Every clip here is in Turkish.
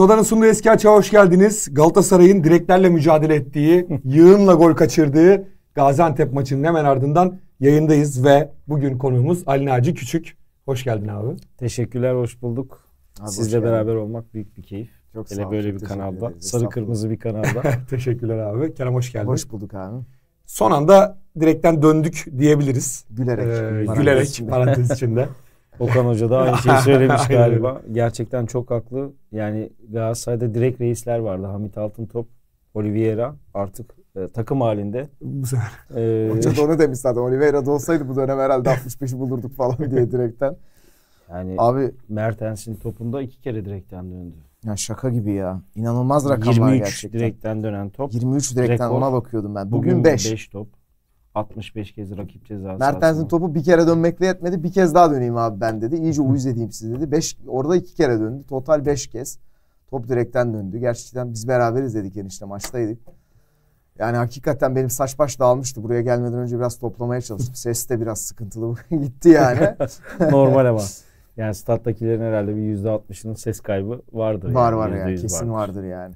Skoda'nın sunduğu eski açığa hoş geldiniz. Galatasaray'ın direklerle mücadele ettiği, yığınla gol kaçırdığı Gaziantep maçının hemen ardından yayındayız ve bugün konuğumuz Ali Naci Küçük. Hoş geldin abi. Teşekkürler, hoş bulduk. Abi Sizle hoş beraber olmak büyük bir keyif. Çok Hele sağ ol, böyle bir kanalda, ederiz. sarı kırmızı bir kanalda. Teşekkürler abi. Kerem hoş geldin. Hoş bulduk abi. Son anda direkten döndük diyebiliriz. Gülerek. Ee, parantez gülerek içinde. parantez içinde. Okan Hoca da aynı şeyi söylemiş galiba. Gerçekten çok haklı. Yani Galatasaray'da direkt reisler vardı. Hamit Altıntop, Oliveira artık e, takım halinde. Bu sefer. Ee, Hoca da onu demiş zaten. Oliveira'da olsaydı bu dönem herhalde 65'i bulurduk falan diye direkten. Yani Abi Mertens'in topunda iki kere direkten döndü. Ya şaka gibi ya. İnanılmaz rakamlar 23 gerçekten. 23 direkten dönen top. 23 direkten Rekor. ona bakıyordum ben. Bugün, Bugün 5. 5 top. 65 kez rakip cezası. Mertens'in topu bir kere dönmekle yetmedi. Bir kez daha döneyim abi ben dedi. İyice uyuz edeyim sizi dedi. Beş, orada iki kere döndü. Total 5 kez. Top direkten döndü. Gerçekten biz beraberiz dedik enişte maçtaydık. Yani hakikaten benim saç baş dağılmıştı. Buraya gelmeden önce biraz toplamaya çalıştım. Ses de biraz sıkıntılı gitti yani. Normal ama. Yani stat'takilerin herhalde bir %60'ının ses kaybı vardır. Var yani. var yani kesin vardır, vardır yani.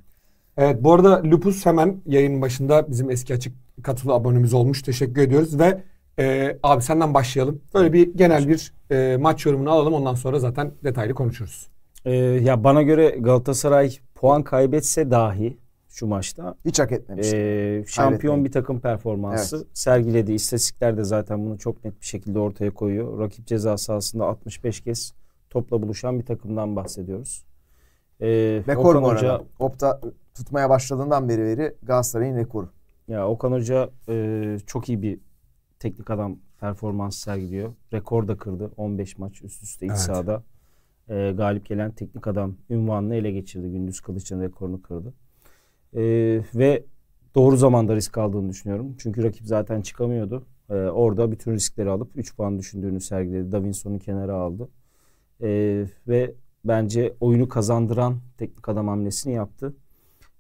Evet bu arada Lupus hemen yayın başında bizim eski açık katılı abonemiz olmuş. Teşekkür ediyoruz ve e, abi senden başlayalım. Böyle bir genel bir e, maç yorumunu alalım ondan sonra zaten detaylı konuşuruz. Ee, ya bana göre Galatasaray puan kaybetse dahi şu maçta hiç hak etmemişti. E, şampiyon bir takım performansı evet. sergiledi. İstatistikler de zaten bunu çok net bir şekilde ortaya koyuyor. Rakip ceza sahasında 65 kez topla buluşan bir takımdan bahsediyoruz. Ee, Rekor Okan Opta tutmaya başladığından beri veri Galatasaray'ın rekoru. Ya Okan Hoca e, çok iyi bir teknik adam performans sergiliyor. Rekor da kırdı. 15 maç üst üste iç evet. sahada. E, galip gelen teknik adam ünvanını ele geçirdi. Gündüz Kılıç'ın rekorunu kırdı. E, ve doğru zamanda risk aldığını düşünüyorum. Çünkü rakip zaten çıkamıyordu. E, orada bütün riskleri alıp 3 puan düşündüğünü sergiledi. Davinson'u kenara aldı. E, ve bence oyunu kazandıran teknik adam hamlesini yaptı.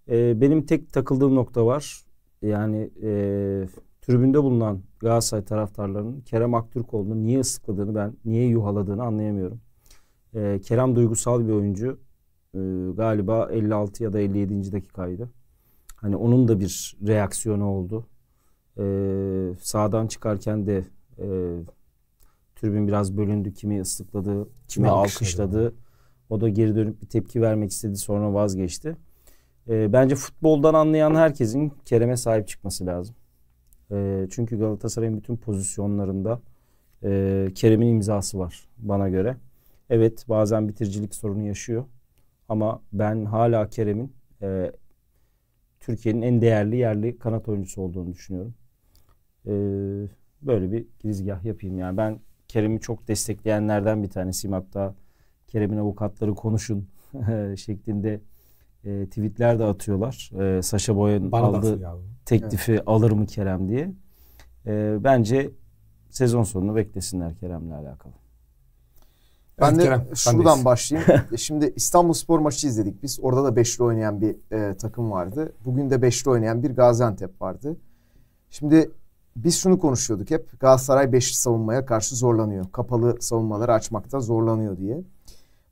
E, benim tek takıldığım nokta var. Yani e, tribünde bulunan Galatasaray taraftarlarının Kerem Aktürkoğlu'nu niye ıslıkladığını ben niye yuhaladığını anlayamıyorum. E, Kerem duygusal bir oyuncu. E, galiba 56 ya da 57. dakikaydı. Hani onun da bir reaksiyonu oldu. E, sağdan çıkarken de e, tribün biraz bölündü. Kimi ıslıkladı, kimi alkışladı. O da geri dönüp bir tepki vermek istedi sonra vazgeçti. E, bence futboldan anlayan herkesin Kerem'e sahip çıkması lazım. E, çünkü Galatasaray'ın bütün pozisyonlarında e, Kerem'in imzası var bana göre. Evet bazen bitiricilik sorunu yaşıyor. Ama ben hala Kerem'in e, Türkiye'nin en değerli yerli kanat oyuncusu olduğunu düşünüyorum. E, böyle bir girizgah yapayım yani. Ben Kerem'i çok destekleyenlerden bir tanesiyim. Hatta Kerem'in avukatları konuşun e, şeklinde e, tweetler de atıyorlar. E, ee, Saşa Boyan Bana aldı teklifi evet. alır mı Kerem diye. E, bence sezon sonunu beklesinler Kerem'le alakalı. Ben evet, de Kerem, şuradan başlayayım. Şimdi İstanbul Spor maçı izledik biz. Orada da beşli oynayan bir e, takım vardı. Bugün de beşli oynayan bir Gaziantep vardı. Şimdi biz şunu konuşuyorduk hep. Galatasaray beşli savunmaya karşı zorlanıyor. Kapalı savunmaları açmakta zorlanıyor diye.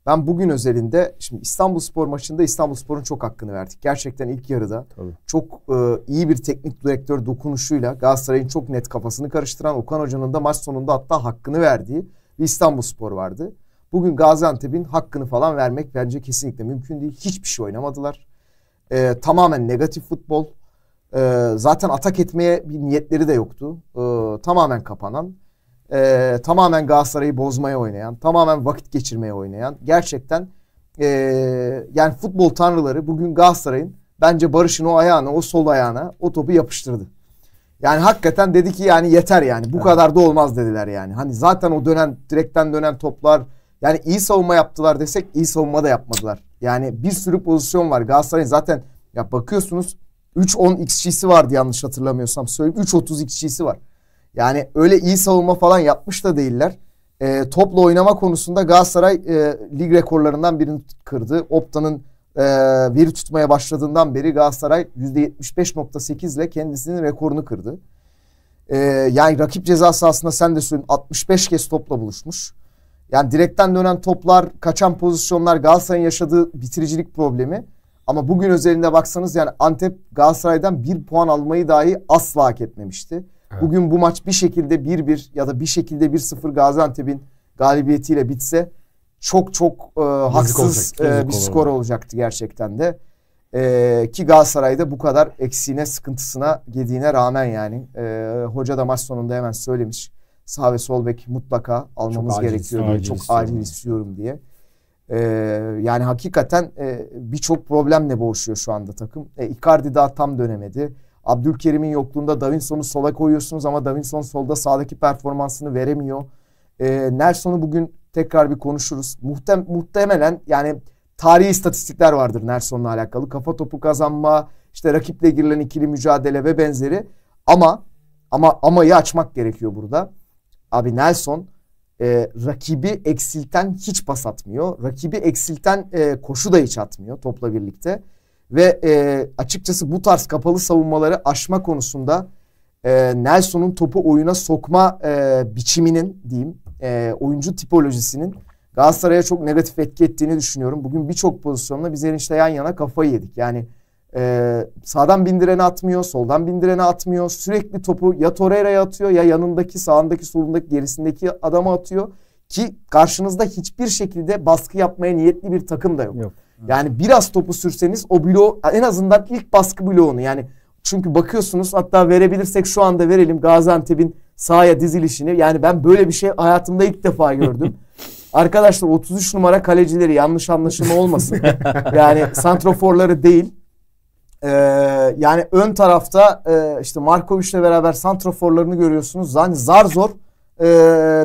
Ben bugün özelinde şimdi İstanbul Spor maçında İstanbul Spor'un çok hakkını verdik. Gerçekten ilk yarıda Tabii. çok e, iyi bir teknik direktör dokunuşuyla Galatasaray'ın çok net kafasını karıştıran Okan Hoca'nın da maç sonunda hatta hakkını verdiği bir İstanbul Spor vardı. Bugün Gaziantep'in hakkını falan vermek bence kesinlikle mümkün değil. Hiçbir şey oynamadılar. E, tamamen negatif futbol. E, zaten atak etmeye bir niyetleri de yoktu. E, tamamen kapanan e, tamamen Galatasaray'ı bozmaya oynayan, tamamen vakit geçirmeye oynayan gerçekten e, yani futbol tanrıları bugün Galatasaray'ın bence Barış'ın o ayağına, o sol ayağına o topu yapıştırdı. Yani hakikaten dedi ki yani yeter yani bu evet. kadar da olmaz dediler yani. Hani zaten o dönen direkten dönen toplar yani iyi savunma yaptılar desek iyi savunma da yapmadılar. Yani bir sürü pozisyon var. Galatasaray'ın zaten ya bakıyorsunuz 3-10 xG'si vardı yanlış hatırlamıyorsam söyleyeyim. 3-30 xG'si var. Yani öyle iyi savunma falan yapmış da değiller. E, topla oynama konusunda Galatasaray e, lig rekorlarından birini kırdı. Opta'nın e, veri tutmaya başladığından beri Galatasaray %75.8 ile kendisinin rekorunu kırdı. E, yani rakip ceza sahasında sen de söyledin 65 kez topla buluşmuş. Yani direkten dönen toplar, kaçan pozisyonlar Galatasaray'ın yaşadığı bitiricilik problemi. Ama bugün özelinde baksanız yani Antep Galatasaray'dan bir puan almayı dahi asla hak etmemişti. Bugün bu maç bir şekilde 1-1 ya da bir şekilde 1-0 Gaziantep'in galibiyetiyle bitse çok çok e, haksız e, bir olur. skor olacaktı gerçekten de. E, ki Galatasaray'da bu kadar eksiğine, sıkıntısına, gediğine rağmen yani. E, hoca da maç sonunda hemen söylemiş. Sağ ve sol bek mutlaka almamız gerekiyor acil, diye. Çok acil istiyorum diye. E, yani hakikaten e, birçok problemle boğuşuyor şu anda takım. E, Icardi daha tam dönemedi. Abdülkerim'in yokluğunda Davinson'u sola koyuyorsunuz ama Davinson solda sağdaki performansını veremiyor. E, Nelson'u bugün tekrar bir konuşuruz. Muhtem muhtemelen yani tarihi istatistikler vardır Nelson'la alakalı. Kafa topu kazanma, işte rakiple girilen ikili mücadele ve benzeri. Ama ama amayı açmak gerekiyor burada. Abi Nelson e, rakibi eksilten hiç pas atmıyor. Rakibi eksilten e, koşu da hiç atmıyor topla birlikte. Ve e, açıkçası bu tarz kapalı savunmaları aşma konusunda e, Nelson'un topu oyuna sokma e, biçiminin diyeyim e, oyuncu tipolojisinin Galatasaray'a çok negatif etki ettiğini düşünüyorum. Bugün birçok pozisyonla biz Erinç'le yan yana kafayı yedik. Yani e, sağdan bindireni atmıyor, soldan bindireni atmıyor. Sürekli topu ya Torreira'ya atıyor ya yanındaki, sağındaki, solundaki, gerisindeki adama atıyor. Ki karşınızda hiçbir şekilde baskı yapmaya niyetli bir takım da yok. yok. Yani biraz topu sürseniz o bloğu en azından ilk baskı bloğunu yani çünkü bakıyorsunuz hatta verebilirsek şu anda verelim Gaziantep'in sahaya dizilişini. Yani ben böyle bir şey hayatımda ilk defa gördüm. Arkadaşlar 33 numara kalecileri yanlış anlaşılma olmasın. yani santroforları değil. Ee, yani ön tarafta e, işte Markovic'le beraber santroforlarını görüyorsunuz. Yani zar zor e,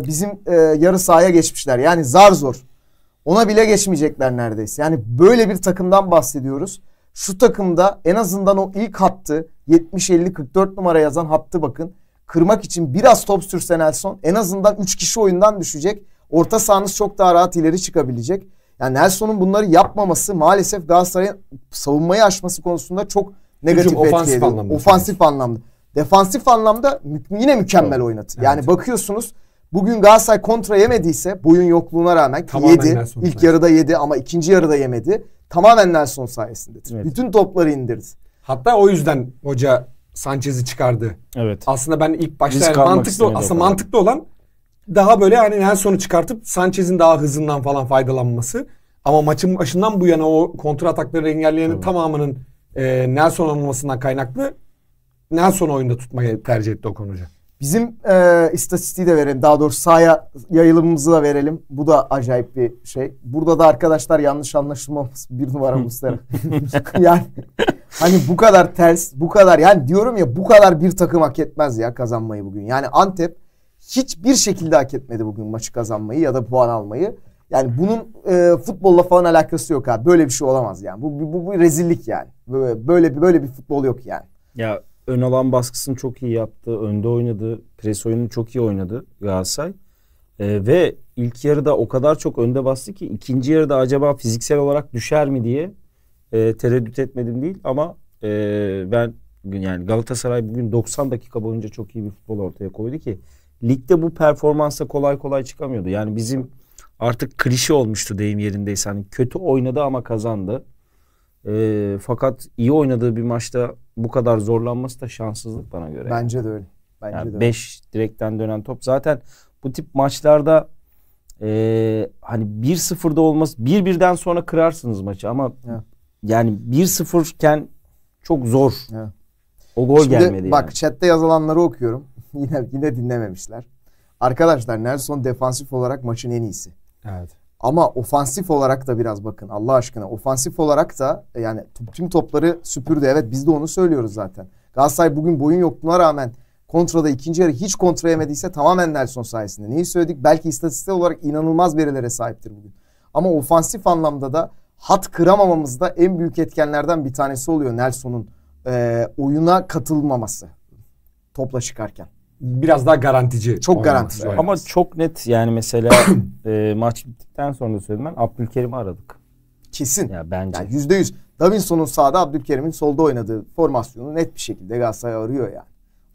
bizim e, yarı sahaya geçmişler. Yani zar zor. Ona bile geçmeyecekler neredeyse. Yani böyle bir takımdan bahsediyoruz. Şu takımda en azından o ilk hattı 70-50-44 numara yazan hattı bakın. Kırmak için biraz top sürse Nelson en azından 3 kişi oyundan düşecek. Orta sahanız çok daha rahat ileri çıkabilecek. Yani Nelson'un bunları yapmaması maalesef Galatasaray'ın savunmayı aşması konusunda çok negatif Hücum, etki ediyor. Anlamda ofansif anlamda. Defansif anlamda yine mükemmel evet. oynatır. Yani evet. bakıyorsunuz Bugün Galatasaray kontra yemediyse boyun yokluğuna rağmen ki tamamen yedi. Nelson ilk yarıda yedi ama ikinci yarıda yemedi. Tamamen Nelson sayesindedir. Evet. Bütün topları indirdi. Hatta o yüzden hoca Sanchez'i çıkardı. Evet. Aslında ben ilk başta yani mantıklı istemedi aslında mantıklı olan daha böyle hani Nelson'u çıkartıp Sanchez'in daha hızından falan faydalanması. Ama maçın başından bu yana o kontra atakları engelleyenin tamamının e, Nelson olmasından kaynaklı Nelson oyunda tutmayı tercih etti o konuca. Bizim e, istatistiği de verelim. Daha doğrusu sahaya yayılımımızı da verelim. Bu da acayip bir şey. Burada da arkadaşlar yanlış anlaşılmamız bir numara Muslera. yani hani bu kadar ters, bu kadar yani diyorum ya bu kadar bir takım hak etmez ya kazanmayı bugün. Yani Antep hiçbir şekilde hak etmedi bugün maçı kazanmayı ya da puan almayı. Yani bunun e, futbolla falan alakası yok abi. Böyle bir şey olamaz yani. Bu bu, bu rezillik yani. Böyle böyle bir böyle bir futbol yok yani. Ya ön alan baskısını çok iyi yaptı. Önde oynadı. Pres oyunu çok iyi oynadı Galatasaray. E, ve ilk yarıda o kadar çok önde bastı ki ikinci yarıda acaba fiziksel olarak düşer mi diye e, tereddüt etmedim değil ama e, ben yani Galatasaray bugün 90 dakika boyunca çok iyi bir futbol ortaya koydu ki ligde bu performansa kolay kolay çıkamıyordu. Yani bizim artık klişe olmuştu deyim yerindeyse hani kötü oynadı ama kazandı. E, fakat iyi oynadığı bir maçta bu kadar zorlanması da şanssızlık bana göre. Bence de öyle. Bence yani de beş öyle. direkten dönen top. Zaten bu tip maçlarda e, hani 1-0'da olması 1-1'den sonra kırarsınız maçı ama yeah. yani 1-0 iken çok zor. Yeah. O gol Şimdi gelmedi bak yani. chatte yazılanları okuyorum. yine yine dinlememişler. Arkadaşlar Nelson defansif olarak maçın en iyisi. Evet. Ama ofansif olarak da biraz bakın Allah aşkına. Ofansif olarak da e, yani tüm topları süpürdü. Evet biz de onu söylüyoruz zaten. Galatasaray bugün boyun yokluğuna rağmen kontrada ikinci yarı hiç kontra yemediyse tamamen Nelson sayesinde. Neyi söyledik? Belki istatistik olarak inanılmaz verilere sahiptir bugün. Ama ofansif anlamda da hat kıramamamızda en büyük etkenlerden bir tanesi oluyor Nelson'un e, oyuna katılmaması topla çıkarken biraz daha garantici. Çok garantici. Evet. Ama çok net yani mesela e, maç bittikten sonra da söyledim ben Abdülkerim'i aradık. Kesin. Ya bence. Yani yüz Davinson'un sağda Abdülkerim'in solda oynadığı formasyonu net bir şekilde Galatasaray arıyor yani.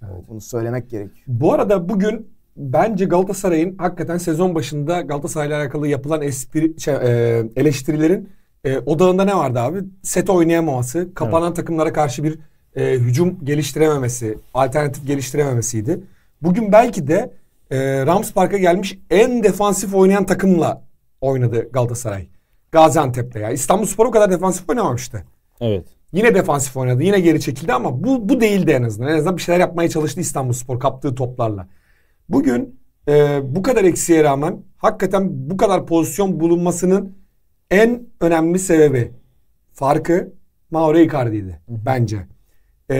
Evet. Bunu söylemek gerek. Bu arada bugün bence Galatasaray'ın hakikaten sezon başında Galatasaray'la alakalı yapılan espri, şey, e, eleştirilerin e, odağında ne vardı abi? Set oynayamaması, kapanan evet. takımlara karşı bir e, hücum geliştirememesi, alternatif geliştirememesiydi. Bugün belki de e, Rams Park'a gelmiş en defansif oynayan takımla oynadı Galatasaray. Gaziantep'te ya. İstanbul Spor o kadar defansif oynamamıştı. Evet. Yine defansif oynadı. Yine geri çekildi ama bu, bu değildi en azından. En azından bir şeyler yapmaya çalıştı İstanbul Spor kaptığı toplarla. Bugün e, bu kadar eksiğe rağmen hakikaten bu kadar pozisyon bulunmasının en önemli sebebi farkı Mauro Icardi'ydi bence. E,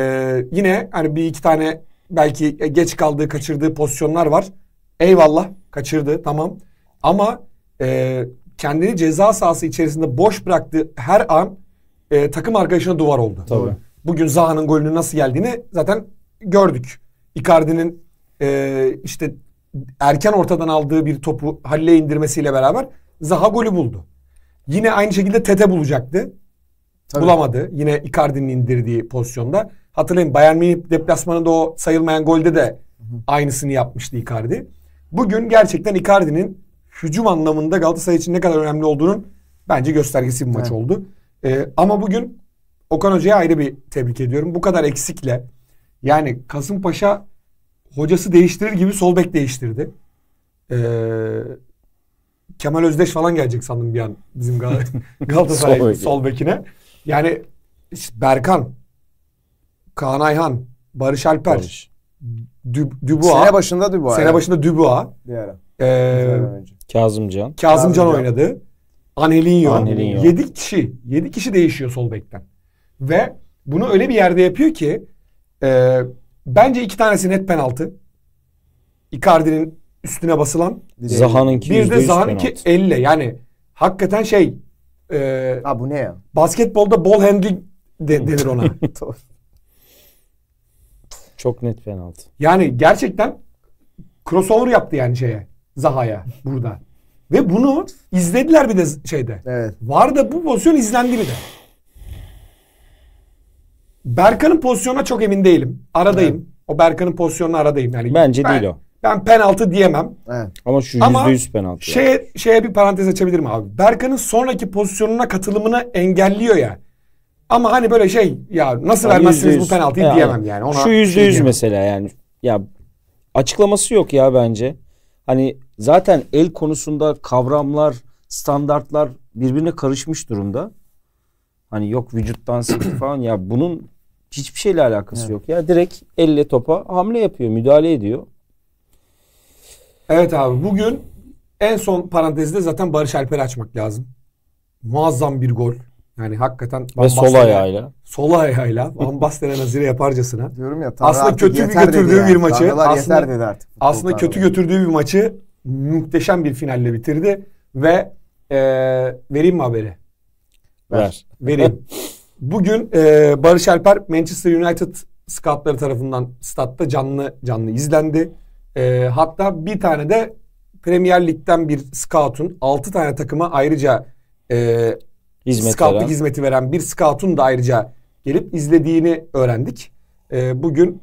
yine hani bir iki tane belki e, geç kaldığı, kaçırdığı pozisyonlar var. Eyvallah kaçırdı tamam. Ama e, kendini ceza sahası içerisinde boş bıraktığı her an e, takım arkadaşına duvar oldu. Tabii. Bugün Zaha'nın golünü nasıl geldiğini zaten gördük. Icardi'nin e, işte erken ortadan aldığı bir topu Halil'e indirmesiyle beraber Zaha golü buldu. Yine aynı şekilde Tete bulacaktı. Tabii. Bulamadı. Yine Icardi'nin indirdiği pozisyonda. Hatırlayın Bayern Münih deplasmanında o sayılmayan golde de aynısını yapmıştı Icardi. Bugün gerçekten Icardi'nin hücum anlamında Galatasaray için ne kadar önemli olduğunun bence göstergesi bu maç evet. oldu. Ee, ama bugün Okan Hoca'ya ayrı bir tebrik ediyorum. Bu kadar eksikle yani Kasımpaşa hocası değiştirir gibi sol bek değiştirdi. Ee, Kemal Özdeş falan gelecek sandım bir an bizim Gal Galatasaray sol, sol bekine. Yani Berkan, Kaan Ayhan, Barış Alper, Barış. Dü, Dubois. Sene başında Dubois. Sene yani. başında Dubois. diğer ara. Ee, Kazımcan. Kazımcan oynadı. Angelinho. Angelinho. 7 kişi. 7 kişi değişiyor sol bekten. Ve bunu öyle bir yerde yapıyor ki e, bence iki tanesi net penaltı. Icardi'nin üstüne basılan. Zaha'nınki Bir de Zaha'nınki elle. Yani hakikaten şey e, ha bu ne ya? Basketbolda ball handling de, denir ona. Çok net penaltı. Yani gerçekten crossover yaptı yani şeye. Zaha'ya burada. Ve bunu izlediler bir de şeyde. Evet. Var da bu pozisyon izlendi bir de. Berkan'ın pozisyonuna çok emin değilim. Aradayım. Evet. O Berkan'ın pozisyonuna aradayım. Yani Bence ben, değil o. Ben penaltı diyemem. Evet. Ama şu %100 penaltı. Şeye, yani. şeye bir parantez açabilirim abi. Berkan'ın sonraki pozisyonuna katılımını engelliyor ya. Ama hani böyle şey ya nasıl yani vermezsiniz %100. bu penaltıyı ya, diyemem yani. Ona şu yüzde şey diyemem. mesela yani. Ya açıklaması yok ya bence. Hani zaten el konusunda kavramlar, standartlar birbirine karışmış durumda. Hani yok vücuttan sekti falan ya bunun hiçbir şeyle alakası evet. yok ya. Direkt elle topa hamle yapıyor, müdahale ediyor. Evet abi bugün en son parantezde zaten Barış Alper açmak lazım. Muazzam bir gol. Yani hakikaten Ve sol ayağıyla. Sol ayağıyla. Bambastene nazire yaparcasına. Diyorum ya Tanrı aslında kötü bir götürdüğü yani. bir maçı. Tanrılar aslında, yeter dedi artık. Aslında kötü götürdüğü bir maçı muhteşem bir finalle bitirdi ve e, vereyim mi haberi? Ver. Vereyim. Bugün e, Barış Alper Manchester United scoutları tarafından statta canlı canlı izlendi. E, hatta bir tane de Premier Lig'den bir scout'un 6 tane takıma ayrıca e, Hizmet scout'luk veren. hizmeti veren bir scout'un da ayrıca gelip izlediğini öğrendik. E, bugün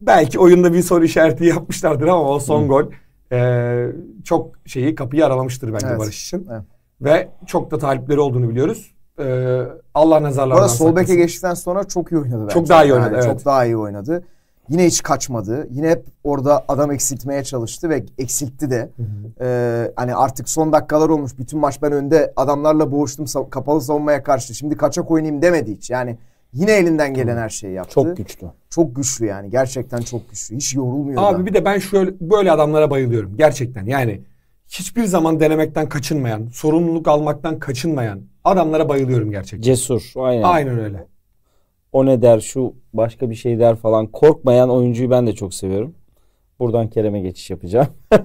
belki oyunda bir soru işareti yapmışlardır ama o son Hı. gol e, çok şeyi kapıyı aralamıştır bence evet. Barış için. Evet. Ve çok da talipleri olduğunu biliyoruz. E, Allah nazarlarından saklasın. sol beke geçtikten sonra çok iyi oynadı bence. Çok daha iyi oynadı. Yani evet. Çok daha iyi oynadı. Yine hiç kaçmadı. Yine hep orada adam eksiltmeye çalıştı ve eksiltti de. Hı hı. Ee, hani artık son dakikalar olmuş. Bütün maç ben önde adamlarla boğuştum sav- kapalı savunmaya karşı. Şimdi kaçak oynayayım demedi hiç. Yani yine elinden gelen her şeyi yaptı. Çok güçlü. Çok güçlü yani. Gerçekten çok güçlü. Hiç yorulmuyor. Abi da. bir de ben şöyle böyle adamlara bayılıyorum. Gerçekten yani hiçbir zaman denemekten kaçınmayan, sorumluluk almaktan kaçınmayan adamlara bayılıyorum gerçekten. Cesur. Aynen. Aynen öyle o ne der şu başka bir şey der falan korkmayan oyuncuyu ben de çok seviyorum. Buradan Kerem'e geçiş yapacağım.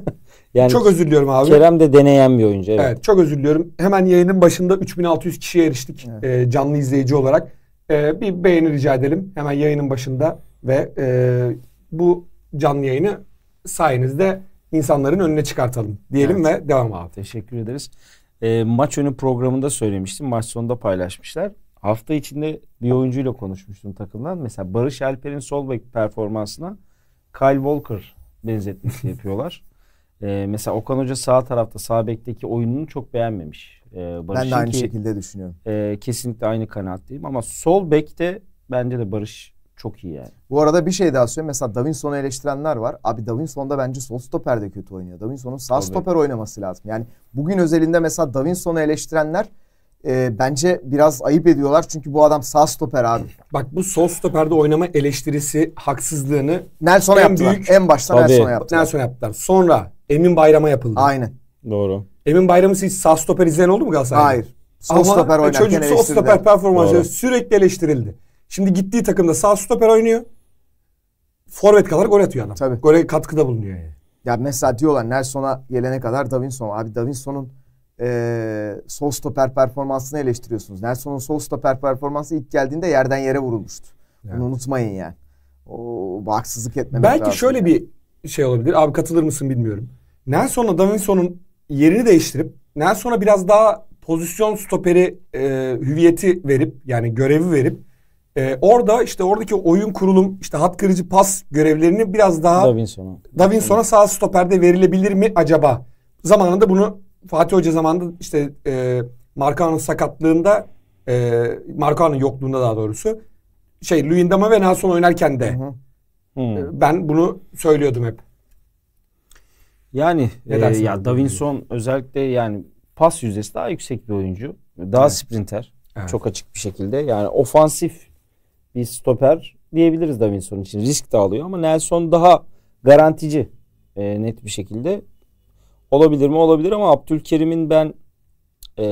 yani çok özür diliyorum abi. Kerem de deneyen bir oyuncu. Evet. evet çok özür diliyorum. Hemen yayının başında 3600 kişiye eriştik evet. e, canlı izleyici olarak. E, bir beğeni rica edelim hemen yayının başında ve e, bu canlı yayını sayenizde insanların önüne çıkartalım diyelim evet. ve devam abi. Teşekkür ederiz. E, maç önü programında söylemiştim. Maç sonunda paylaşmışlar. Hafta içinde bir oyuncuyla konuşmuştum takımdan. Mesela Barış Alper'in sol bek performansına Kyle Walker benzetmesi yapıyorlar. Ee, mesela Okan Hoca sağ tarafta sağ bekteki oyununu çok beğenmemiş. Ee, ben de aynı ki, şekilde düşünüyorum. E, kesinlikle aynı kanaatteyim ama sol bekte bence de Barış çok iyi yani. Bu arada bir şey daha söyleyeyim. Mesela Davinson'u eleştirenler var. Abi Davinson da bence sol stoper de kötü oynuyor. Davinson'un sağ Tabii. stoper oynaması lazım. Yani bugün özelinde mesela Davinson'u eleştirenler e, bence biraz ayıp ediyorlar. Çünkü bu adam sağ stoper abi. Bak bu sol stoperde oynama eleştirisi haksızlığını Nelson'a en yaptılar. Büyük... En başta Tabii. Nelson'a yaptılar. Nelson'a yaptılar. Sonra Emin Bayram'a yapıldı. Aynen. Doğru. Emin Bayram'ı siz sağ stoper izleyen oldu mu Galatasaray'da? Hayır. Sol Ama stoper oynarken çocuk sol stoper performansları sürekli eleştirildi. Şimdi gittiği takımda sağ stoper oynuyor. Forvet kadar gol atıyor adam. Tabii. Gole katkıda bulunuyor yani. Ya mesela diyorlar Nelson'a gelene kadar Davinson. Abi Davinson'un e, sol stoper performansını eleştiriyorsunuz. Nelson'un sol stoper performansı ilk geldiğinde yerden yere vurulmuştu. Evet. Bunu unutmayın yani. O haksızlık etmemek Belki lazım. şöyle yani. bir şey olabilir. Abi katılır mısın bilmiyorum. Nelson'la Davinson'un yerini değiştirip Nelson'a biraz daha pozisyon stoperi e, hüviyeti verip yani görevi verip e, orada işte oradaki oyun kurulum işte hat kırıcı pas görevlerini biraz daha Davinson'a Davinson'a sağ stoperde verilebilir mi acaba? Zamanında bunu Fatih Hoca zamanında işte e, Marcao'nun sakatlığında e, Marcao'nun yokluğunda daha doğrusu şey Luyendama ve Nelson oynarken de hı hı. Hı. Hmm. E, ben bunu söylüyordum hep. Yani ne e, ya Davinson özellikle yani pas yüzdesi daha yüksek bir oyuncu. Daha evet. sprinter. Evet. Çok açık bir şekilde. Yani ofansif bir stoper diyebiliriz Davinson için. Risk de alıyor ama Nelson daha garantici e, net bir şekilde. Olabilir mi? Olabilir ama Abdülkerim'in ben ee,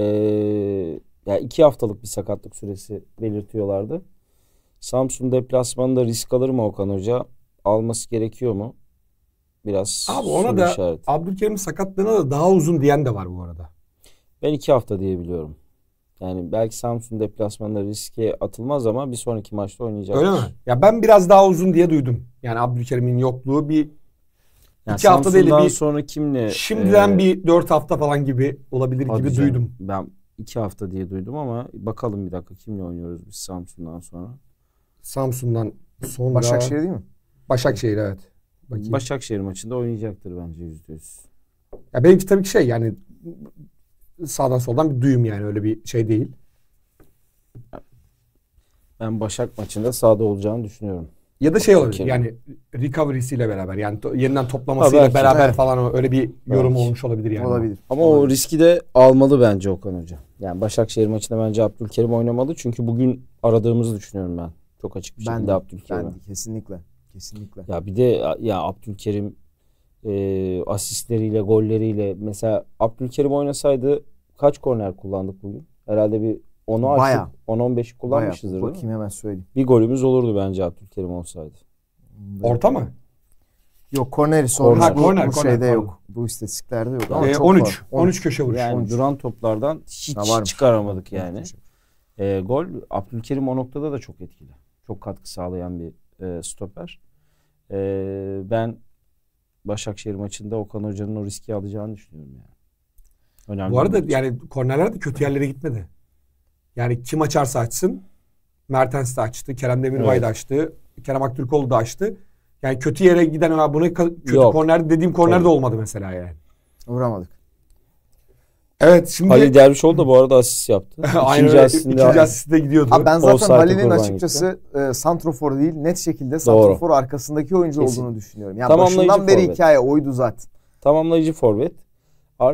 yani iki haftalık bir sakatlık süresi belirtiyorlardı. Samsun deplasmanında risk alır mı Okan Hoca? Alması gerekiyor mu? Biraz Abi ona da işareti. Abdülkerim'in sakatlığına da daha uzun diyen de var bu arada. Ben iki hafta diyebiliyorum. Yani belki Samsun deplasmanında riske atılmaz ama bir sonraki maçta oynayacak. Öyle mi? Ya ben biraz daha uzun diye duydum. Yani Abdülkerim'in yokluğu bir yani İki hafta değil bir sonra kimle? Şimdiden e, bir dört hafta falan gibi olabilir gibi canım, duydum. Ben iki hafta diye duydum ama bakalım bir dakika kimle oynuyoruz biz Samsun'dan sonra. Samsun'dan sonra. Başakşehir değil mi? Başakşehir evet. Bakayım. Başakşehir maçında oynayacaktır bence yüzde yüz. Ya benimki tabii ki şey yani sağdan soldan bir duyum yani öyle bir şey değil. Ben Başak maçında sağda olacağını düşünüyorum. Ya da şey olabilir yani recovery'siyle beraber yani to- yeniden toplamasıyla belki, beraber evet. falan öyle bir yorum Belki. olmuş olabilir yani. Olabilir. Ama o riski de almalı bence Okan Hoca. Yani Başakşehir maçında bence Abdülkerim oynamalı. Çünkü bugün aradığımızı düşünüyorum ben. Çok açık bir Ben şekilde de, Abdülkerim. ben de kesinlikle. Kesinlikle. Ya bir de ya Abdülkerim e, asistleriyle, golleriyle mesela Abdülkerim oynasaydı kaç korner kullandık bugün? Herhalde bir onu Bayağı. 10 15 kullanmışızdır Bayağı. değil Bakayım hemen söyleyeyim. Bir golümüz olurdu bence Abdülkerim olsaydı. Orta mı? Yok korneri sonra Ha, corner, bu corner, şeyde corner. yok. Bu istatistiklerde yok. Ee, çok 13. 13 köşe vuruş. Yani 13. duran toplardan hiç çıkaramadık yani. Ee, gol Abdülkerim o noktada da çok etkili. Çok katkı sağlayan bir e, stoper. Ee, ben Başakşehir maçında Okan Hoca'nın o riski alacağını düşünüyorum yani. Önemli Bu arada yani kornerler de kötü yerlere gitmedi. Yani kim açarsa açsın. Mertens de açtı. Kerem Demirbay evet. da açtı. Kerem Aktürkoğlu da açtı. Yani kötü yere giden ha bunu kötü Yok. korner dediğim korner Tabii. de olmadı mesela yani. Vuramadık. Evet şimdi Halil Dervişoğlu da bu arada asist yaptı. Aynen ikinci asistinde, ikinci asistinde gidiyordu. Abi ben zaten Halil'in açıkçası e, santrofor değil net şekilde santrofor arkasındaki oyuncu Kesin. olduğunu düşünüyorum. Yani başından beri forvet. hikaye oydu zaten. Tamamlayıcı forvet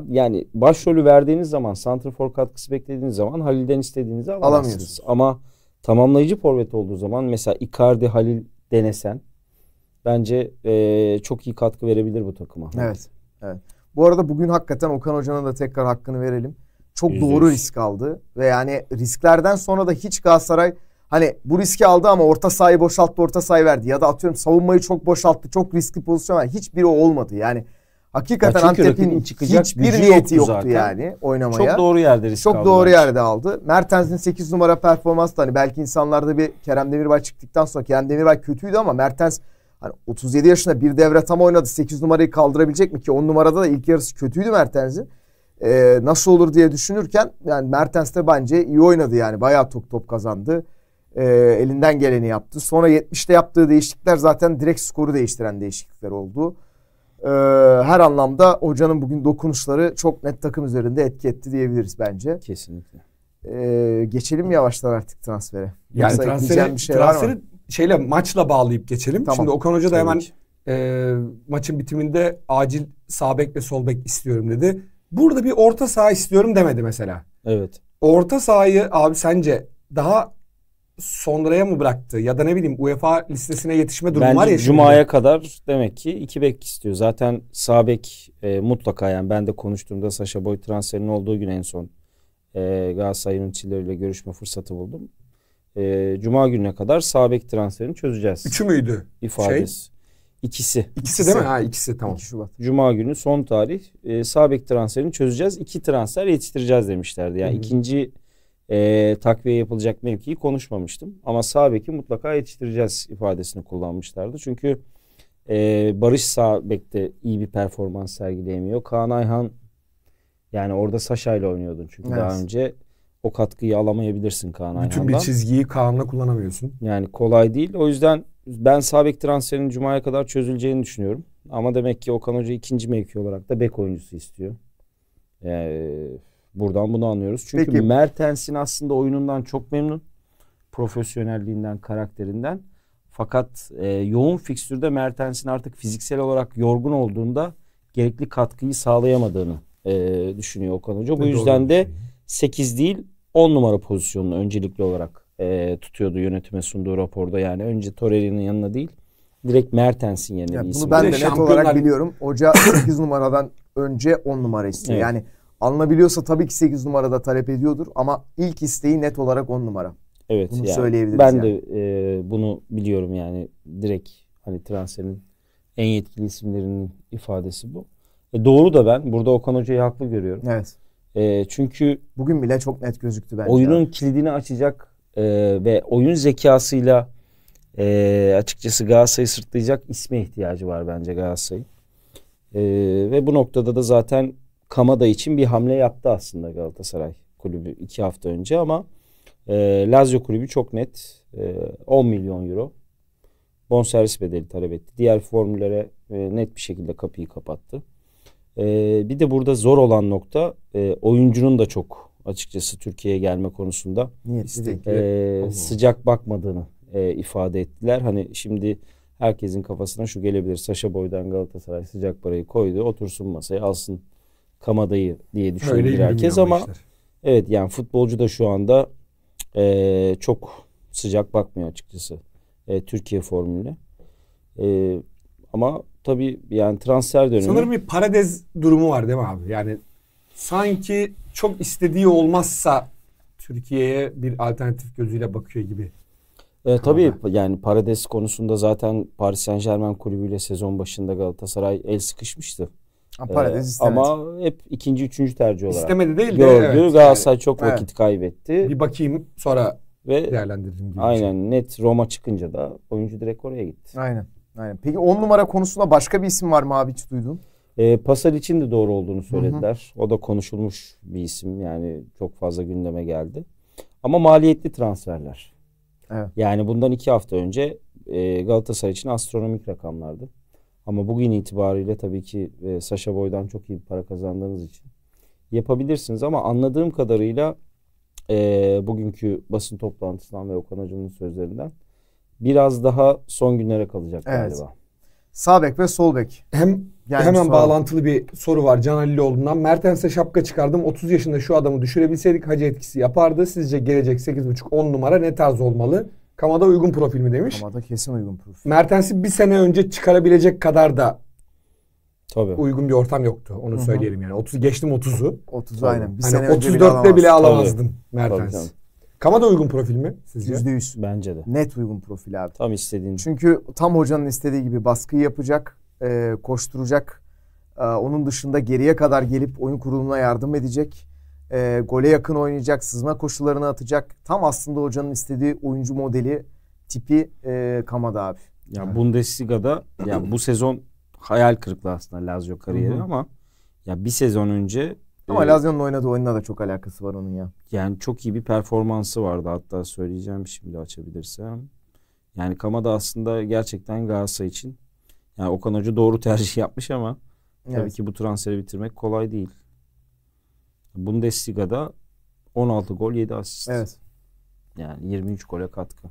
yani başrolü verdiğiniz zaman santrafor katkısı beklediğiniz zaman Halil'den istediğinizi alamıyorsunuz. Ama tamamlayıcı forvet olduğu zaman mesela Icardi Halil denesen bence e, çok iyi katkı verebilir bu takıma. Evet. Evet. Bu arada bugün hakikaten Okan Hoca'nın da tekrar hakkını verelim. Çok %100. doğru risk aldı ve yani risklerden sonra da hiç Galatasaray hani bu riski aldı ama orta sahayı boşalttı, orta sahayı verdi ya da atıyorum savunmayı çok boşalttı, çok riskli pozisyon var. Hiçbiri olmadı. Yani Hakikaten Antep'in hiçbir niyeti yoktu, yoktu yani oynamaya. Çok doğru yerde risk Çok doğru yerde aldı. Mertens'in 8 numara performansı da hani belki insanlarda bir Kerem Demirbay çıktıktan sonra Kerem Demirbay kötüydü ama Mertens hani 37 yaşında bir devre tam oynadı. 8 numarayı kaldırabilecek mi ki? 10 numarada da ilk yarısı kötüydü Mertens'in. Ee, nasıl olur diye düşünürken yani Mertens de bence iyi oynadı yani. Bayağı top top kazandı. Ee, elinden geleni yaptı. Sonra 70'te yaptığı değişiklikler zaten direkt skoru değiştiren değişiklikler oldu e, her anlamda hocanın bugün dokunuşları çok net takım üzerinde etki etti diyebiliriz bence. Kesinlikle. E, geçelim yavaştan artık transfere. Yani transferi, bir şey transferi var mı? şeyle maçla bağlayıp geçelim. Tamam. Şimdi Okan Hoca da hemen e, maçın bitiminde acil sağ bek ve sol bek istiyorum dedi. Burada bir orta saha istiyorum demedi mesela. Evet. Orta sahayı abi sence daha sonraya mı bıraktı ya da ne bileyim UEFA listesine yetişme durumu Bence var ya. Cuma'ya şimdi. kadar demek ki iki bek istiyor. Zaten sabek e, mutlaka yani ben de konuştuğumda Sasha Boy transferinin olduğu gün en son e, Galatasaray yöneticileriyle görüşme fırsatı buldum. E, Cuma gününe kadar sabek transferini çözeceğiz. Üçü müydü? İfadesi. Şey? İkisi. İkisi. değil mi? Ha ikisi tamam. 2 Şubat. Cuma günü son tarih. E, sağ transferini çözeceğiz. İki transfer yetiştireceğiz demişlerdi. Yani Hı-hı. ikinci e, takviye yapılacak mevkiyi konuşmamıştım. Ama sağ beki mutlaka yetiştireceğiz ifadesini kullanmışlardı. Çünkü e, Barış sağ bekte iyi bir performans sergileyemiyor. Kaan Ayhan yani orada Saşa ile oynuyordun çünkü evet. daha önce o katkıyı alamayabilirsin Kaan Ayhan'dan. Bütün bir çizgiyi Kaan'la kullanamıyorsun. Yani kolay değil. O yüzden ben Sabek bek transferinin Cuma'ya kadar çözüleceğini düşünüyorum. Ama demek ki Okan Hoca ikinci mevki olarak da bek oyuncusu istiyor. Ee, Buradan bunu anlıyoruz. Çünkü Peki. Mertens'in aslında oyunundan çok memnun. Profesyonelliğinden, karakterinden. Fakat e, yoğun fikstürde Mertens'in artık fiziksel olarak yorgun olduğunda gerekli katkıyı sağlayamadığını e, düşünüyor Okan Hoca. Bu ne yüzden de 8 değil 10 numara pozisyonunu öncelikli olarak e, tutuyordu yönetime sunduğu raporda. Yani önce Torreira'nın yanına değil direkt Mertens'in yerine yani Bunu ben de net olarak biliyorum. Hoca 8 numaradan önce 10 numara istiyor. Evet. Yani Alınabiliyorsa tabii ki 8 numarada talep ediyordur ama ilk isteği net olarak 10 numara. Evet. Bunu yani, söyleyebiliriz. Ben yani. de e, bunu biliyorum yani direkt hani transferin en yetkili isimlerinin ifadesi bu. E, doğru da ben burada Okan Hoca'yı haklı görüyorum. Evet. E, çünkü bugün bile çok net gözüktü bence. Oyunun yani. kilidini açacak e, ve oyun zekasıyla e, açıkçası Galatasaray'ı sırtlayacak isme ihtiyacı var bence Galatasaray'ın. E, ve bu noktada da zaten Kamada için bir hamle yaptı aslında Galatasaray kulübü iki hafta önce ama e, Lazio kulübü çok net e, 10 milyon euro bonservis bedeli talep etti. Diğer formüllere e, net bir şekilde kapıyı kapattı. E, bir de burada zor olan nokta e, oyuncunun da çok açıkçası Türkiye'ye gelme konusunda e, sıcak bakmadığını e, ifade ettiler. Hani şimdi herkesin kafasına şu gelebilir. Saşa Boy'dan Galatasaray sıcak parayı koydu. Otursun masaya alsın kamadayı diye düşünüyor herkes ama işler. evet yani futbolcu da şu anda e, çok sıcak bakmıyor açıkçası e, Türkiye formülü E, ama tabii yani transfer dönemi. Sanırım bir paradez durumu var değil mi abi? Yani sanki çok istediği olmazsa Türkiye'ye bir alternatif gözüyle bakıyor gibi. E, tabii yani Parades konusunda zaten Paris Saint Germain kulübüyle sezon başında Galatasaray el sıkışmıştı. Paredes ee, istemedi. Ama hep ikinci, üçüncü tercih olarak. İstemedi değil de. Gördü. Evet, Galatasaray yani, çok vakit evet. kaybetti. Bir bakayım sonra Ve değerlendiririm. Gibi aynen için. net Roma çıkınca da oyuncu direkt oraya gitti. Aynen. aynen. Peki on numara konusunda başka bir isim var mı abi hiç duydun? E, ee, Pasar için de doğru olduğunu söylediler. Hı hı. O da konuşulmuş bir isim. Yani çok fazla gündeme geldi. Ama maliyetli transferler. Evet. Yani bundan iki hafta önce e, Galatasaray için astronomik rakamlardı. Ama bugün itibariyle tabii ki e, Sasha Boy'dan çok iyi bir para kazandığınız için yapabilirsiniz. Ama anladığım kadarıyla e, bugünkü basın toplantısından ve Okan Hoca'nın sözlerinden biraz daha son günlere kalacak evet. galiba. Sağ bek ve sol bek. Hem yani hemen soru. bağlantılı bir soru var Can Halilioğlu'ndan. Mertens'e şapka çıkardım. 30 yaşında şu adamı düşürebilseydik hacı etkisi yapardı. Sizce gelecek 8.5 10 numara ne tarz olmalı? Kamada uygun profil mi demiş. Kamada kesin uygun profil. Mertens'i bir sene önce çıkarabilecek kadar da Tabii. uygun bir ortam yoktu. Onu Hı-hı. söyleyelim yani. 30 geçtim 30'u. 30 aynen. Bir hani sene 34'te bile alamazdın Mertens. Kamada uygun profil mi sizce? %100 bence de. Net uygun profil abi. Tam istediğin. Çünkü tam hocanın istediği gibi baskıyı yapacak, e, koşturacak. E, onun dışında geriye kadar gelip oyun kurulumuna yardım edecek. E, gole yakın oynayacak, sızma koşullarını atacak. Tam aslında hocanın istediği oyuncu modeli tipi e, Kamada abi. Ya yani. Bundesliga'da ya bu sezon hayal kırıklığı aslında Lazio kariyeri Hı-hı. ama ya bir sezon önce ama e, Lazio'nun oynadığı oyunla da çok alakası var onun ya. Yani çok iyi bir performansı vardı hatta söyleyeceğim şimdi açabilirsem. Yani Kamada aslında gerçekten Galatasaray için yani Okan Hoca doğru tercih yapmış ama evet. tabii ki bu transferi bitirmek kolay değil. Bundesliga'da 16 gol 7 asist. Evet. Yani 23 gole katkı.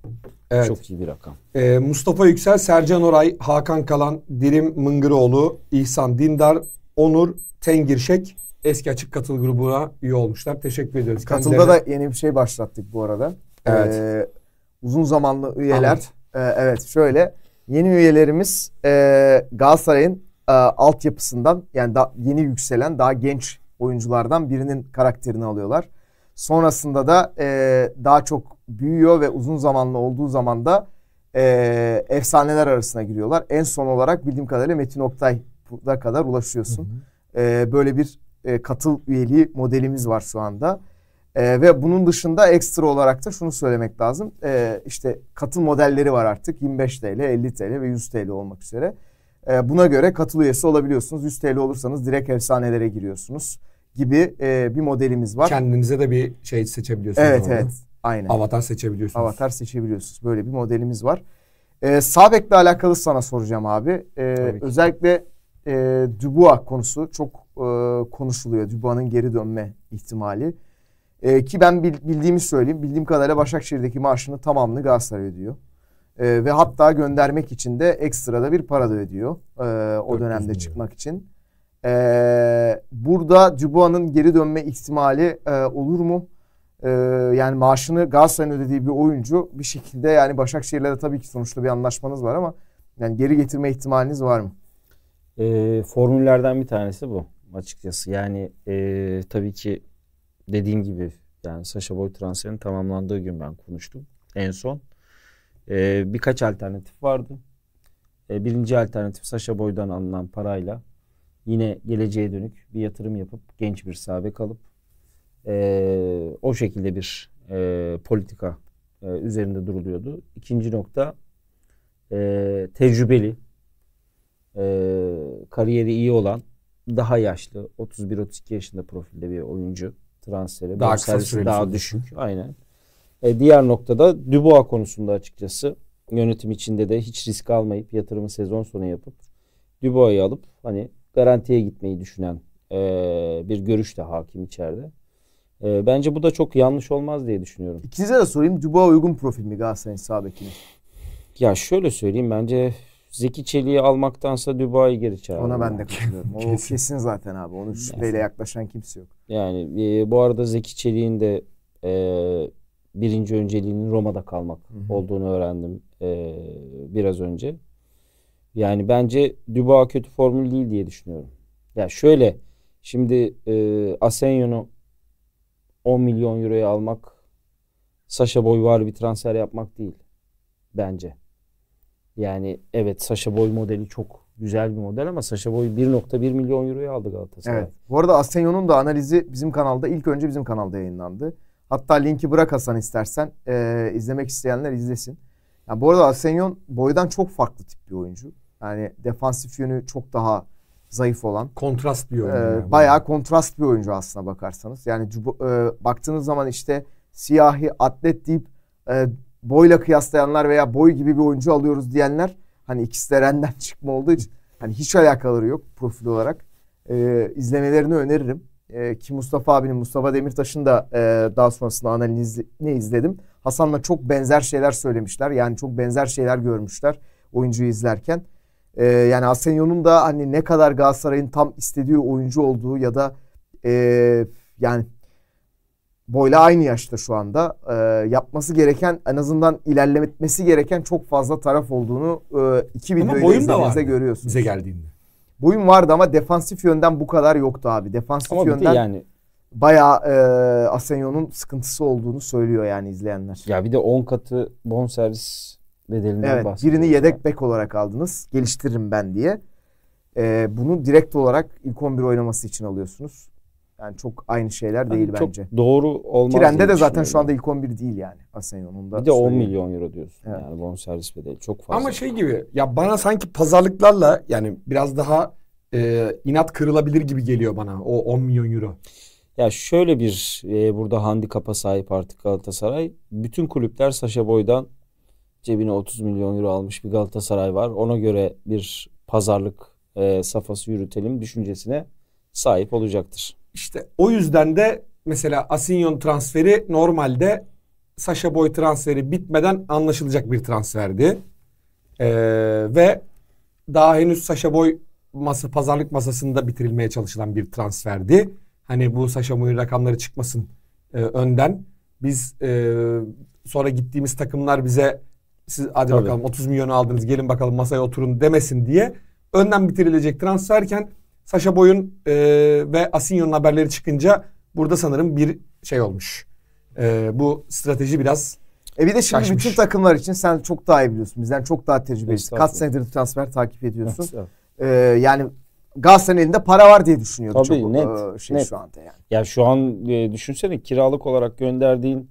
Evet. Çok iyi bir rakam. Ee, Mustafa Yüksel, Sercan Oray, Hakan Kalan, Dirim Mıngıroğlu, İhsan Dindar, Onur Tengirşek eski açık katıl grubuna üye olmuşlar. Teşekkür ediyoruz. Katılda da yeni bir şey başlattık bu arada. Evet. Ee, uzun zamanlı üyeler. Ee, evet şöyle yeni üyelerimiz e, Galatasaray'ın e, altyapısından yani da, yeni yükselen daha genç oyunculardan birinin karakterini alıyorlar. Sonrasında da e, daha çok büyüyor ve uzun zamanlı olduğu zaman da e, efsaneler arasına giriyorlar. En son olarak bildiğim kadarıyla Metin Oktay'a kadar ulaşıyorsun. Hı hı. E, böyle bir e, katıl üyeliği modelimiz var şu anda. E, ve bunun dışında ekstra olarak da şunu söylemek lazım. E, işte katıl modelleri var artık. 25 TL, 50 TL ve 100 TL olmak üzere. E, buna göre katıl üyesi olabiliyorsunuz. 100 TL olursanız direkt efsanelere giriyorsunuz gibi e, bir modelimiz var. Kendinize de bir şey seçebiliyorsunuz. Evet orada. evet. Aynen. Avatar seçebiliyorsunuz. Avatar seçebiliyorsunuz. Böyle bir modelimiz var. E, sağ alakalı sana soracağım abi. E, özellikle e, Dubois konusu çok e, konuşuluyor. Dubois'ın geri dönme ihtimali. E, ki ben bildiğimi söyleyeyim. Bildiğim kadarıyla Başakşehir'deki maaşını tamamını Galatasaray ödüyor. E, ve hatta göndermek için de ekstra da bir para da ödüyor e, o dönemde çıkmak için. E, burada Dubois'ın geri dönme ihtimali e, olur mu? E, yani maaşını Galatasaray'ın ödediği bir oyuncu bir şekilde yani Başakşehir'le de tabii ki sonuçta bir anlaşmanız var ama yani geri getirme ihtimaliniz var mı? E, formüllerden bir tanesi bu açıkçası. Yani e, tabii ki dediğim gibi yani Sasha Boy transferinin tamamlandığı gün ben konuştum en son. E, birkaç alternatif vardı. E, birinci alternatif Saşa Boy'dan alınan parayla yine geleceğe dönük bir yatırım yapıp genç bir sahabe kalıp e, o şekilde bir e, politika e, üzerinde duruluyordu. İkinci nokta e, tecrübeli, e, kariyeri iyi olan, daha yaşlı, 31-32 yaşında profilde bir oyuncu transferi. Daha kısa Daha düşük. Aynen. E, diğer noktada Dubois konusunda açıkçası yönetim içinde de hiç risk almayıp yatırımı sezon sonu yapıp Dubois'u alıp hani garantiye gitmeyi düşünen e, bir görüş de hakim içeride. E, bence bu da çok yanlış olmaz diye düşünüyorum. İkinize de sorayım Dubois uygun profil mi Galatasaray'ın sağ bekine? Ya şöyle söyleyeyim bence Zeki Çelik'i almaktansa Dubai'yi geri çağırır. Ona ben de katılıyorum. o kesin. kesin zaten abi. Onun şüpheyle yaklaşan kimse yok. Yani e, bu arada Zeki Çelik'in de e, birinci önceliğinin Roma'da kalmak hı hı. olduğunu öğrendim e, biraz önce. Yani bence Dubois kötü formül değil diye düşünüyorum. Ya yani şöyle şimdi e, Asenyo'nu 10 milyon euroya almak Sasha Boy var bir transfer yapmak değil bence. Yani evet Sasha Boy modeli çok güzel bir model ama Sasha Boy 1.1 milyon euroya aldı Galatasaray. Evet. Bu arada Asenyo'nun da analizi bizim kanalda ilk önce bizim kanalda yayınlandı. Hatta linki bırak Hasan istersen. E, izlemek isteyenler izlesin. Yani bu arada Asenyon boydan çok farklı tip bir oyuncu. Yani defansif yönü çok daha zayıf olan. Kontrast bir ee, oyuncu. E, yani. Bayağı kontrast bir oyuncu aslına bakarsanız. Yani e, baktığınız zaman işte siyahi atlet deyip e, boyla kıyaslayanlar veya boy gibi bir oyuncu alıyoruz diyenler hani ikisi de renden çıkma olduğu için hani hiç alakaları yok profil olarak. E, izlemelerini öneririm e, ki Mustafa abinin, Mustafa Demirtaş'ın da e, daha sonrasında analizini izledim. Hasan'la çok benzer şeyler söylemişler. Yani çok benzer şeyler görmüşler oyuncuyu izlerken. E, yani Asenyo'nun da hani ne kadar Galatasaray'ın tam istediği oyuncu olduğu ya da e, yani boyla aynı yaşta şu anda e, yapması gereken en azından ilerletmesi gereken çok fazla taraf olduğunu e, iki videoyu izlediğinizde görüyorsunuz. Bize geldiğinde. Boyun vardı ama defansif yönden bu kadar yoktu abi. Defansif ama yönden de yani bayağı e, Asenyo'nun sıkıntısı olduğunu söylüyor yani izleyenler. Ya bir de 10 katı bonservis bedelinden evet, bahsediyoruz. Birini yedek bek olarak aldınız. Geliştiririm ben diye. E, bunu direkt olarak ilk 11 oynaması için alıyorsunuz. Yani çok aynı şeyler yani değil çok bence. Doğru olmaz. Trende de zaten şu anda ilk 11 değil yani Asenyon. Onu da bir de söyleyeyim. 10 milyon euro diyorsun. Evet. Yani bonservis bedeli çok fazla. Ama şey gibi ya bana sanki pazarlıklarla yani biraz daha e, inat kırılabilir gibi geliyor bana o 10 milyon euro. Ya şöyle bir e, burada handikapa sahip artık Galatasaray. Bütün kulüpler Saşa Boy'dan cebine 30 milyon euro almış bir Galatasaray var. Ona göre bir pazarlık e, safhası yürütelim düşüncesine sahip olacaktır. İşte o yüzden de mesela Asinyon transferi normalde Sasha Boy transferi bitmeden anlaşılacak bir transferdi. Ee, ve daha henüz Sasha Boy masa, pazarlık masasında bitirilmeye çalışılan bir transferdi. Hani bu Sasha Boy'un rakamları çıkmasın e, önden. Biz e, sonra gittiğimiz takımlar bize siz hadi Tabii. bakalım 30 milyon aldınız gelin bakalım masaya oturun demesin diye önden bitirilecek transferken Sasha Boy'un e, ve Asinyo'nun haberleri çıkınca burada sanırım bir şey olmuş. E, bu strateji biraz e bir de şimdi Kaçmış. bütün takımlar için sen çok daha iyi biliyorsun. Bizden çok daha tecrübelisin. Kaç senedir transfer takip ediyorsun. Estağfurullah. E, yani Galatasaray'ın elinde para var diye düşünüyordum. Tabii çok, net. E, şey net. şu anda yani. Ya şu an e, düşünsene kiralık olarak gönderdiğin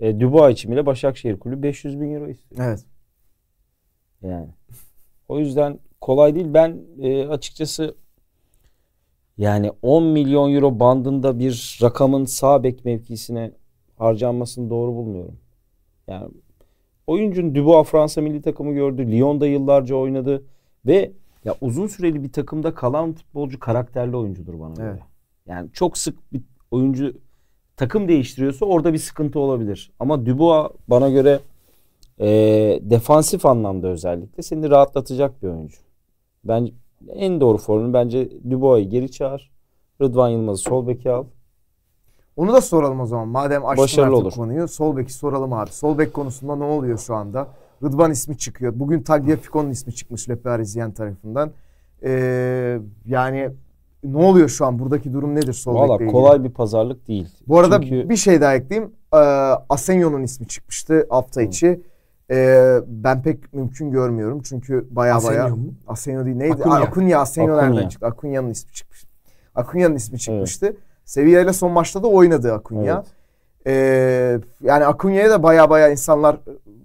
e, Dubois için bile Başakşehir Kulübü 500 bin euro istiyor. Evet. Yani. O yüzden kolay değil. Ben e, açıkçası yani 10 milyon euro bandında bir rakamın sağ bek mevkisine harcanmasını doğru bulmuyorum. Yani oyuncun Dubois Fransa milli takımı gördü. Lyon'da yıllarca oynadı ve ya uzun süreli bir takımda kalan futbolcu karakterli oyuncudur bana göre. Evet. Yani çok sık bir oyuncu takım değiştiriyorsa orada bir sıkıntı olabilir. Ama Dubois bana göre e, defansif anlamda özellikle seni rahatlatacak bir oyuncu. Ben en doğru formül bence Dubois'u geri çağır. Rıdvan Yılmaz'ı sol beke al. Onu da soralım o zaman. Madem açtın Başarılı artık olur. konuyu. Sol beki soralım abi. Sol bek konusunda ne oluyor şu anda? Rıdvan ismi çıkıyor. Bugün Tagliafico'nun ismi çıkmış Le Parisien tarafından. Ee, yani ne oluyor şu an? Buradaki durum nedir sol Valla bekle kolay ilgili? bir pazarlık değil. Bu arada Çünkü... bir şey daha ekleyeyim. Ee, Asenio'nun ismi çıkmıştı hafta içi. Hı. Ee, ben pek mümkün görmüyorum çünkü baya baya Asenio mu? Asenio değil neydi? Akunya. Akunya Asenio nereden çıktı? Akunya'nın ismi çıkmış. Akunya'nın ismi çıkmıştı. Evet. Sevilla ile son maçta da oynadı Akunya. Evet. Ee, yani Akunya'ya da baya baya insanlar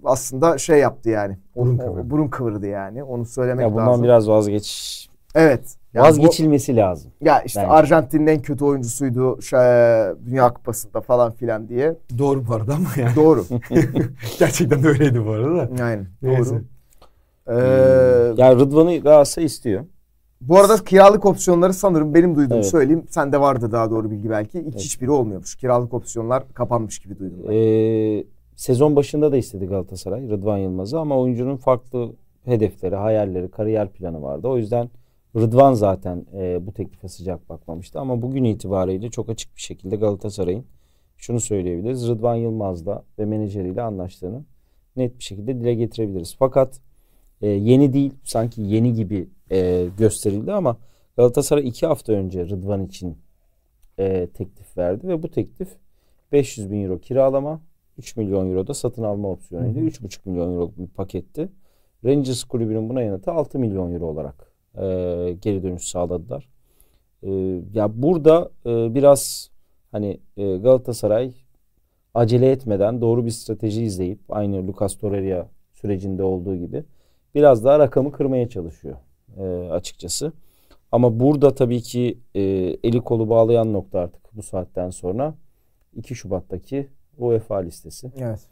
aslında şey yaptı yani. Burun kıvırdı. Burun kıvırdı yani. Onu söylemek ya bundan lazım. Bundan biraz vazgeç Evet. Yani Vazgeçilmesi bu, lazım. Ya işte bence. Arjantin'in en kötü oyuncusuydu şey, Dünya Kupası'nda falan filan diye. Doğru bu arada ama yani. Doğru. Gerçekten öyleydi bu arada. Yani. Doğru. Ee, hmm. Ya Rıdvan'ı Galatasaray istiyor. Bu arada kiralık opsiyonları sanırım benim duyduğumu evet. söyleyeyim. de vardı daha doğru bilgi belki. Hiç evet. hiçbiri olmuyormuş. Kiralık opsiyonlar kapanmış gibi duydum. Ee, sezon başında da istedi Galatasaray Rıdvan Yılmaz'ı ama oyuncunun farklı hedefleri, hayalleri, kariyer planı vardı. O yüzden Rıdvan zaten e, bu teklife sıcak bakmamıştı ama bugün itibariyle çok açık bir şekilde Galatasaray'ın şunu söyleyebiliriz. Rıdvan Yılmaz'la ve menajeriyle anlaştığını net bir şekilde dile getirebiliriz. Fakat e, yeni değil sanki yeni gibi e, gösterildi ama Galatasaray iki hafta önce Rıdvan için e, teklif verdi ve bu teklif 500 bin euro kiralama 3 milyon euro da satın alma opsiyonuydu. 3,5 milyon euro bir paketti. Rangers kulübünün buna yanıtı 6 milyon euro olarak e, geri dönüş sağladılar. E, ya burada e, biraz hani e, Galatasaray acele etmeden doğru bir strateji izleyip aynı Lucas Torreira sürecinde olduğu gibi biraz daha rakamı kırmaya çalışıyor e, açıkçası. Ama burada tabii ki e, eli kolu bağlayan nokta artık bu saatten sonra 2 Şubat'taki UEFA listesi. Evet.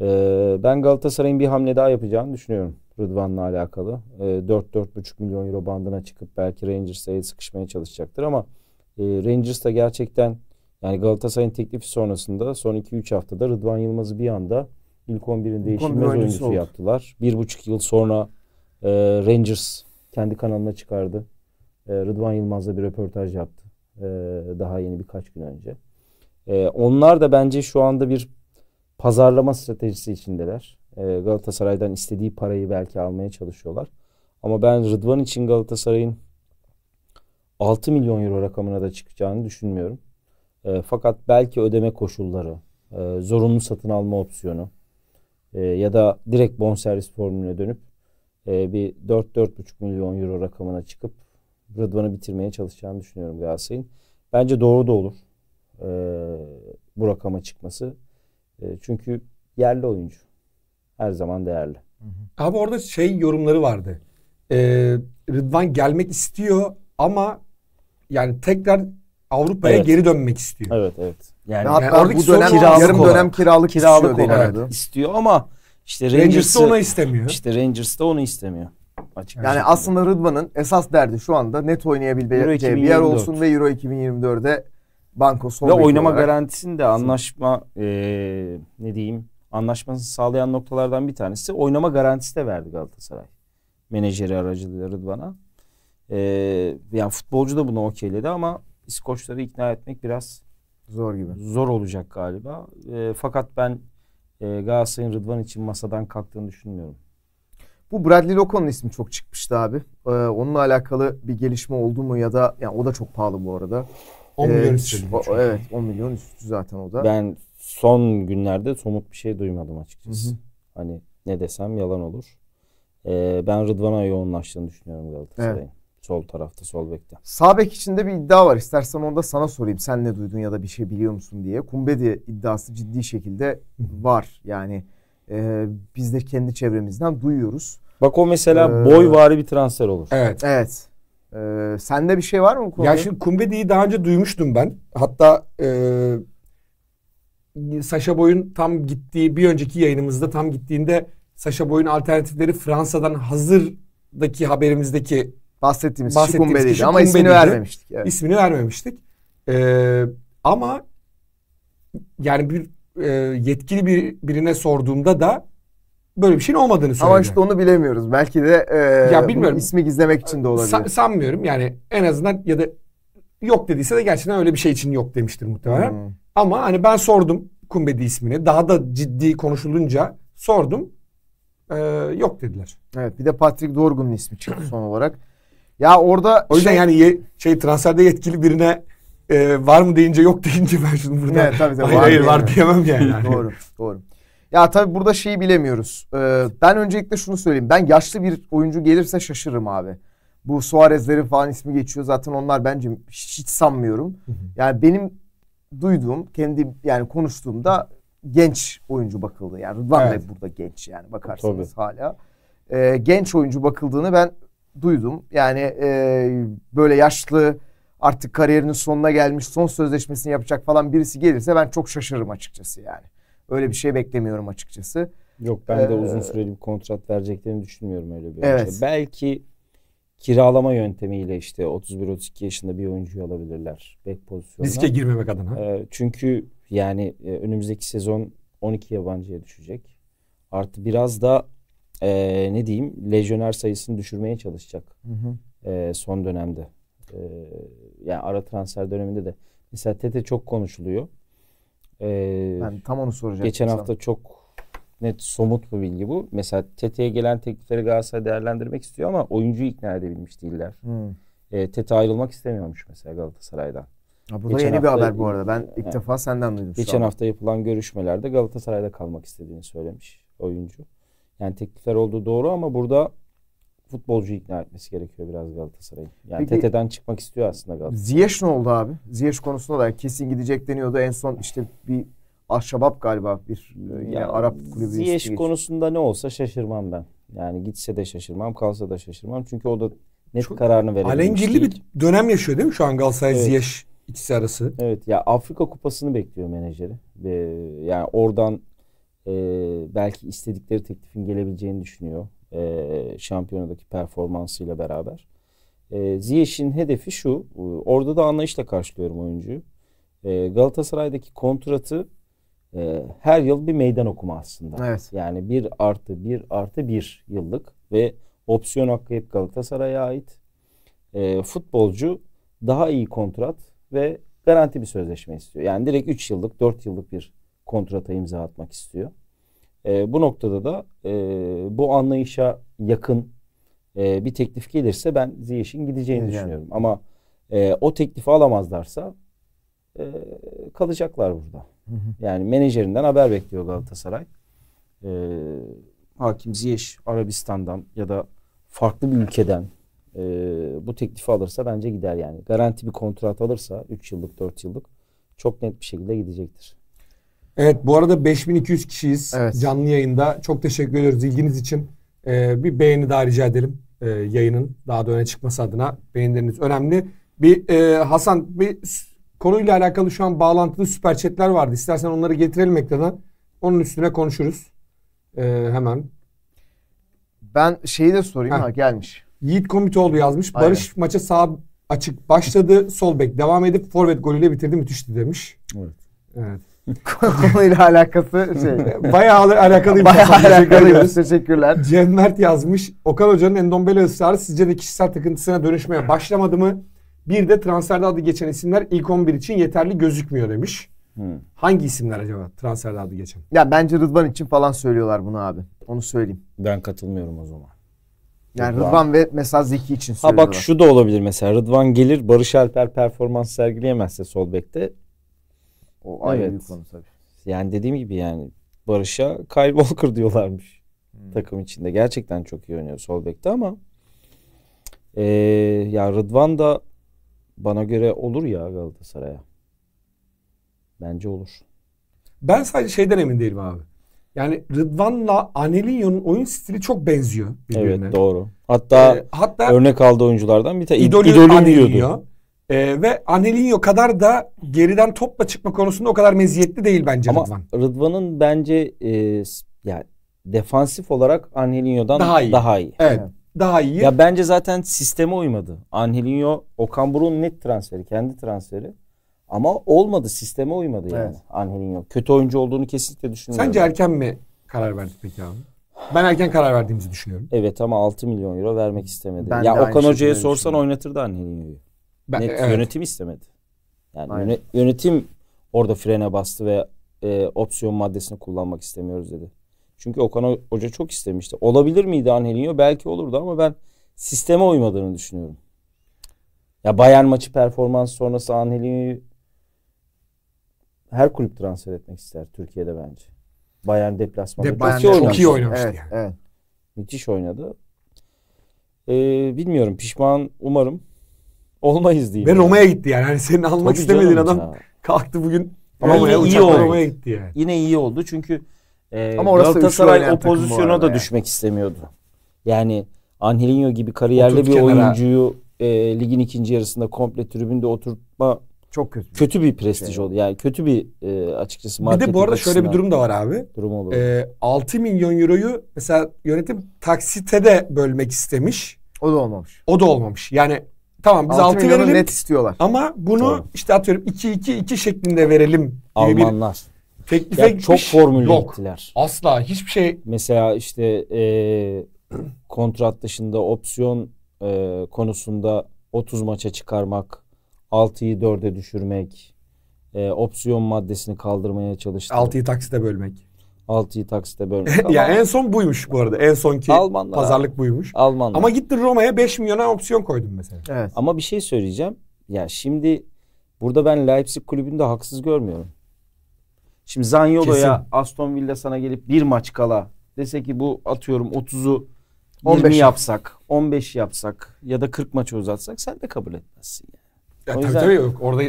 Ee, ben Galatasaray'ın bir hamle daha yapacağını düşünüyorum Rıdvan'la alakalı. Ee, 4-4,5 milyon euro bandına çıkıp belki Rangers'a el sıkışmaya çalışacaktır ama e, Rangers da gerçekten yani Galatasaray'ın teklifi sonrasında son 2-3 haftada Rıdvan Yılmaz'ı bir anda ilk 11'in değişilmez oyuncusu oldu. yaptılar. Bir buçuk yıl sonra e, Rangers kendi kanalına çıkardı. E, Rıdvan Yılmaz'la bir röportaj yaptı. E, daha yeni birkaç gün önce. onlar da bence şu anda bir pazarlama stratejisi içindeler. E, Galatasaray'dan istediği parayı belki almaya çalışıyorlar. Ama ben Rıdvan için Galatasaray'ın 6 milyon euro rakamına da çıkacağını düşünmüyorum. E, fakat belki ödeme koşulları, e, zorunlu satın alma opsiyonu e, ya da direkt bonservis formülüne dönüp e, bir 4-4,5 milyon euro rakamına çıkıp Rıdvan'ı bitirmeye çalışacağını düşünüyorum Galatasaray'ın. Bence doğru da olur e, bu rakama çıkması. Ee, çünkü yerli oyuncu. Her zaman değerli. Abi orada şey yorumları vardı. E, Rıdvan gelmek istiyor ama yani tekrar Avrupa'ya evet. geri dönmek istiyor. Evet evet. Yani, yani bu dönem kiralık yarım dönem kiralık kiralık istiyor, olarak evet. istiyor ama işte Rangers onu istemiyor. İşte Rangers de onu istemiyor. Açık yani açık aslında Rıdvan'ın esas derdi şu anda net oynayabileceği bir yer olsun ve Euro 2024'de Banko sol Ve oynama olarak. garantisini de anlaşma e, ne diyeyim anlaşmasını sağlayan noktalardan bir tanesi oynama garantisi de verdi Galatasaray. Menajeri aracılığıyla Rıdvan'a. E, yani futbolcu da bunu okeyledi ama İskoçları ikna etmek biraz zor gibi. Zor olacak galiba. E, fakat ben e, Galatasaray'ın Rıdvan için masadan kalktığını düşünmüyorum. Bu Bradley Loco'nun ismi çok çıkmıştı abi. Ee, onunla alakalı bir gelişme oldu mu ya da yani o da çok pahalı bu arada. 10 ee, milyon ee, üstü. O, evet 10 milyon üstü zaten o da. Ben son günlerde somut bir şey duymadım açıkçası. Hı-hı. Hani ne desem yalan olur. Ee, ben Rıdvan'a yoğunlaştığını düşünüyorum Galatasaray'ın. Evet. Sol tarafta, sol bekte. Sağ bek içinde bir iddia var. İstersen onu da sana sorayım. Sen ne duydun ya da bir şey biliyor musun diye. Kumbedi iddiası ciddi şekilde var. Yani e, biz de kendi çevremizden duyuyoruz. Bak o mesela ee, boyvari bir transfer olur. Evet. Evet. Ee, sende bir şey var mı bu Ya şimdi Kumbede'yi daha önce duymuştum ben. Hatta e, Saşa Boy'un tam gittiği bir önceki yayınımızda tam gittiğinde Saşa Boy'un alternatifleri Fransa'dan hazırdaki haberimizdeki bahsettiğimiz, bahsettiğimiz kişi Kumbede'ydi ama ismini vermemiştik. Evet. İsmini vermemiştik. Ee, ama yani bir e, yetkili bir birine sorduğumda da böyle bir şeyin olmadığını söylüyor. Ama işte onu bilemiyoruz. Belki de e, ya bilmiyorum. ismi gizlemek için de olabilir. Sa- sanmıyorum yani en azından ya da yok dediyse de gerçekten öyle bir şey için yok demiştir muhtemelen. Hmm. Ama hani ben sordum Kumbedi ismini. Daha da ciddi konuşulunca sordum. Ee, yok dediler. Evet bir de Patrick Dorgun'un ismi çıktı son olarak. Ya orada o yüzden şey, yani ye, şey transferde yetkili birine e, var mı deyince yok deyince ben şimdi burada evet, tabii, tabii, hayır var hayır var diyemem yani. doğru doğru. Ya tabii burada şeyi bilemiyoruz. Ee, ben öncelikle şunu söyleyeyim. Ben yaşlı bir oyuncu gelirse şaşırırım abi. Bu Suarez'lerin falan ismi geçiyor. Zaten onlar bence hiç, hiç sanmıyorum. Yani benim duyduğum, kendi yani konuştuğumda genç oyuncu bakıldı. Yani Rıdvan evet. burada genç yani bakarsanız Tabii. hala. Ee, genç oyuncu bakıldığını ben duydum. Yani e, böyle yaşlı artık kariyerinin sonuna gelmiş son sözleşmesini yapacak falan birisi gelirse ben çok şaşırırım açıkçası yani. Öyle bir şey beklemiyorum açıkçası. Yok ben ee, de uzun ee, süreli bir kontrat vereceklerini düşünmüyorum öyle bir evet. Önce. Belki kiralama yöntemiyle işte 31-32 yaşında bir oyuncuyu alabilirler bek pozisyonuna. Riske girmemek adına. Ee, çünkü yani e, önümüzdeki sezon 12 yabancıya düşecek. Artı biraz da e, ne diyeyim lejyoner sayısını düşürmeye çalışacak hı hı. E, son dönemde. E, yani ara transfer döneminde de. Mesela Tete çok konuşuluyor. Ee, ben tam onu soracağım. Geçen sana. hafta çok net somut bir bilgi bu. Mesela TT'ye gelen teklifleri Galatasaray değerlendirmek istiyor ama oyuncuyu ikna edebilmiş değiller. Hmm. E, Tete ayrılmak istemiyormuş mesela Galatasaray'dan. Ha, bu da yeni hafta, bir haber bu arada. Ben ilk yani, defa senden duydum. Geçen hafta yapılan görüşmelerde Galatasaray'da kalmak istediğini söylemiş oyuncu. Yani teklifler olduğu doğru ama burada futbolcu ikna etmesi gerekiyor biraz Galatasaray'ın. Yani Peki, TT'den çıkmak istiyor aslında Galatasaray. Ziyech ne oldu abi? Ziyech konusunda da kesin gidecek deniyordu. En son işte bir Ahşabap galiba bir e, yine ya, Arap kulübü. Ziyech konusunda ne olsa şaşırmam ben. Yani gitse de şaşırmam, kalsa da şaşırmam. Çünkü o da net Çok kararını verebilmiş Alengirli değil. bir dönem yaşıyor değil mi şu an Galatasaray evet. Ziyech ikisi arası? Evet ya Afrika Kupası'nı bekliyor menajeri. Ee, yani oradan e, belki istedikleri teklifin gelebileceğini düşünüyor e, şampiyonadaki performansıyla beraber. E, Ziyech'in hedefi şu. E, orada da anlayışla karşılıyorum oyuncuyu. E, Galatasaray'daki kontratı e, her yıl bir meydan okuma aslında. Evet. Yani bir artı bir artı bir yıllık ve opsiyon hakkı hep Galatasaray'a ait. E, futbolcu daha iyi kontrat ve garanti bir sözleşme istiyor. Yani direkt 3 yıllık 4 yıllık bir kontrata imza atmak istiyor. E, bu noktada da e, bu anlayışa yakın e, bir teklif gelirse ben Ziyeş'in gideceğini yani. düşünüyorum. Ama e, o teklifi alamazlarsa e, kalacaklar burada. Hı hı. Yani menajerinden haber bekliyor Galatasaray. E, Hakim Ziyeş Arabistan'dan ya da farklı bir ülkeden e, bu teklifi alırsa bence gider yani. Garanti bir kontrat alırsa 3 yıllık 4 yıllık çok net bir şekilde gidecektir. Evet bu arada 5200 kişiyiz evet. canlı yayında. Çok teşekkür ediyoruz ilginiz için. Ee, bir beğeni daha rica edelim ee, yayının daha da öne çıkması adına. Beğenileriniz önemli. Bir e, Hasan bir konuyla alakalı şu an bağlantılı süper chatler vardı. İstersen onları getirelim ekrana. Onun üstüne konuşuruz. Ee, hemen. Ben şeyi de sorayım Heh. ha gelmiş. Yiğit Komitoğlu yazmış. Aynen. Barış maça sağ açık başladı. Sol bek devam edip forvet golüyle bitirdi. Müthişti demiş. Evet. Evet konuyla alakası şey. Bayağı alakalı. Bayağı alakalı. Teşekkürler. Cem Mert yazmış. Okan Hoca'nın Endombele ısrarı sizce de kişisel takıntısına dönüşmeye başlamadı mı? Bir de transferde adı geçen isimler ilk 11 için yeterli gözükmüyor demiş. Hmm. Hangi isimler acaba transferde adı geçen? Ya bence Rıdvan için falan söylüyorlar bunu abi. Onu söyleyeyim. Ben katılmıyorum o zaman. Yani Rıdvan, ve mesela Zeki için söylüyorlar. Ha bak şu da olabilir mesela. Rıdvan gelir Barış Alper performans sergileyemezse sol o ayrı evet. bir konu tabii. Yani dediğim gibi yani Barış'a Kyle Walker diyorlarmış hmm. takım içinde. Gerçekten çok iyi oynuyor sol bekte ama ee, ya Rıdvan da bana göre olur ya Galatasaray'a. Bence olur. Ben sadece şeyden emin değilim abi. Yani Rıdvan'la Anelino'nun oyun stili çok benziyor birbirine. Evet doğru. Hatta, ee, hatta örnek aldığı oyunculardan bir tane idolü idolüm diyordu. Ee, ve Angelinho kadar da geriden topla çıkma konusunda o kadar meziyetli değil bence Ama Rıdvan. Rıdvan'ın bence e, yani defansif olarak Angelinho'dan daha iyi. Daha iyi. Evet. Yani. Daha iyi. Ya bence zaten sisteme uymadı. Angelinho Okan Buruk'un net transferi, kendi transferi. Ama olmadı, sisteme uymadı yani evet. Angelinho. Kötü oyuncu olduğunu kesinlikle düşünmüyorum. Sence erken mi karar verdik peki abi? Ben erken karar verdiğimizi düşünüyorum. Evet ama 6 milyon euro vermek istemedi. Ben ya Okan Hoca'ya sorsan oynatırdı Angelinho'yu. Ben, Net, evet. Yönetim istemedi. Yani Aynen. yönetim orada frene bastı ve e, opsiyon maddesini kullanmak istemiyoruz dedi. Çünkü Okan Hoca çok istemişti. Olabilir miydi Angelinho? Belki olurdu ama ben sisteme uymadığını düşünüyorum. Ya Bayern maçı performans sonrası Angelinho'yu her kulüp transfer etmek ister Türkiye'de bence. Bayern deplasmanda De, Bayern çok, çok iyi oynamıştı. Evet, yani. evet. Müthiş oynadı. Ee, bilmiyorum pişman umarım olmayız diye. Ve yani. Roma'ya gitti yani. Yani senin almak Tabii istemediğin adam ha. kalktı bugün Roma'ya yani iyi oldu. Roma'ya gitti yani. Yine iyi oldu çünkü e, Ama Galatasaray o pozisyona da düşmek istemiyordu. Yani Angelinho gibi kariyerli Oturt bir kenara. oyuncuyu e, ligin ikinci yarısında komple tribünde oturtma çok kötü. Kötü bir şey prestij şey. oldu. Yani kötü bir e, açıkçası Bir de bu arada şöyle bir durum da var abi. Durum olur. E, 6 milyon euroyu mesela yönetim taksite de bölmek istemiş. O da olmamış. O da olmamış. Yani Tamam biz 6, verelim. net istiyorlar. Ama bunu tamam. işte atıyorum 2-2-2 şeklinde verelim gibi Almanlar. bir ya Çok formül Yok. Ettiler. Asla hiçbir şey. Mesela işte e, kontrat dışında opsiyon e, konusunda 30 maça çıkarmak, 6'yı 4'e düşürmek, e, opsiyon maddesini kaldırmaya çalıştı. 6'yı taksite bölmek. 6'yı taksite bölmek. ya yani en son buymuş bu arada. En sonki Almanlar pazarlık abi. buymuş. Almanlar. Ama gittin Roma'ya 5 milyona opsiyon koydun mesela. Evet. Ama bir şey söyleyeceğim. Ya yani şimdi burada ben Leipzig kulübünü de haksız görmüyorum. Şimdi Zaniolo'ya Aston Villa sana gelip bir maç kala dese ki bu atıyorum 30'u 15 yapsak, 15 yapsak ya da 40 maçı uzatsak sen de kabul etmezsin yani. Ya o tabii yüzden... tabii yok. Orada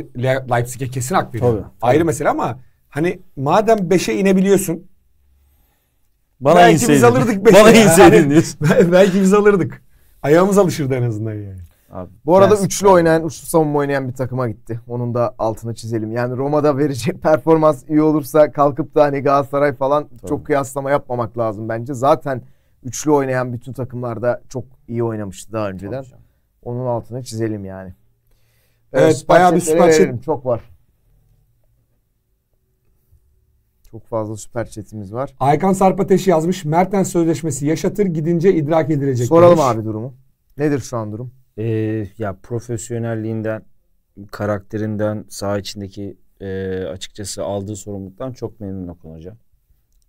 Leipzig'e kesin hak veriyor. Tabii, Ayrı mesele ama hani madem 5'e inebiliyorsun bana belki inseydin. biz alırdık. Bana inseydin diyorsun. belki biz alırdık. Ayağımız alışırdı en azından yani. Abi, Bu arada ben, üçlü ben... oynayan, üçlü savunma oynayan bir takıma gitti. Onun da altını çizelim. Yani Roma'da verecek performans iyi olursa kalkıp da hani Galatasaray falan Tabii. çok kıyaslama yapmamak lazım bence. Zaten üçlü oynayan bütün takımlarda çok iyi oynamıştı daha önceden. Onun altını çizelim yani. Evet, evet bayağı bir süper Çok var. Çok fazla süper chatimiz var. Aykan Sarpateş yazmış. Mertens sözleşmesi yaşatır gidince idrak edilecek. Soralım demiş. abi durumu. Nedir şu an durum? Ee, ya profesyonelliğinden, karakterinden, saha içindeki e, açıkçası aldığı sorumluluktan çok memnun Okan Hoca.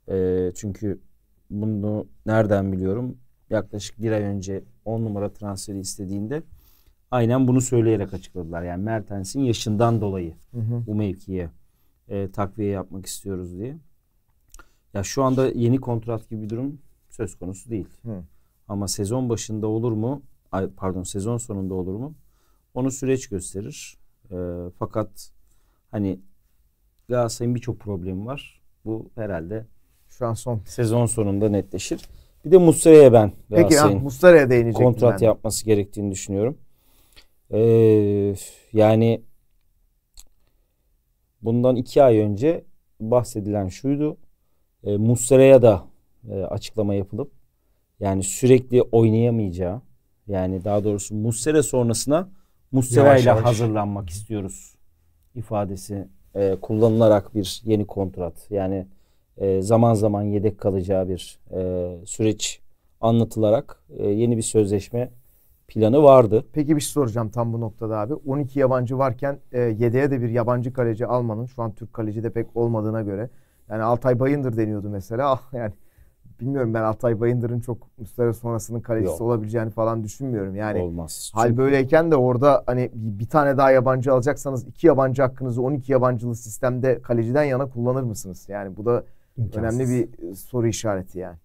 E, çünkü bunu nereden biliyorum? Yaklaşık bir ay önce 10 numara transferi istediğinde aynen bunu söyleyerek açıkladılar. Yani Mertens'in yaşından dolayı hı hı. bu mevkiye e, takviye yapmak istiyoruz diye. Ya şu anda yeni kontrat gibi bir durum söz konusu değil. Hı. Ama sezon başında olur mu? Ay, pardon sezon sonunda olur mu? Onu süreç gösterir. E, fakat hani Galatasaray'ın birçok problemi var. Bu herhalde şu an son sezon sonunda netleşir. Bir de Muslera'ya ben Peki Muslera'ya değinecek kontrat yani. yapması gerektiğini düşünüyorum. Ee, yani Bundan iki ay önce bahsedilen şuydu. E, Muslera'ya da e, açıklama yapılıp yani sürekli oynayamayacağı yani daha doğrusu Muslera sonrasına Muslera ile hazırlanmak istiyoruz ifadesi e, kullanılarak bir yeni kontrat yani e, zaman zaman yedek kalacağı bir e, süreç anlatılarak e, yeni bir sözleşme planı vardı. Peki bir şey soracağım tam bu noktada abi. 12 yabancı varken e, yedeğe de bir yabancı kaleci almanın şu an Türk kaleci de pek olmadığına göre. Yani Altay Bayındır deniyordu mesela. Ah, yani bilmiyorum ben Altay Bayındır'ın çok Mustafa sonrasının kalecisi Yok. olabileceğini falan düşünmüyorum. Yani Olmaz. Hal böyleyken de orada hani bir tane daha yabancı alacaksanız iki yabancı hakkınızı 12 yabancılı sistemde kaleciden yana kullanır mısınız? Yani bu da İmkansız. önemli bir soru işareti yani.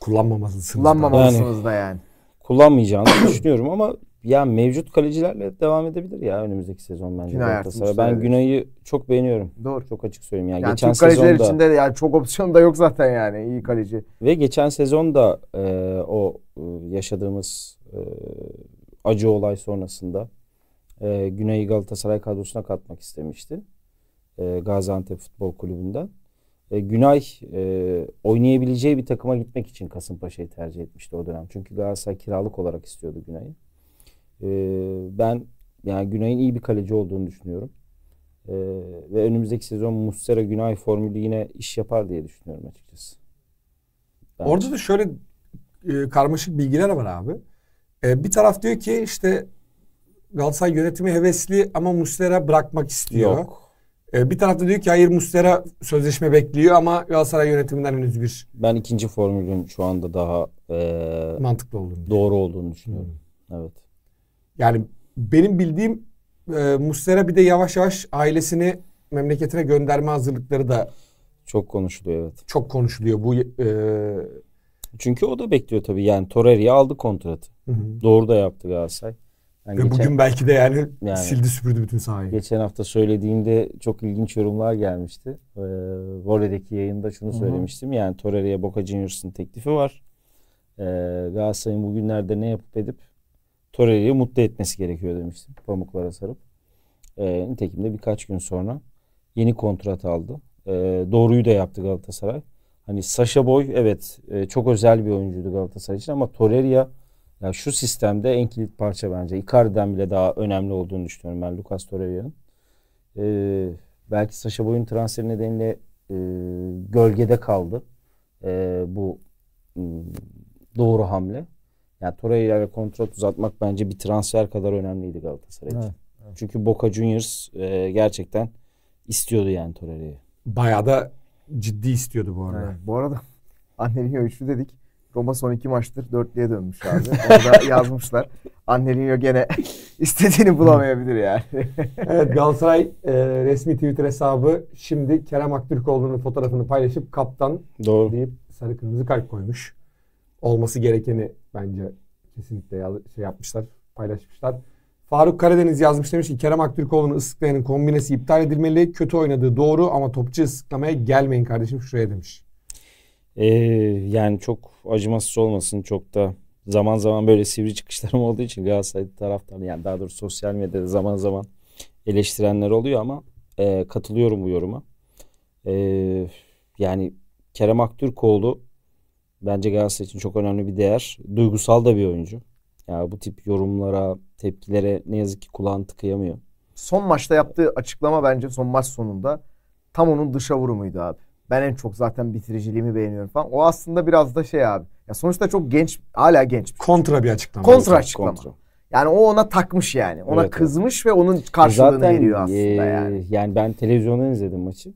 Kullanmamalısınız. Kullanmamalısınız da yani. Da yani kullanmayacağını düşünüyorum ama ya mevcut kalecilerle devam edebilir ya önümüzdeki sezon bence Günay Galatasaray. Ben Günay'ı çok beğeniyorum. Doğru. Çok açık söyleyeyim yani, yani geçen Türk kaleciler sezonda içinde de yani çok opsiyon da yok zaten yani iyi kaleci. Ve geçen sezon da e, o e, yaşadığımız e, acı olay sonrasında e, Güney'i Galatasaray kadrosuna katmak istemişti. E, Gaziantep Futbol Kulübü'nden e, Günay e, oynayabileceği bir takıma gitmek için Kasımpaşa'yı tercih etmişti o dönem. Çünkü Galatasaray kiralık olarak istiyordu Günay'ı. E, ben yani Günay'ın iyi bir kaleci olduğunu düşünüyorum. E, ve önümüzdeki sezon Mustera Günay formülü yine iş yapar diye düşünüyorum açıkçası. Ben Orada da şöyle e, karmaşık bilgiler var abi. E, bir taraf diyor ki işte Galatasaray yönetimi hevesli ama Mustera bırakmak istiyor. Yok. E, bir tarafta diyor ki hayır Mustera sözleşme bekliyor ama Galatasaray yönetiminden henüz bir. Ben ikinci formülün şu anda daha e, mantıklı olduğunu doğru olduğunu düşünüyorum. Hı. Hmm. Evet. Yani benim bildiğim e, Mustera bir de yavaş yavaş ailesini memleketine gönderme hazırlıkları da çok konuşuluyor evet. Çok konuşuluyor bu e, çünkü o da bekliyor tabii yani Torreira'yı aldı kontratı. Hı hı. Doğru da yaptı Galatasaray. Yani Ve geçen, bugün belki de yani, yani sildi süpürdü bütün sahayı. Geçen hafta söylediğimde çok ilginç yorumlar gelmişti. Ee, Vole'deki yayında şunu Hı-hı. söylemiştim. Yani Torreira'ya Boca Juniors'ın teklifi var. Ee, Galatasaray'ın bugünlerde ne yapıp edip Torreira'yı mutlu etmesi gerekiyor demiştim. Pamuklara sarıp. Ee, nitekim de birkaç gün sonra yeni kontrat aldı. Ee, doğruyu da yaptı Galatasaray. Hani Sasha Boy evet e, çok özel bir oyuncuydu Galatasaray için ama Torreira ya şu sistemde en kilit parça bence. Icardi'den bile daha önemli olduğunu düşünüyorum ben Lucas Torreira'nın. Ee, belki Saşa Boy'un transferi nedeniyle e, gölgede kaldı e, bu hmm, doğru hamle. Yani Torreira kontrat uzatmak bence bir transfer kadar önemliydi Galatasaray için. Evet, evet. Çünkü Boca Juniors e, gerçekten istiyordu yani Torreira'yı. Bayağı da ciddi istiyordu bu arada. Evet, bu arada Annenin ölçü dedik. Roma son iki maçtır dörtlüye dönmüş abi. Orada yazmışlar. Annelinho gene istediğini bulamayabilir yani. evet Galatasaray e, resmi Twitter hesabı şimdi Kerem Aktürkoğlu'nun fotoğrafını paylaşıp kaptan Doğru. deyip sarı kırmızı kalp koymuş. Olması gerekeni bence kesinlikle şey yapmışlar, paylaşmışlar. Faruk Karadeniz yazmış demiş ki Kerem Aktürkoğlu'nun ıslıklayanın kombinesi iptal edilmeli. Kötü oynadığı doğru ama topçu ıslıklamaya gelmeyin kardeşim şuraya demiş. Ee, yani çok acımasız olmasın çok da zaman zaman böyle sivri çıkışlarım olduğu için Galatasaray taraftan yani daha doğrusu sosyal medyada zaman zaman eleştirenler oluyor ama e, katılıyorum bu yoruma. E, yani Kerem Aktürkoğlu bence Galatasaray için çok önemli bir değer. Duygusal da bir oyuncu. Yani bu tip yorumlara, tepkilere ne yazık ki kulağını tıkayamıyor. Son maçta yaptığı açıklama bence son maç sonunda tam onun dışa vurumuydu abi ben en çok zaten bitiriciliğimi beğeniyorum falan. O aslında biraz da şey abi. Ya sonuçta çok genç, hala genç. Bir kontra bir açıklama. Kontra açıklama. Kontra. Yani o ona takmış yani. Ona evet, kızmış evet. ve onun karşılığını Zaten, veriyor aslında ee, yani. Yani ben televizyondan izledim maçı.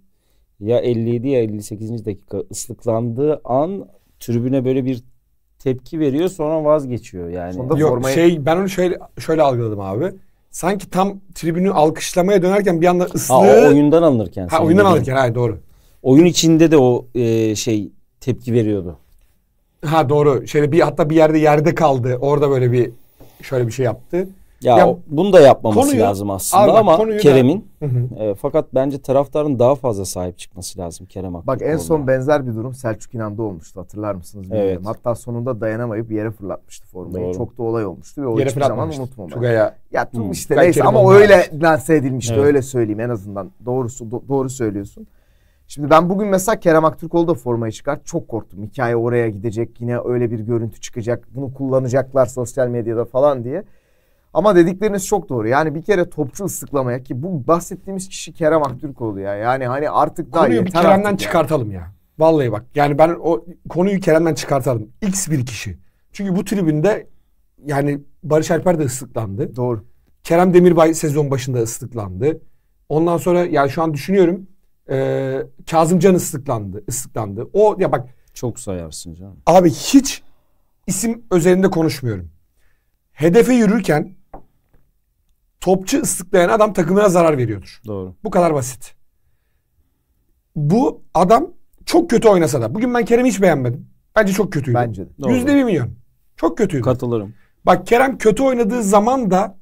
Ya 57 ya 58. dakika ıslıklandığı an tribüne böyle bir tepki veriyor sonra vazgeçiyor yani. Sonunda Yok formayı... şey ben onu şöyle şöyle algıladım abi. Sanki tam tribünü alkışlamaya dönerken bir anda ıslığı... Ha, o oyundan alınırken. Ha oyundan alınırken hayır doğru oyun içinde de o e, şey tepki veriyordu. Ha doğru. Şöyle bir hatta bir yerde yerde kaldı. Orada böyle bir şöyle bir şey yaptı. Ya, ya bunu da yapmaması konuyu, lazım aslında abi, ama Kerem'in e, fakat bence taraftarın daha fazla sahip çıkması lazım Kerem hakkında. Bak en son yani. benzer bir durum Selçuk İnan'da olmuştu hatırlar mısınız bilmiyorum. Evet. Hatta sonunda dayanamayıp yere fırlatmıştı formayı. Doğru. Çok da olay olmuştu ve o yere hiçbir zaman unutmamalı. Tugay'a. Ya tüm hmm. işte hmm. neyse ama öyle lanse edilmişti evet. öyle söyleyeyim en azından. Doğrusu do- doğru söylüyorsun. Şimdi ben bugün mesela Kerem Aktürkoğlu da formayı çıkar. Çok korktum. Hikaye oraya gidecek. Yine öyle bir görüntü çıkacak. Bunu kullanacaklar sosyal medyada falan diye. Ama dedikleriniz çok doğru. Yani bir kere topçu ıslıklamaya ki bu bahsettiğimiz kişi Kerem Aktürkoğlu ya. Yani hani artık daha Konuyu yeter bir Kerem'den çıkartalım ya. ya. Vallahi bak yani ben o konuyu Kerem'den çıkartalım. X bir kişi. Çünkü bu tribünde yani Barış Alper de ıslıklandı. Doğru. Kerem Demirbay sezon başında ıslıklandı. Ondan sonra yani şu an düşünüyorum e, ee, Kazımcan ıslıklandı, ıslıklandı. O ya bak çok sayarsın canım. Abi hiç isim özelinde konuşmuyorum. Hedefe yürürken topçu ıslıklayan adam takımına zarar veriyordur. Doğru. Bu kadar basit. Bu adam çok kötü oynasa da. Bugün ben Kerem'i hiç beğenmedim. Bence çok kötüydü. Bence de. Doğru. Yüzde bir milyon. Çok kötüydü. Katılırım. Bak Kerem kötü oynadığı zaman da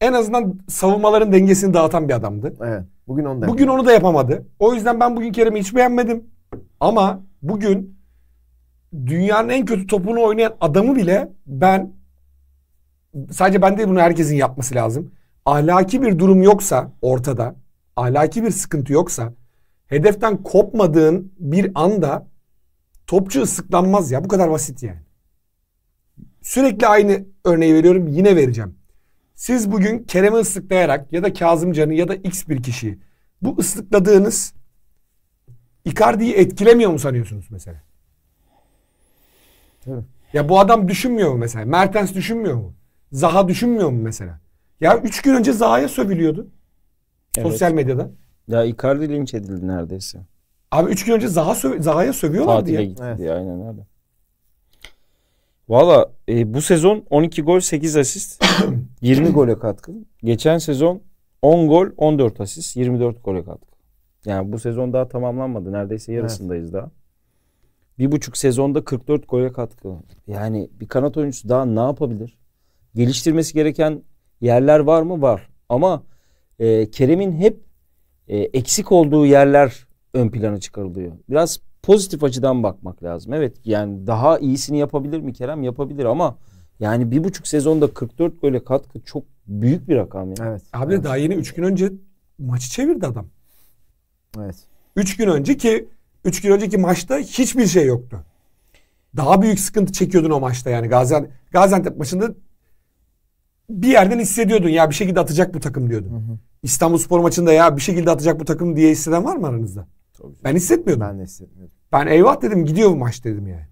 en azından savunmaların dengesini dağıtan bir adamdı. Evet. Bugün onu da Bugün yapamadım. onu da yapamadı. O yüzden ben bugün Kerem'i hiç beğenmedim. Ama bugün dünyanın en kötü topunu oynayan adamı bile ben sadece ben değil bunu herkesin yapması lazım. Ahlaki bir durum yoksa ortada, ahlaki bir sıkıntı yoksa hedeften kopmadığın bir anda topçu ıslıklanmaz ya. Bu kadar basit yani. Sürekli aynı örneği veriyorum. Yine vereceğim. Siz bugün Kerem'i ıslıklayarak ya da Kazım Can'ı ya da X bir kişiyi bu ıslıkladığınız Icardi'yi etkilemiyor mu sanıyorsunuz mesela? Evet. Ya bu adam düşünmüyor mu mesela? Mertens düşünmüyor mu? Zaha düşünmüyor mu mesela? Ya üç gün önce Zaha'ya sövülüyordu. Evet. Sosyal medyada. Ya Icardi linç edildi neredeyse. Abi üç gün önce Zaha söv Zaha'ya sövüyorlardı Tatile ya. Tatile gitti evet. aynen öyle. Valla e, bu sezon 12 gol 8 asist 20 gole katkı. Geçen sezon 10 gol 14 asist 24 gole katkı. Yani bu sezon daha tamamlanmadı. Neredeyse yarısındayız evet. daha. Bir buçuk sezonda 44 gole katkı. Yani bir kanat oyuncusu daha ne yapabilir? Geliştirmesi gereken yerler var mı? Var. Ama e, Kerem'in hep e, eksik olduğu yerler ön plana çıkarılıyor. Biraz pozitif açıdan bakmak lazım. Evet yani daha iyisini yapabilir mi Kerem? Yapabilir ama yani bir buçuk sezonda 44 böyle katkı çok büyük bir rakam yani. Evet. Abi evet. daha yeni 3 gün önce maçı çevirdi adam. Evet. 3 gün önce ki 3 gün önceki maçta hiçbir şey yoktu. Daha büyük sıkıntı çekiyordun o maçta yani Gaziantep, Gaziantep maçında bir yerden hissediyordun ya bir şekilde atacak bu takım diyordun. Hı hı. İstanbul Spor maçında ya bir şekilde atacak bu takım diye hisseden var mı aranızda? Tabii ben hissetmiyordum. Ben de hissetmiyordum. Ben eyvah dedim gidiyor bu maç dedim yani.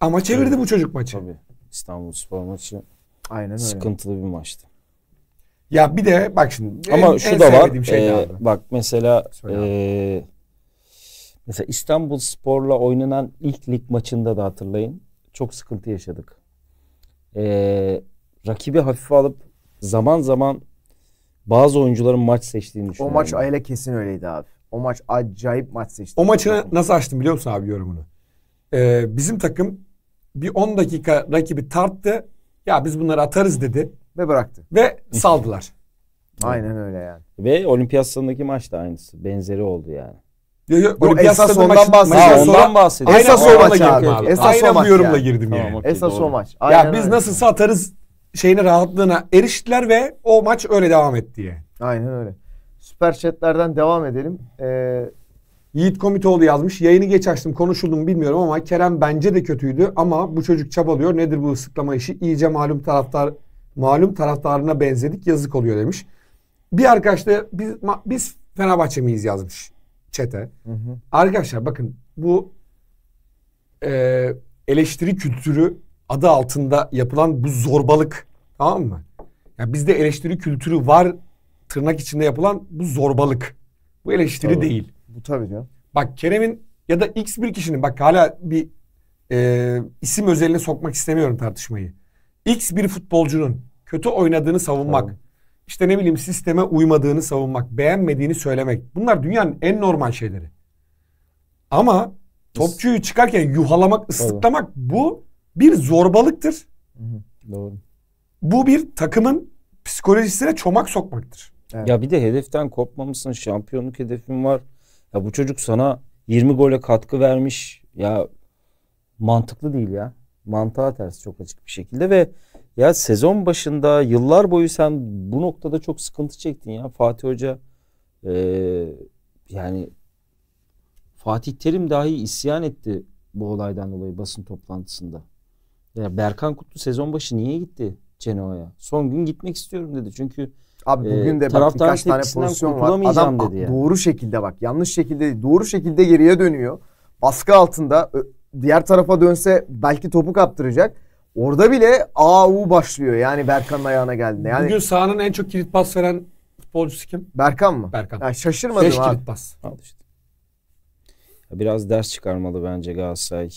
Ama çevirdi evet. bu çocuk maçı. Tabii. İstanbul Spor maçı Aynen öyle. sıkıntılı bir maçtı. Ya bir de bak şimdi ama en, şu en da var. Şey e, bak mesela Söyle e, mesela İstanbul Spor'la oynanan ilk lig maçında da hatırlayın. Çok sıkıntı yaşadık. E, rakibi hafife alıp zaman zaman bazı oyuncuların maç seçtiğini düşünüyorum. O maç ayla kesin öyleydi abi. O maç acayip maç seçti. O maçı nasıl açtım biliyor musun abi yorumunu? Ee, bizim takım bir 10 dakika rakibi tarttı. Ya biz bunları atarız dedi. Ve bıraktı. Ve saldılar. Aynen öyle yani. Ve olimpiyat sınındaki maç da aynısı. Benzeri oldu yani. Yo, yo, yo, esas ondan bahsediyoruz. Ondan bahsediyoruz. Esas o maç abi. Esas Aynen maç yorumla girdim yani. esas o maç. ya biz nasıl atarız şeyini rahatlığına eriştiler ve o maç öyle devam etti diye. Aynen öyle süper chatlerden devam edelim. Ee, Yiğit Komitoğlu yazmış. Yayını geç açtım konuşuldu mu bilmiyorum ama Kerem bence de kötüydü ama bu çocuk çabalıyor. Nedir bu ıslıklama işi? İyice malum taraftar malum taraftarına benzedik yazık oluyor demiş. Bir arkadaş da biz, biz Fenerbahçe miyiz yazmış çete. Hı hı. Arkadaşlar bakın bu e, eleştiri kültürü adı altında yapılan bu zorbalık tamam mı? Ya bizde eleştiri kültürü var tırnak içinde yapılan bu zorbalık. Bu eleştiri tabii. değil. Bu tabii canım. Bak Kerem'in ya da X bir kişinin bak hala bir e, isim özeline sokmak istemiyorum tartışmayı. X bir futbolcunun kötü oynadığını savunmak. Tabii. İşte ne bileyim sisteme uymadığını savunmak, beğenmediğini söylemek. Bunlar dünyanın en normal şeyleri. Ama topçuyu çıkarken yuhalamak, ıslıklamak Tabii. bu bir zorbalıktır. Doğru. Bu bir takımın psikolojisine çomak sokmaktır. Evet. Ya bir de hedeften kopmamışsın. Şampiyonluk hedefin var. Ya bu çocuk sana 20 gole katkı vermiş. Ya mantıklı değil ya. Mantığa ters çok açık bir şekilde ve ya sezon başında yıllar boyu sen bu noktada çok sıkıntı çektin ya. Fatih Hoca e, yani Fatih Terim dahi isyan etti bu olaydan dolayı basın toplantısında. Ya Berkan Kutlu sezon başı niye gitti Cenova'ya? Son gün gitmek istiyorum dedi. Çünkü Abi ee, bugün de ee, bak birkaç tane pozisyon var. Adam dedi yani. doğru şekilde bak yanlış şekilde değil, doğru şekilde geriye dönüyor. Baskı altında diğer tarafa dönse belki topu kaptıracak. Orada bile AU başlıyor yani Berkan'ın ayağına geldiğinde. Yani Bugün sahanın en çok kilit pas veren futbolcusu kim? Berkan mı? Berkan. Yani şaşırmadım Beş abi. kilit pas. Al işte. Biraz ders çıkarmalı bence Galatasaray.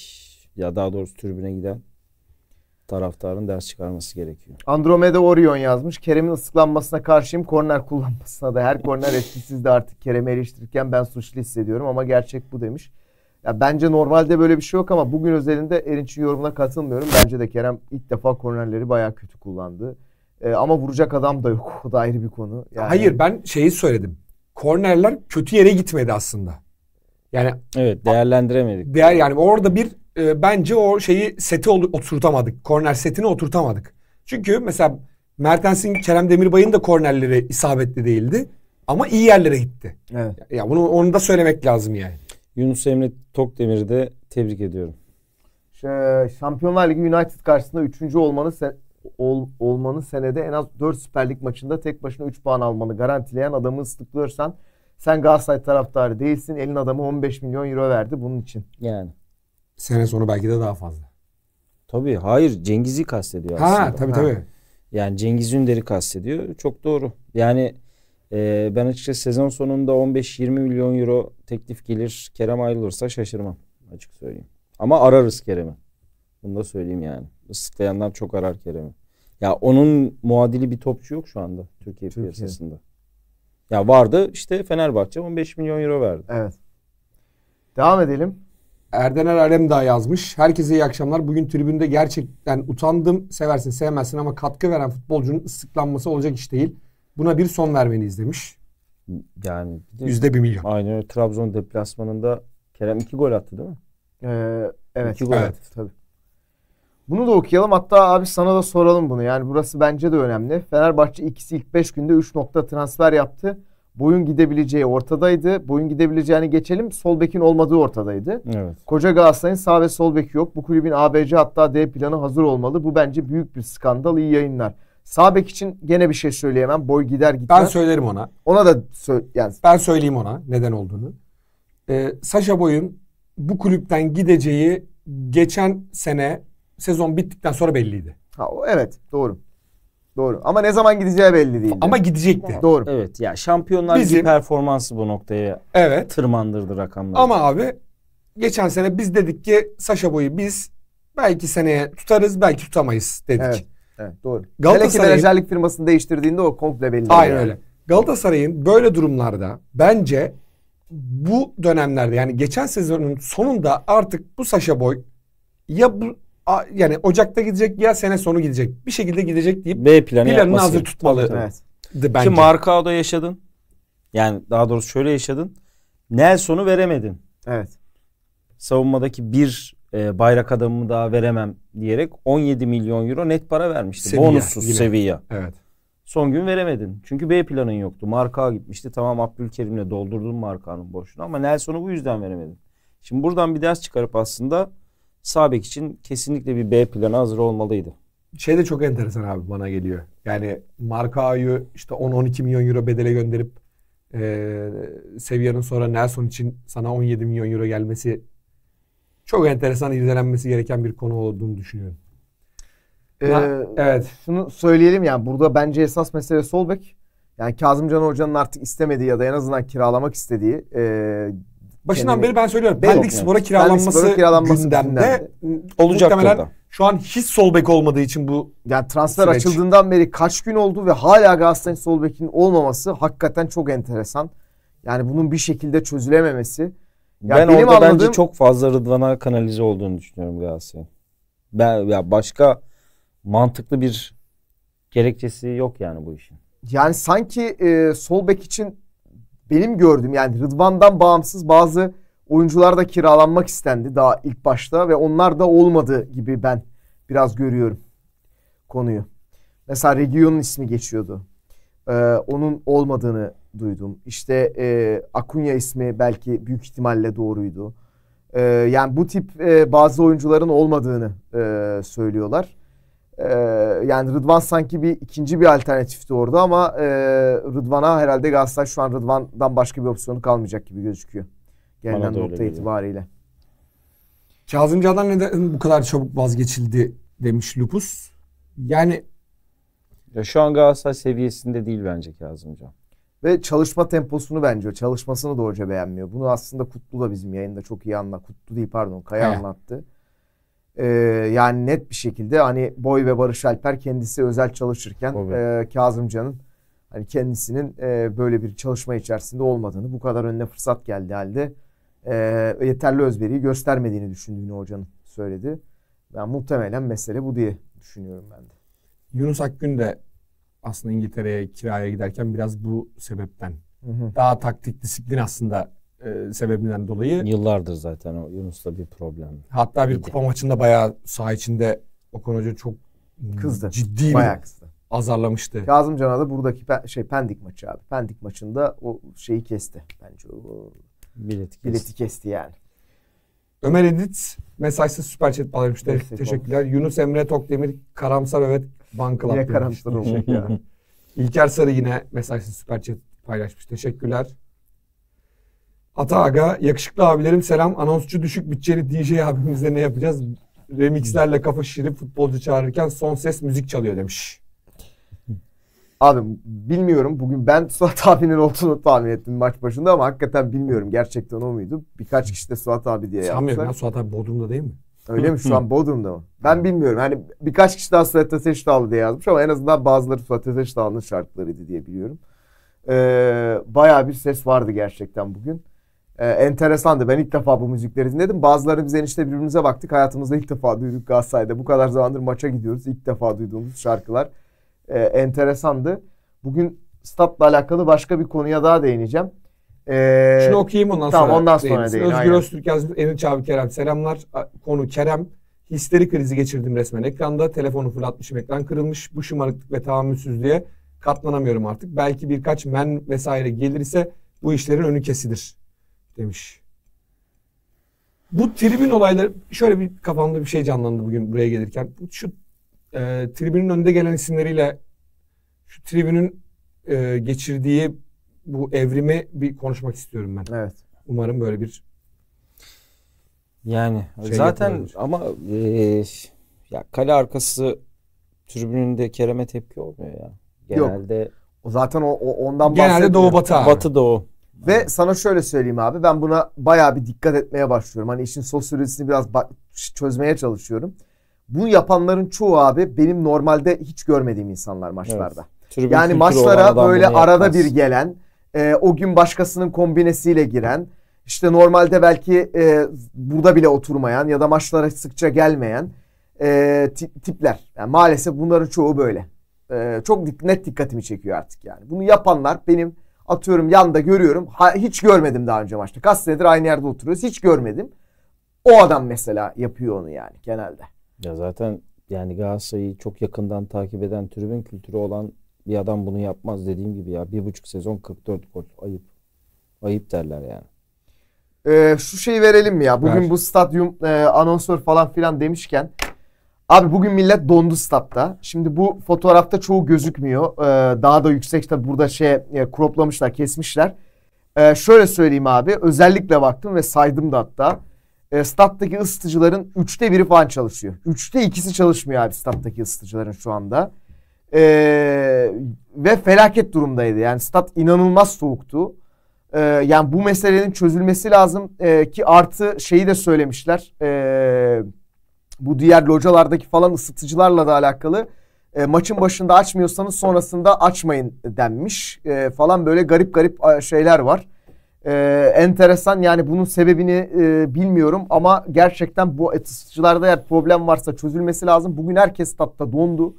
Ya daha doğrusu tribüne giden taraftarın ders çıkarması gerekiyor. Andromeda Orion yazmış. Kerem'in ıslıklanmasına karşıyım. Korner kullanmasına da her korner etkisizdi artık. Kerem'i eleştirirken ben suçlu hissediyorum ama gerçek bu demiş. Ya bence normalde böyle bir şey yok ama bugün özelinde Erinç'in yorumuna katılmıyorum. Bence de Kerem ilk defa kornerleri bayağı kötü kullandı. Ee, ama vuracak adam da yok. O da ayrı bir konu. Yani... Hayır ben şeyi söyledim. Kornerler kötü yere gitmedi aslında. Yani evet değerlendiremedik. Değer yani orada bir e, bence o şeyi seti oturtamadık. Korner setini oturtamadık. Çünkü mesela Mertens'in Kerem Demirbay'ın da kornerleri isabetli değildi. Ama iyi yerlere gitti. Evet. Ya bunu onu da söylemek lazım yani. Yunus Emre Tokdemir'i de tebrik ediyorum. Şampiyonlar Ligi United karşısında 3. olmanı sen, ol, olmanı senede en az 4 Süper Lig maçında tek başına 3 puan almanı garantileyen adamı ıslıklıyorsan sen Galatasaray taraftarı değilsin. Elin adamı 15 milyon euro verdi bunun için. Yani. Sene sonu belki de daha fazla. Tabii hayır Cengiz'i kastediyor aslında. Ha tabii tabii. Ha. Yani Cengiz Ünder'i kastediyor. Çok doğru. Yani e, ben açıkçası sezon sonunda 15-20 milyon euro teklif gelir. Kerem ayrılırsa şaşırmam açık söyleyeyim. Ama ararız Kerem'i. Bunu da söyleyeyim yani. Isıklayanlar çok arar Kerem'i. Ya onun muadili bir topçu yok şu anda Türkiye, Türkiye. piyasasında. Ya vardı işte Fenerbahçe 15 milyon euro verdi. Evet. Devam edelim. Erdener Alemdağ yazmış. Herkese iyi akşamlar. Bugün tribünde gerçekten utandım. Seversin sevmezsin ama katkı veren futbolcunun ıslıklanması olacak iş değil. Buna bir son vermeni demiş. Yani Yüzde bir milyon. Aynen öyle. Trabzon deplasmanında Kerem iki gol attı değil mi? Ee, evet. İki gol evet. attı tabii. Bunu da okuyalım. Hatta abi sana da soralım bunu. Yani burası bence de önemli. Fenerbahçe ikisi ilk 5 günde 3 nokta transfer yaptı boyun gidebileceği ortadaydı. Boyun gidebileceğini geçelim. Sol bekin olmadığı ortadaydı. Evet. Koca Galatasaray'ın sağ ve sol beki yok. Bu kulübün ABC hatta D planı hazır olmalı. Bu bence büyük bir skandal. İyi yayınlar. Sağ bek için gene bir şey söyleyemem. Boy gider gitmez. Ben söylerim ona. Ona da sö- yani ben söyleyeyim ona neden olduğunu. Ee, Sasha Boy'un bu kulüpten gideceği geçen sene sezon bittikten sonra belliydi. Ha, evet doğru. Doğru. Ama ne zaman gideceği belli değil. Ama gidecekti. Doğru. Evet ya şampiyonlar Bizim- Bizim... performansı bu noktaya Evet. tırmandırdı rakamları. Ama abi geçen sene biz dedik ki Saşa Boy'u biz belki seneye tutarız belki tutamayız dedik. Evet. Evet, doğru. Hele Galatasaray'ın- menajerlik firmasını değiştirdiğinde o komple belli. Aynen öyle. Galatasaray'ın böyle durumlarda bence bu dönemlerde yani geçen sezonun sonunda artık bu Saşa Boy ya bu yani Ocak'ta gidecek ya sene sonu gidecek. Bir şekilde gidecek deyip B planı planını hazır gibi. tutmalı. Evet. Bence. Ki marka da yaşadın. Yani daha doğrusu şöyle yaşadın. Nelson'u veremedin. Evet. Savunmadaki bir e, bayrak adamımı daha veremem diyerek 17 milyon euro net para vermişti. Seviye, Bonussuz yine. seviye. Evet. Son gün veremedin. Çünkü B planın yoktu. Marka gitmişti. Tamam Abdülkerim'le doldurdun markanın boşluğunu ama Nelson'u bu yüzden veremedin. Şimdi buradan bir ders çıkarıp aslında Sabek için kesinlikle bir B planı hazır olmalıydı. Şey de çok enteresan abi bana geliyor. Yani Marka Markao'yu işte 10-12 milyon euro bedele gönderip e, Sevilla'nın sonra Nelson için sana 17 milyon euro gelmesi çok enteresan izlenmesi gereken bir konu olduğunu düşünüyorum. Ee, ha, evet. Şunu söyleyelim yani burada bence esas mesele Solbek. Yani Kazım Can Hoca'nın artık istemediği ya da en azından kiralamak istediği e, Başından kendini... beri ben söylüyorum. Pendik Spor'a kiralanması, Spor'a kiralanması gündemde. Olacak Muhtemelen şu an hiç sol bek olmadığı için bu yani transfer süreç. açıldığından beri kaç gün oldu ve hala Galatasaray'ın sol bekinin olmaması hakikaten çok enteresan. Yani bunun bir şekilde çözülememesi. Ya ben benim orada anladığım... bence çok fazla Rıdvan'a kanalize olduğunu düşünüyorum Galatasaray'ın. Ben ya başka mantıklı bir gerekçesi yok yani bu işin. Yani sanki e, sol bek için benim gördüğüm yani Rıdvan'dan bağımsız bazı oyuncular da kiralanmak istendi daha ilk başta ve onlar da olmadı gibi ben biraz görüyorum konuyu. Mesela Region'un ismi geçiyordu. Ee, onun olmadığını duydum. İşte e, Akunya ismi belki büyük ihtimalle doğruydu. E, yani bu tip e, bazı oyuncuların olmadığını e, söylüyorlar. Ee, yani Rıdvan sanki bir ikinci bir alternatifti orada ama e, Rıdvan'a herhalde Galatasaray şu an Rıdvan'dan başka bir opsiyonu kalmayacak gibi gözüküyor. Gelinen nokta itibariyle. Kazım Can'dan neden bu kadar çabuk vazgeçildi demiş Lupus. Yani ya şu an Galatasaray seviyesinde değil bence Kazım Can. Ve çalışma temposunu bence, çalışmasını da hoca beğenmiyor. Bunu aslında Kutlu da bizim yayında çok iyi anlattı. Kutlu değil pardon, Kaya He. anlattı. E, yani net bir şekilde hani Boy ve Barış Alper kendisi özel çalışırken e, Kazımcan'ın hani kendisinin e, böyle bir çalışma içerisinde olmadığını, bu kadar önüne fırsat geldi halde e, yeterli özveriyi göstermediğini düşündüğünü hocanın söyledi. Ben yani muhtemelen mesele bu diye düşünüyorum ben de. Yunus Akgün de aslında İngiltere'ye kiraya giderken biraz bu sebepten hı hı. daha taktik disiplin aslında e, sebebinden dolayı. Yıllardır zaten o Yunus'la bir problem. Hatta bir kupa maçında bayağı saha içinde Okan Hoca çok kızdı. Ciddi bayağı kızdı. Azarlamıştı. Kazım Can'a da buradaki pe- şey Pendik maçı abi. Pendik maçında o şeyi kesti. Bence o bileti kesti, bileti kesti yani. Ömer Edit mesajsız süper chat bağlamış. Te- teşekkürler. Yunus Emre Tokdemir Karamsar Evet Bankılap. Niye Karamsar olmuş ya? İlker Sarı yine mesajsız süper chat paylaşmış. Teşekkürler. Ata Aga, yakışıklı abilerim selam. Anonsçu düşük bütçeli DJ abimizle ne yapacağız? Remixlerle kafa şişirip futbolcu çağırırken son ses müzik çalıyor demiş. Abi bilmiyorum. Bugün ben Suat abinin olduğunu tahmin ettim maç başında ama hakikaten bilmiyorum. Gerçekten o muydu? Birkaç kişi de Suat abi diye yaptı. Sanmıyorum ya Suat abi Bodrum'da değil mi? Öyle mi? Şu an Bodrum'da mı? Ben bilmiyorum. Hani birkaç kişi daha Suat Ateşdağlı diye yazmış ama en azından bazıları Suat Ateşdağlı'nın şarkılarıydı diye biliyorum. Ee, bayağı bir ses vardı gerçekten bugün e, enteresandı. Ben ilk defa bu müzikleri dinledim. Bazıları biz enişte birbirimize baktık. Hayatımızda ilk defa duyduk Galatasaray'da. Bu kadar zamandır maça gidiyoruz. İlk defa duyduğumuz şarkılar e, enteresandı. Bugün statla alakalı başka bir konuya daha değineceğim. Ee, Şunu okuyayım ondan tamam, sonra. Tamam ondan sonra değil. Özgür Öztürk yazmış. Erinç abi Kerem selamlar. Konu Kerem. Histeri krizi geçirdim resmen ekranda. Telefonu fırlatmışım ekran kırılmış. Bu şımarıklık ve tahammülsüzlüğe katlanamıyorum artık. Belki birkaç men vesaire gelirse bu işlerin önü kesilir demiş. Bu tribün olayları şöyle bir kafamda bir şey canlandı bugün buraya gelirken. Şu e, tribünün önde gelen isimleriyle şu tribünün e, geçirdiği bu evrimi bir konuşmak istiyorum ben. Evet. Umarım böyle bir yani şey zaten ama e, ya kale arkası tribününde Kerem'e tepki olmuyor ya. Genelde Yok. zaten o, o ondan Genelde Doğu Batı. Batı Doğu. Ve sana şöyle söyleyeyim abi ben buna bayağı bir dikkat etmeye başlıyorum. Hani işin sosyolojisini biraz çözmeye çalışıyorum. Bunu yapanların çoğu abi benim normalde hiç görmediğim insanlar maçlarda. Evet. yani maçlara böyle arada yapmaz. bir gelen, e, o gün başkasının kombinesiyle giren, işte normalde belki e, burada bile oturmayan ya da maçlara sıkça gelmeyen e, tipler. Yani maalesef bunların çoğu böyle. E, çok net dikkatimi çekiyor artık yani. Bunu yapanlar benim Atıyorum yanda görüyorum. Ha, hiç görmedim daha önce maçta. Kaç senedir aynı yerde oturuyoruz. Hiç görmedim. O adam mesela yapıyor onu yani genelde. Ya zaten yani Galatasaray'ı çok yakından takip eden tribün kültürü olan bir adam bunu yapmaz dediğim gibi ya. Bir buçuk sezon 44 gol. Ayıp. Ayıp derler yani. Ee, şu şeyi verelim mi ya? Bugün Ver. bu stadyum e, anonsör falan filan demişken Abi bugün millet dondu statta. Şimdi bu fotoğrafta çoğu gözükmüyor. Ee, daha da yüksek tabi burada şey e, croplamışlar, kesmişler. Ee, şöyle söyleyeyim abi. Özellikle baktım ve saydım da hatta. E, ee, stattaki ısıtıcıların üçte biri falan çalışıyor. Üçte ikisi çalışmıyor abi stattaki ısıtıcıların şu anda. Ee, ve felaket durumdaydı. Yani stat inanılmaz soğuktu. Ee, yani bu meselenin çözülmesi lazım. Ee, ki artı şeyi de söylemişler. Eee bu diğer localardaki falan ısıtıcılarla da alakalı e, maçın başında açmıyorsanız sonrasında açmayın denmiş e, falan böyle garip garip şeyler var. E, enteresan yani bunun sebebini e, bilmiyorum ama gerçekten bu ısıtıcılarda eğer problem varsa çözülmesi lazım. Bugün herkes statta dondu.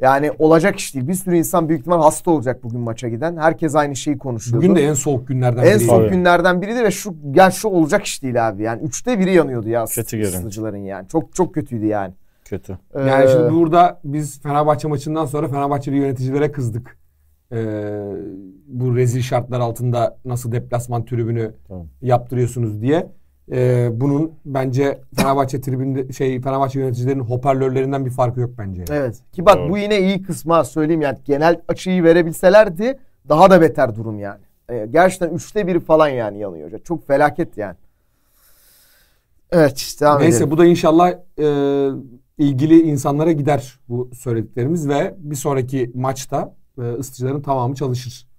Yani olacak iş değil. Bir sürü insan büyük ihtimal hasta olacak bugün maça giden. Herkes aynı şeyi konuşuyordu. Bugün de en soğuk günlerden biri. En soğuk abi. günlerden biriydi ve şu gel şu olacak iş değil abi. Yani üçte biri yanıyordu ya Kötü ısıtıcıların yani. Çok çok kötüydü yani. Kötü. Ee, yani şimdi burada biz Fenerbahçe maçından sonra Fenerbahçeli yöneticilere kızdık. Ee, bu rezil şartlar altında nasıl deplasman tribünü tamam. yaptırıyorsunuz diye e, bunun bence Fenerbahçe tribünde şey Fenerbahçe yöneticilerinin hoparlörlerinden bir farkı yok bence. Evet. Ki bak Doğru. bu yine iyi kısma söyleyeyim yani genel açıyı verebilselerdi daha da beter durum yani. E, gerçekten üçte biri falan yani yanıyor. Çok felaket yani. Evet devam Neyse edelim. bu da inşallah e, ilgili insanlara gider bu söylediklerimiz ve bir sonraki maçta e, ısıtıcıların tamamı çalışır.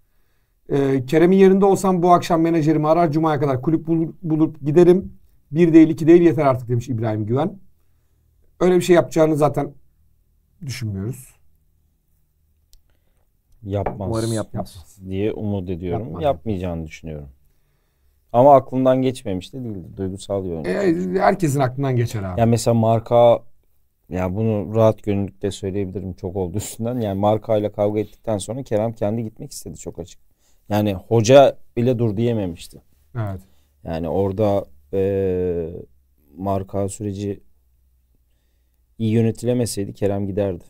Ee, Kerem'in yerinde olsam bu akşam menajerimi arar Cuma'ya kadar kulüp bulur bulup giderim. Bir değil iki değil yeter artık demiş İbrahim Güven. Öyle bir şey yapacağını zaten düşünmüyoruz. Yapmaz. Umarım yapmaz, yapmaz. diye umut ediyorum. Yapmaz. Yapmayacağını düşünüyorum. Ama aklından geçmemiş de değildi. Duygusal yönü. E, herkesin aklından geçer abi. Ya mesela marka ya bunu rahat gönüllükle söyleyebilirim çok oldu üstünden. Yani marka ile kavga ettikten sonra Kerem kendi gitmek istedi çok açık. Yani hoca bile dur diyememişti. Evet. Yani orada e, marka süreci iyi yönetilemeseydi Kerem giderdi.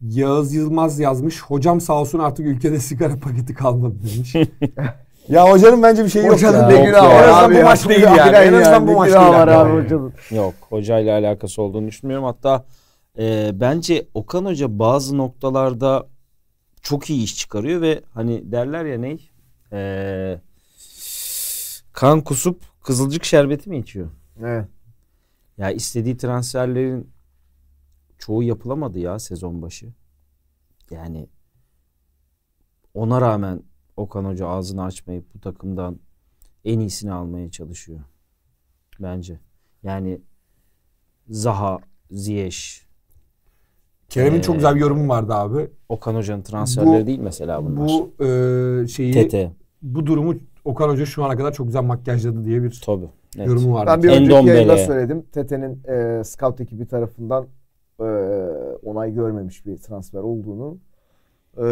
Yağız Yılmaz yazmış. Hocam sağ olsun artık ülkede sigara paketi kalmadı demiş. ya hocanın bence bir şeyi yok. Hocanın ne günahı var abi. bu maç değil yani. En azından bu maç değil abi hocanın. Yok hocayla alakası olduğunu düşünmüyorum. Hatta e, bence Okan Hoca bazı noktalarda çok iyi iş çıkarıyor ve hani derler ya ney? Ee, kan kusup kızılcık şerbeti mi içiyor? Evet. Ya istediği transferlerin çoğu yapılamadı ya sezon başı. Yani ona rağmen Okan Hoca ağzını açmayıp bu takımdan en iyisini almaya çalışıyor. Bence. Yani Zaha, Ziyech, Kerem'in ee, çok güzel bir yorumu vardı abi. Okan Hoca'nın transferleri bu, değil mesela bunlar. Bu e, şeyi TT. bu durumu Okan Hoca şu ana kadar çok güzel makyajladı diye bir Tabii, evet. yorumu vardı. Ben bir önceki yayında söyledim. Tete'nin e, scout ekibi tarafından e, onay görmemiş bir transfer olduğunu. E,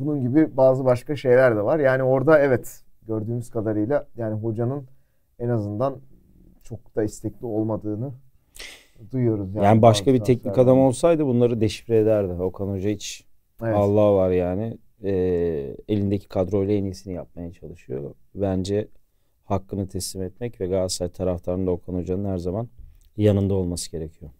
bunun gibi bazı başka şeyler de var. Yani orada evet gördüğümüz kadarıyla yani hocanın en azından çok da istekli olmadığını duyuyoruz. Yani, yani başka bir teknik adam olsaydı bunları deşifre ederdi. Okan Hoca hiç evet. Allah var yani. E, elindeki kadroyla en iyisini yapmaya çalışıyor. Bence hakkını teslim etmek ve Galatasaray taraftarının Okan Hoca'nın her zaman yanında olması gerekiyor.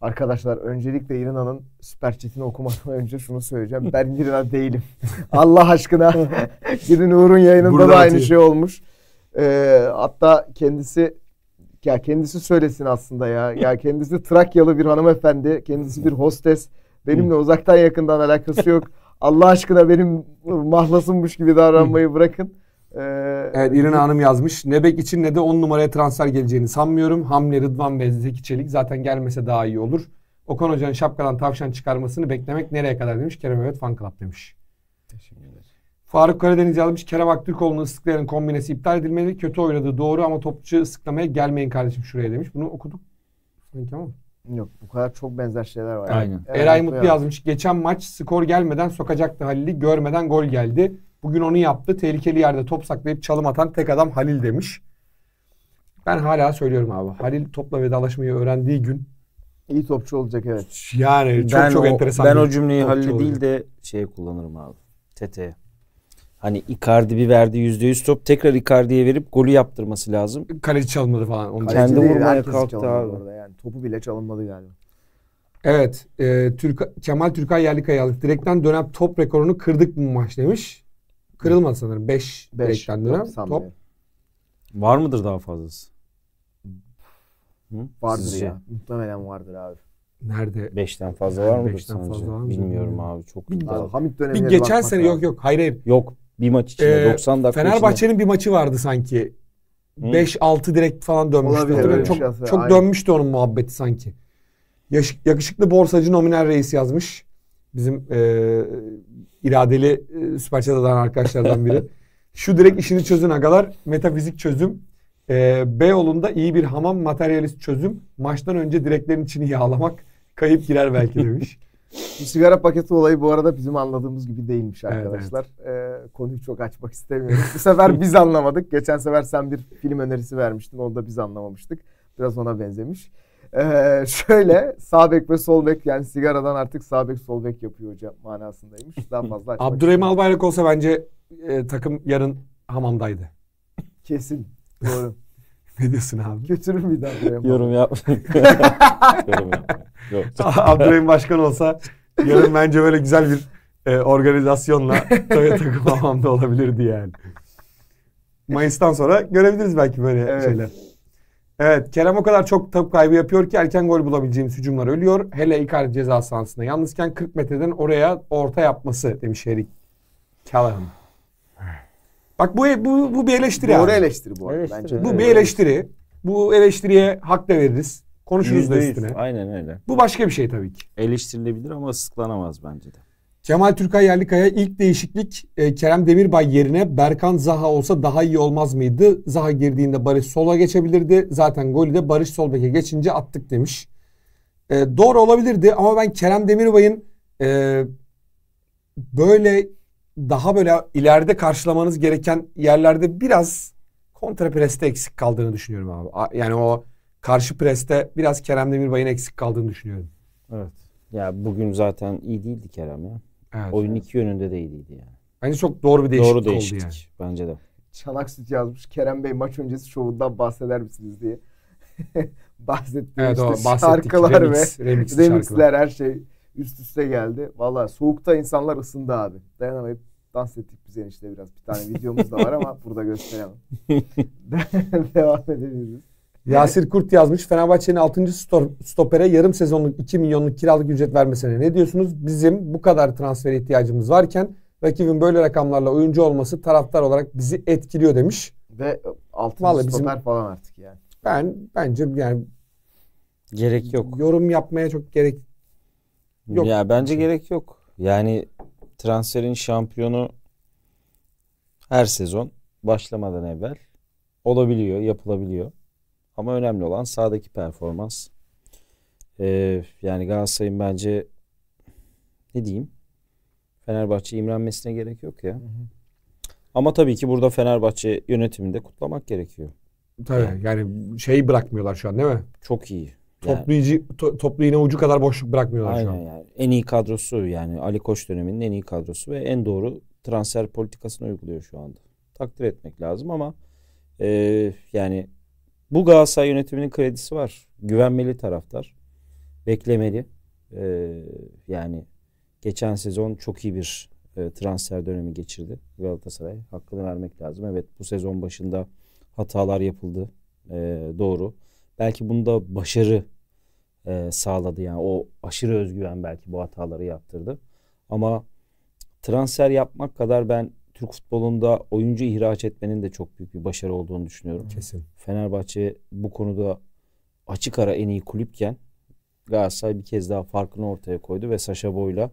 Arkadaşlar öncelikle İrina'nın süper chatini okumadan önce şunu söyleyeceğim. Ben İrina değilim. Allah aşkına. Gidin Uğur'un yayınında Burada da aynı atayım. şey olmuş. Ee, hatta kendisi ya kendisi söylesin aslında ya. Ya kendisi Trakyalı bir hanımefendi, kendisi bir hostes. Benimle uzaktan yakından alakası yok. Allah aşkına benim mahlasımmış gibi davranmayı bırakın. Ee, evet İrina Hanım yazmış. Ne bek için ne de on numaraya transfer geleceğini sanmıyorum. Hamle Rıdvan ve Zeki Çelik zaten gelmese daha iyi olur. Okan Hoca'nın şapkadan tavşan çıkarmasını beklemek nereye kadar demiş. Kerem Evet Fan Club demiş. Faruk Karadeniz yazmış Kerem Aktürkoğlu'nun ıslıklayan kombinesi iptal edilmeli. Kötü oynadı doğru ama topçu ıslıklamaya gelmeyin kardeşim şuraya demiş. Bunu okuduk sanki ama. Yok bu kadar çok benzer şeyler var. Aynen. Eray, Eray Mutlu yazmış. Geçen maç skor gelmeden sokacaktı Halil'i. Görmeden gol geldi. Bugün onu yaptı. Tehlikeli yerde top saklayıp çalım atan tek adam Halil demiş. Ben hala söylüyorum abi. Halil topla vedalaşmayı öğrendiği gün iyi topçu olacak evet. Yani çok ben çok o, enteresan. Ben o cümleyi Halil değil de şey kullanırım abi. Tete'ye. Hani Icardi bir verdi yüzde yüz top tekrar Icardi'ye verip golü yaptırması lazım. Kaleci çalınmadı falan. Onun Kaleci Kendi vurmaya kalktı abi. yani. Topu bile çalınmadı galiba. Evet. E, Türk, Kemal Türkay yerli kayalık. Direkten dönem top rekorunu kırdık bu maç demiş. Kırılmadı sanırım. 5 direkten dönem top. Var mıdır daha fazlası? Hı? Vardır Sizce? ya. Muhtemelen vardır abi. Nerede? Beşten fazla var mıdır Beşten sence? Fazla var mı? Bilmiyorum abi çok. Abi, Hamit dönemleri Bir geçen sene lazım. yok yok hayır hayır. Yok bir maç içinde ee, 90 dakika Fenerbahçe'nin içinde. bir maçı vardı sanki. 5-6 direkt falan dönmüştü. Olabilir, Hatırlıyorum. çok şansı, çok dönmüştü onun muhabbeti sanki. Yaş, yakışıklı borsacı nominal reis yazmış. Bizim e, iradeli e, Süper Çatı'dan arkadaşlardan biri. Şu direkt işini çözün agalar. Metafizik çözüm. E, Beyoğlu'nda iyi bir hamam materyalist çözüm. Maçtan önce direklerin içini yağlamak. Kayıp girer belki demiş. Bu sigara paketi olayı bu arada bizim anladığımız gibi değilmiş arkadaşlar. Evet, evet. Ee, konuyu çok açmak istemiyorum. Bu sefer biz anlamadık. Geçen sefer sen bir film önerisi vermiştin. Onu da biz anlamamıştık. Biraz ona benzemiş. Ee, şöyle sağ bek ve sol bek yani sigaradan artık sağ bek sol bek yapıyor hocam manasındaymış. Daha fazla açmak Abdurrahim Albayrak olsa bence e, takım yarın hamamdaydı. Kesin. Doğru. Ne diyorsun abi? Götürür müydü Abdurrahim Yorum yapmayın. Yorum yapmayın. Yok. Abdurrahim Başkan olsa yarın bence böyle güzel bir e, organizasyonla Toyota kıvamında olabilirdi yani. Mayıs'tan sonra görebiliriz belki böyle evet. şeyler. Evet Kerem o kadar çok top kaybı yapıyor ki erken gol bulabileceğimiz hücumlar ölüyor. Hele Icardi ceza sahasında. Yalnızken 40 metreden oraya orta yapması demiş Erik Callahan. Bak bu bu, bu bir eleştiri Doğru abi. eleştiri bu Eleştiri. bence. Bu bir eleştiri. Bu eleştiriye hak da veririz. Konuşuruz da üstüne. Aynen öyle. Bu başka bir şey tabii ki. Eleştirilebilir ama sıklanamaz bence de. Kemal Türkay Yerlikaya ilk değişiklik e, Kerem Demirbay yerine Berkan Zaha olsa daha iyi olmaz mıydı? Zaha girdiğinde Barış sola geçebilirdi. Zaten golü de Barış sol beke geçince attık demiş. E, doğru olabilirdi ama ben Kerem Demirbay'ın e, böyle daha böyle ileride karşılamanız gereken yerlerde biraz kontra preste eksik kaldığını düşünüyorum abi. Yani o karşı preste biraz Kerem Demirbay'ın eksik kaldığını düşünüyorum. Evet. Ya bugün zaten iyi değildi Kerem ya. Evet, Oyun iki yönünde de iyi değildi yani. Bence çok doğru bir değişiklik doğru değişiklik oldu yani. Bence de. Çanak Süt yazmış. Kerem Bey maç öncesi şovundan bahseder misiniz diye. Bahsettiğim evet, işte o, şarkılar remix, ve remix remixler şarkılar. her şey üst üste geldi. Valla soğukta insanlar ısındı abi. Dayanamayıp dans ettik biz enişte biraz. Bir tane videomuz da var ama burada gösteremem. Devam edebiliriz. Yasir Kurt yazmış. Fenerbahçe'nin 6. stopere yarım sezonluk 2 milyonluk kiralık ücret vermesine ne diyorsunuz? Bizim bu kadar transfer ihtiyacımız varken rakibin böyle rakamlarla oyuncu olması taraftar olarak bizi etkiliyor demiş. Ve 6. Vallahi stoper bizim, falan artık yani. Ben bence yani gerek yok. Yorum yapmaya çok gerek Yok. Ya bence şey. gerek yok. Yani transferin şampiyonu her sezon başlamadan evvel olabiliyor, yapılabiliyor. Ama önemli olan sahadaki performans. Ee, yani Galatasaray'ın bence ne diyeyim? Fenerbahçe imrenmesine gerek yok ya. Hı hı. Ama tabii ki burada Fenerbahçe yönetiminde kutlamak gerekiyor. Tabii yani, yani şey bırakmıyorlar şu an değil mi? Çok iyi. Toplayıcı to, toplu iğne ucu kadar boşluk bırakmıyorlar Aynen şu an. Yani. En iyi kadrosu yani Ali Koç döneminin en iyi kadrosu ve en doğru transfer politikasını uyguluyor şu anda. Takdir etmek lazım ama e, yani bu Galatasaray yönetiminin kredisi var. Güvenmeli taraftar. Beklemeli. E, yani geçen sezon çok iyi bir e, transfer dönemi geçirdi Galatasaray. Hakkını vermek lazım. Evet bu sezon başında hatalar yapıldı. E, doğru belki bunda başarı e, sağladı. Yani o aşırı özgüven belki bu hataları yaptırdı. Ama transfer yapmak kadar ben Türk futbolunda oyuncu ihraç etmenin de çok büyük bir başarı olduğunu düşünüyorum. Kesin. Fenerbahçe bu konuda açık ara en iyi kulüpken Galatasaray bir kez daha farkını ortaya koydu ve Saşa Boy'la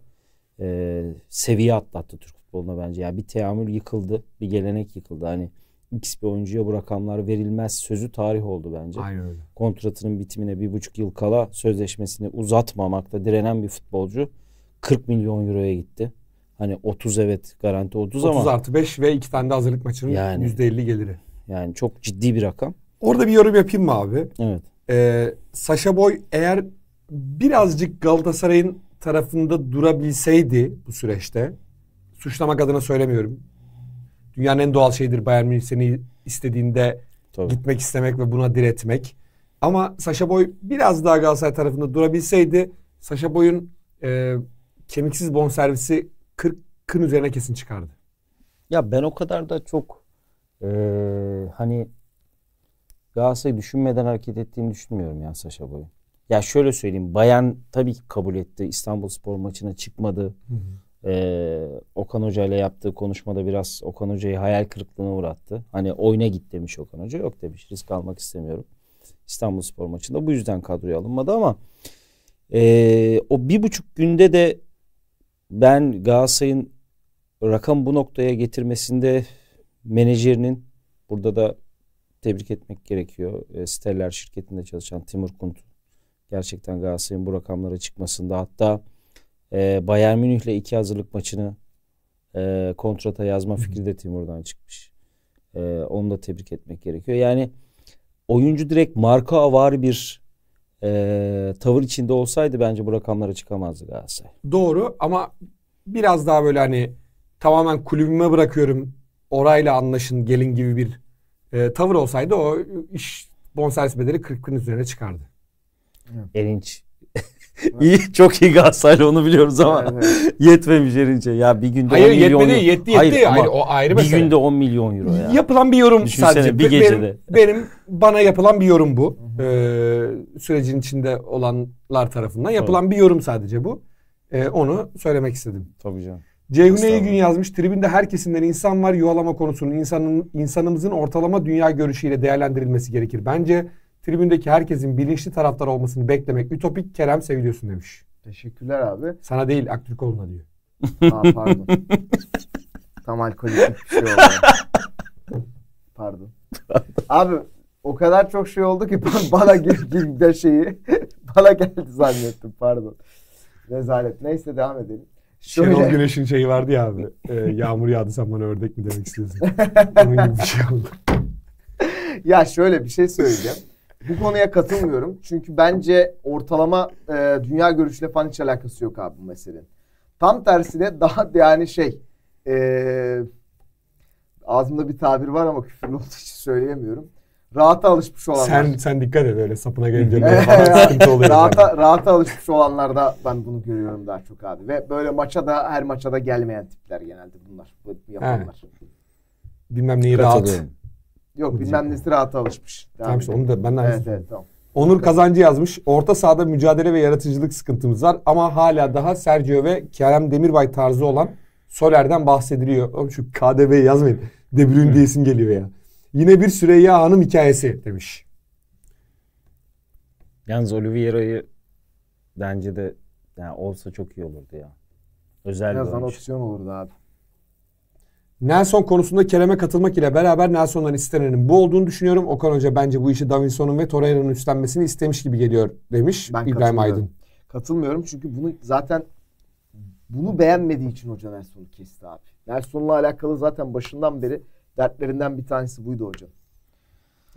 e, seviye atlattı Türk futboluna bence. Yani bir teamül yıkıldı, bir gelenek yıkıldı. Hani X bir oyuncuya bu rakamlar verilmez sözü tarih oldu bence. Aynen öyle. Kontratının bitimine bir buçuk yıl kala sözleşmesini uzatmamakta direnen bir futbolcu 40 milyon euroya gitti. Hani 30 evet garanti 30, 30 ama. 30 artı 5 ve iki tane de hazırlık maçının yani, %50 geliri. Yani çok ciddi bir rakam. Orada bir yorum yapayım mı abi? Evet. Ee, Sasha Boy eğer birazcık Galatasaray'ın tarafında durabilseydi bu süreçte suçlamak adına söylemiyorum. Dünyanın en doğal şeyidir Bayern Münih seni istediğinde Tabii. gitmek istemek ve buna diretmek. Ama Saşa Boy biraz daha Galatasaray tarafında durabilseydi Saşa Boy'un e, kemiksiz bonservisi 40'ın üzerine kesin çıkardı. Ya ben o kadar da çok e, hani Galatasaray'ı düşünmeden hareket ettiğini düşünmüyorum ya Saşa Boy'un. Ya şöyle söyleyeyim Bayern tabii ki kabul etti. İstanbul Spor maçına çıkmadı. Hı hı. Ee, Okan Hoca ile yaptığı konuşmada biraz Okan Hoca'yı hayal kırıklığına uğrattı. Hani oyna git demiş Okan Hoca. Yok demiş risk almak istemiyorum. İstanbul Spor maçında bu yüzden kadroya alınmadı ama e, o bir buçuk günde de ben Galatasaray'ın rakam bu noktaya getirmesinde menajerinin burada da tebrik etmek gerekiyor. E, Steller şirketinde çalışan Timur Kunt gerçekten Galatasaray'ın bu rakamlara çıkmasında hatta e, Bayern Münih'le iki hazırlık maçını e, kontrata yazma fikri de Timur'dan çıkmış. E, onu da tebrik etmek gerekiyor. Yani oyuncu direkt marka avar bir e, tavır içinde olsaydı bence bu rakamlara çıkamazdı Galatasaray. Doğru ama biraz daha böyle hani tamamen kulübüme bırakıyorum orayla anlaşın gelin gibi bir e, tavır olsaydı o iş bonservis bedeli 40 bin üzerine çıkardı. Evet. Erinç İyi çok iyi Galatasaraylı onu biliyoruz ama evet. yetmemiş yerince. Ya bir günde Hayır, 10 milyon yetmedi, Yetti, yetti. Hayır, Hayır o ayrı bir mesele. günde 10 milyon euro ya. Yapılan bir yorum Düşünsene, sadece. bir gecede. Benim, benim bana yapılan bir yorum bu. ee, sürecin içinde olanlar tarafından yapılan evet. bir yorum sadece bu. Ee, onu söylemek istedim. Tabii canım. Ceyhun'e gün yazmış. Tribünde her kesimden insan var. Yuvalama konusunun insanın, insanımızın ortalama dünya görüşüyle değerlendirilmesi gerekir. Bence tribündeki herkesin bilinçli taraftar olmasını beklemek ütopik Kerem seviyorsun demiş. Teşekkürler abi. Sana değil Aktürkoğlu'na diyor. Aa, pardon. Tam alkolik bir şey oldu. Pardon. Abi o kadar çok şey oldu ki bana girdi şeyi bana geldi zannettim pardon. Rezalet. Neyse devam edelim. Şöyle... Şenol Güneş'in şeyi vardı ya abi. E, yağmur yağdı sen bana ördek mi demek istiyorsun? Onun gibi bir şey oldu. ya şöyle bir şey söyleyeceğim. Bu konuya katılmıyorum. Çünkü bence ortalama e, dünya görüşüyle falan hiç alakası yok abi bu meselenin. Tam tersine daha yani şey e, ağzımda bir tabir var ama küfürlü olduğu için söyleyemiyorum. Rahata alışmış olanlar. Sen sen dikkat et öyle sapına gelince sıkıntı oluyor. rahata, rahata alışmış olanlarda ben bunu görüyorum daha çok abi. Ve böyle maça da her maça da gelmeyen tipler genelde bunlar. Bu yapanlar. Bilmem neyi rahat. Yok bilmem nesi rahat alışmış. Tamam işte onu da ben aynı. Evet, evet, tamam. Onur Kazancı yazmış. Orta sahada mücadele ve yaratıcılık sıkıntımız var ama hala daha Sergio ve Kerem Demirbay tarzı olan Soler'den bahsediliyor. Oğlum şu KDV yazmayın. De Bruyne diye geliyor ya. Yine bir Süreyya Hanım hikayesi demiş. Yalnız Oliveira'yı bence de yani olsa çok iyi olurdu ya. Özel bir. azından opsiyon olurdu abi. Nelson konusunda Kerem'e katılmak ile beraber Nelson'dan istenenin bu olduğunu düşünüyorum. Okan Hoca bence bu işi Davinson'un ve Torreira'nın üstlenmesini istemiş gibi geliyor demiş ben İbrahim Aydın. Katılmıyorum çünkü bunu zaten bunu beğenmediği için hoca Nelson'u kesti abi. Nelson'la alakalı zaten başından beri dertlerinden bir tanesi buydu hocam.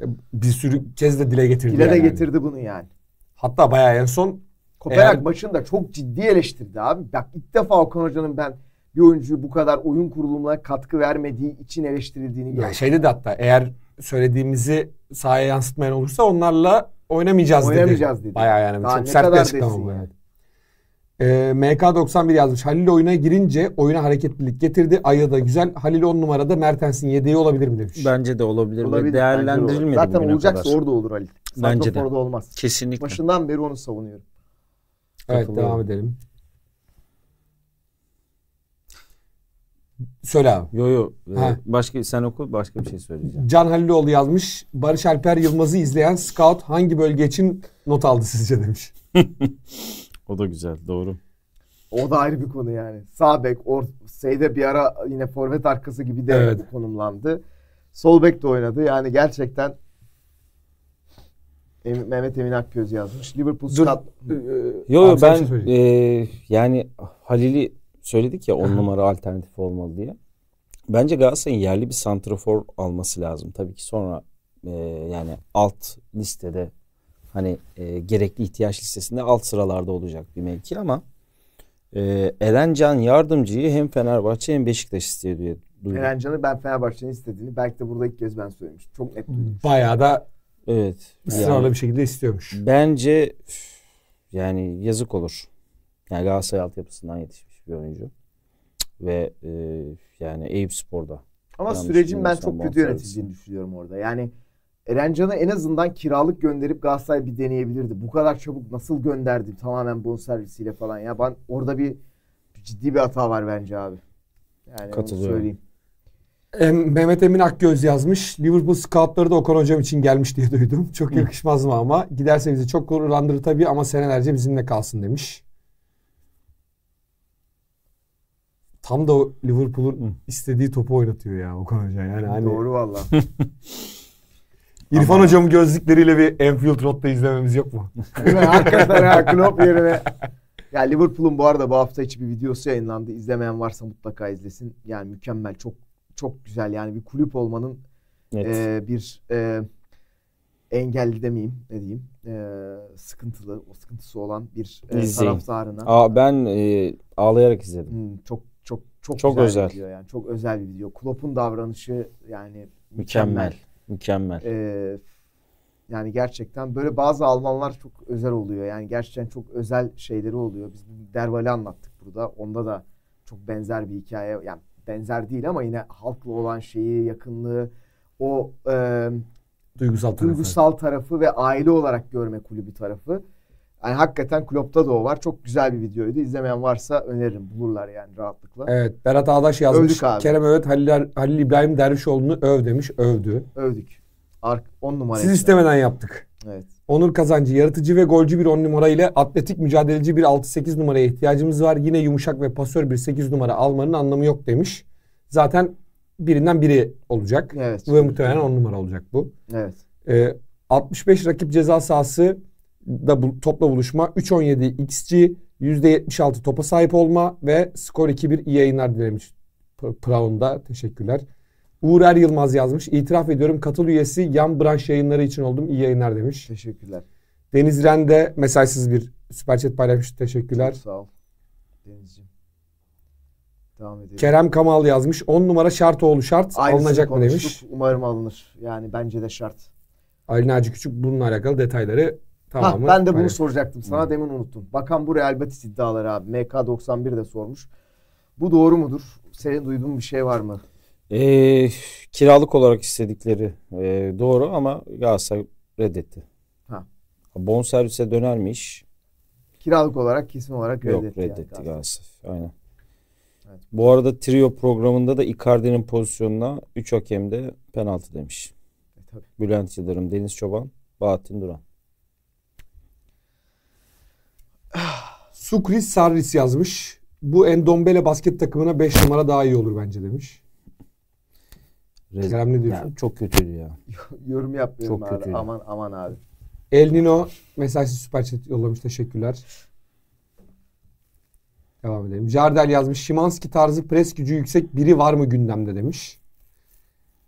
E, bir sürü kez de dile getirdi. Dile yani. de getirdi bunu yani. Hatta bayağı en son Kopenhag Eğer... maçında çok ciddi eleştirdi abi. Bak ilk defa Okan Hoca'nın ben bir oyuncuyu bu kadar oyun kurulumuna katkı vermediği için eleştirildiğini gördük. Yani şeyde de hatta eğer söylediğimizi sahaya yansıtmayan olursa onlarla oynamayacağız, oynamayacağız dedi. dedi. Bayağı yani Daha çok sert bir açıklama bu. Yani. yani. Ee, MK91 yazmış. Halil oyuna girince oyuna hareketlilik getirdi. Ayı da güzel. Halil 10 numarada Mertens'in yedeği olabilir mi demiş. Bence de olabilir. olabilir Değerlendirilmedi Zaten bugüne olacaksa kadar. orada olur Halil. Bence de. Orada olmaz. Kesinlikle. Başından beri onu savunuyorum. Evet devam edelim. Söyle abi. Yo yo. Ee, ha. Başka sen oku başka bir şey söyleyeceğim. Can Haliloğlu yazmış. Barış Alper Yılmaz'ı izleyen scout hangi bölge için not aldı sizce demiş. o da güzel doğru. O da ayrı bir konu yani. Sağ bek or Seyde bir ara yine forvet arkası gibi de evet. konumlandı. Sol bek de oynadı. Yani gerçekten em Mehmet Emin Akgöz yazmış. Liverpool Dur. Stat... E, e, yo yo ben şey e, yani Halil'i söyledik ya on numara alternatif olmalı diye. Bence Galatasaray'ın yerli bir santrafor alması lazım. Tabii ki sonra e, yani alt listede hani e, gerekli ihtiyaç listesinde alt sıralarda olacak bir mevki ama e, Erencan yardımcıyı hem Fenerbahçe hem Beşiktaş istiyor diye duydum. Erencan'ı ben Fenerbahçe'nin istediğini belki de burada ilk kez ben söylemiştim. Çok net duymuştum. Bayağı da evet, ısrarlı yani, bir şekilde istiyormuş. Bence yani yazık olur. Yani Galatasaray altyapısından yetişmiş bir oyuncu. Ve e, yani Eyüp Spor'da. Ama Yanlış sürecin ben çok kötü yönetildiğini düşünüyorum orada. Yani Eren en azından kiralık gönderip Galatasaray bir deneyebilirdi. Bu kadar çabuk nasıl gönderdi tamamen bonservisiyle falan ya. Ben orada bir ciddi bir hata var bence abi. Yani Katılıyorum. söyleyeyim. Em, Mehmet Emin Akgöz yazmış. Liverpool scoutları da Okan Hocam için gelmiş diye duydum. Çok yakışmaz mı ama? Giderse bizi çok gururlandırır tabii ama senelerce bizimle kalsın demiş. tam da Liverpool'un istediği topu oynatıyor ya Okan Hoca. Yani hani... Doğru valla. İrfan hocam gözlükleriyle bir Enfield Road'da izlememiz yok mu? Hakikaten ha Klopp yerine. Ya Liverpool'un bu arada bu hafta içi bir videosu yayınlandı. İzlemeyen varsa mutlaka izlesin. Yani mükemmel çok çok güzel yani bir kulüp olmanın e, bir e, engelli demeyeyim ne diyeyim e, sıkıntılı o sıkıntısı olan bir e, İzleyin. taraftarına. Aa, ben e, ağlayarak izledim. Hmm, çok çok çok, çok güzel özel. video yani. Çok özel bir video. Klopp'un davranışı yani mükemmel. Mükemmel. Ee, yani gerçekten böyle bazı Almanlar çok özel oluyor. Yani gerçekten çok özel şeyleri oluyor. Biz Derval'i anlattık burada. Onda da çok benzer bir hikaye. Yani benzer değil ama yine halkla olan şeyi, yakınlığı, o e, duygusal, duygusal tarafı. tarafı ve aile olarak görme kulübü tarafı. Yani hakikaten Klopp'ta da o var. Çok güzel bir videoydu. İzlemeyen varsa öneririm. Bulurlar yani rahatlıkla. Evet. Berat Ağdaş yazmış. Övdük abi. Kerem evet Halil, Halil İbrahim Dervişoğlu'nu öv demiş. Övdü. Övdük. Ark, 10 numara. Siz istemeden yaptık. Evet. Onur Kazancı yaratıcı ve golcü bir 10 numara ile atletik mücadeleci bir 6-8 numaraya ihtiyacımız var. Yine yumuşak ve pasör bir 8 numara almanın anlamı yok demiş. Zaten birinden biri olacak. Evet. Ve muhtemelen 10 numara olacak bu. Evet. Ee, 65 rakip ceza sahası da bu, topla buluşma 3.17 XG, %76 topa sahip olma ve skor 2-1 iyi yayınlar dilemiş Praun'da. Teşekkürler. Uğur Er Yılmaz yazmış. İtiraf ediyorum katıl üyesi yan branş yayınları için oldum. İyi yayınlar demiş. Teşekkürler. Deniz Ren de mesaisiz bir süper chat paylaşmış. Teşekkürler. Çok sağ ol. Denizciğim. Devam edelim. Kerem Kamal yazmış. 10 numara şart oğlu şart. Aynısını alınacak mı demiş. Umarım alınır. Yani bence de şart. Ali Naci Küçük bununla alakalı detayları Tamamı, ha, ben de bunu hayır. soracaktım. Sana Hı. demin unuttum. Bakan bu Real Betis iddiaları abi. MK91 de sormuş. Bu doğru mudur? Senin duyduğun bir şey var mı? E, kiralık olarak istedikleri e, doğru ama Galatasaray reddetti. Ha. Bon servise döner mi iş? Kiralık olarak kesin olarak reddetti. Yok reddetti yani Galatasaray. Aynen. Evet. Bu arada trio programında da Icardi'nin pozisyonuna 3 hakem de penaltı demiş. E, tabii. Bülent Yıldırım, Deniz Çoban, Bahattin Duran. Sukris Sarris yazmış. Bu Endombele basket takımına 5 numara daha iyi olur bence demiş. Rez- Kerem ne diyorsun? Ya, çok kötü ya. Yorum yapmıyorum Çok abi. kötüydü. Aman aman abi. El Nino mesajsız süper chat yollamış. Teşekkürler. Devam edelim. Jardel yazmış. Şimanski tarzı pres gücü yüksek biri var mı gündemde demiş.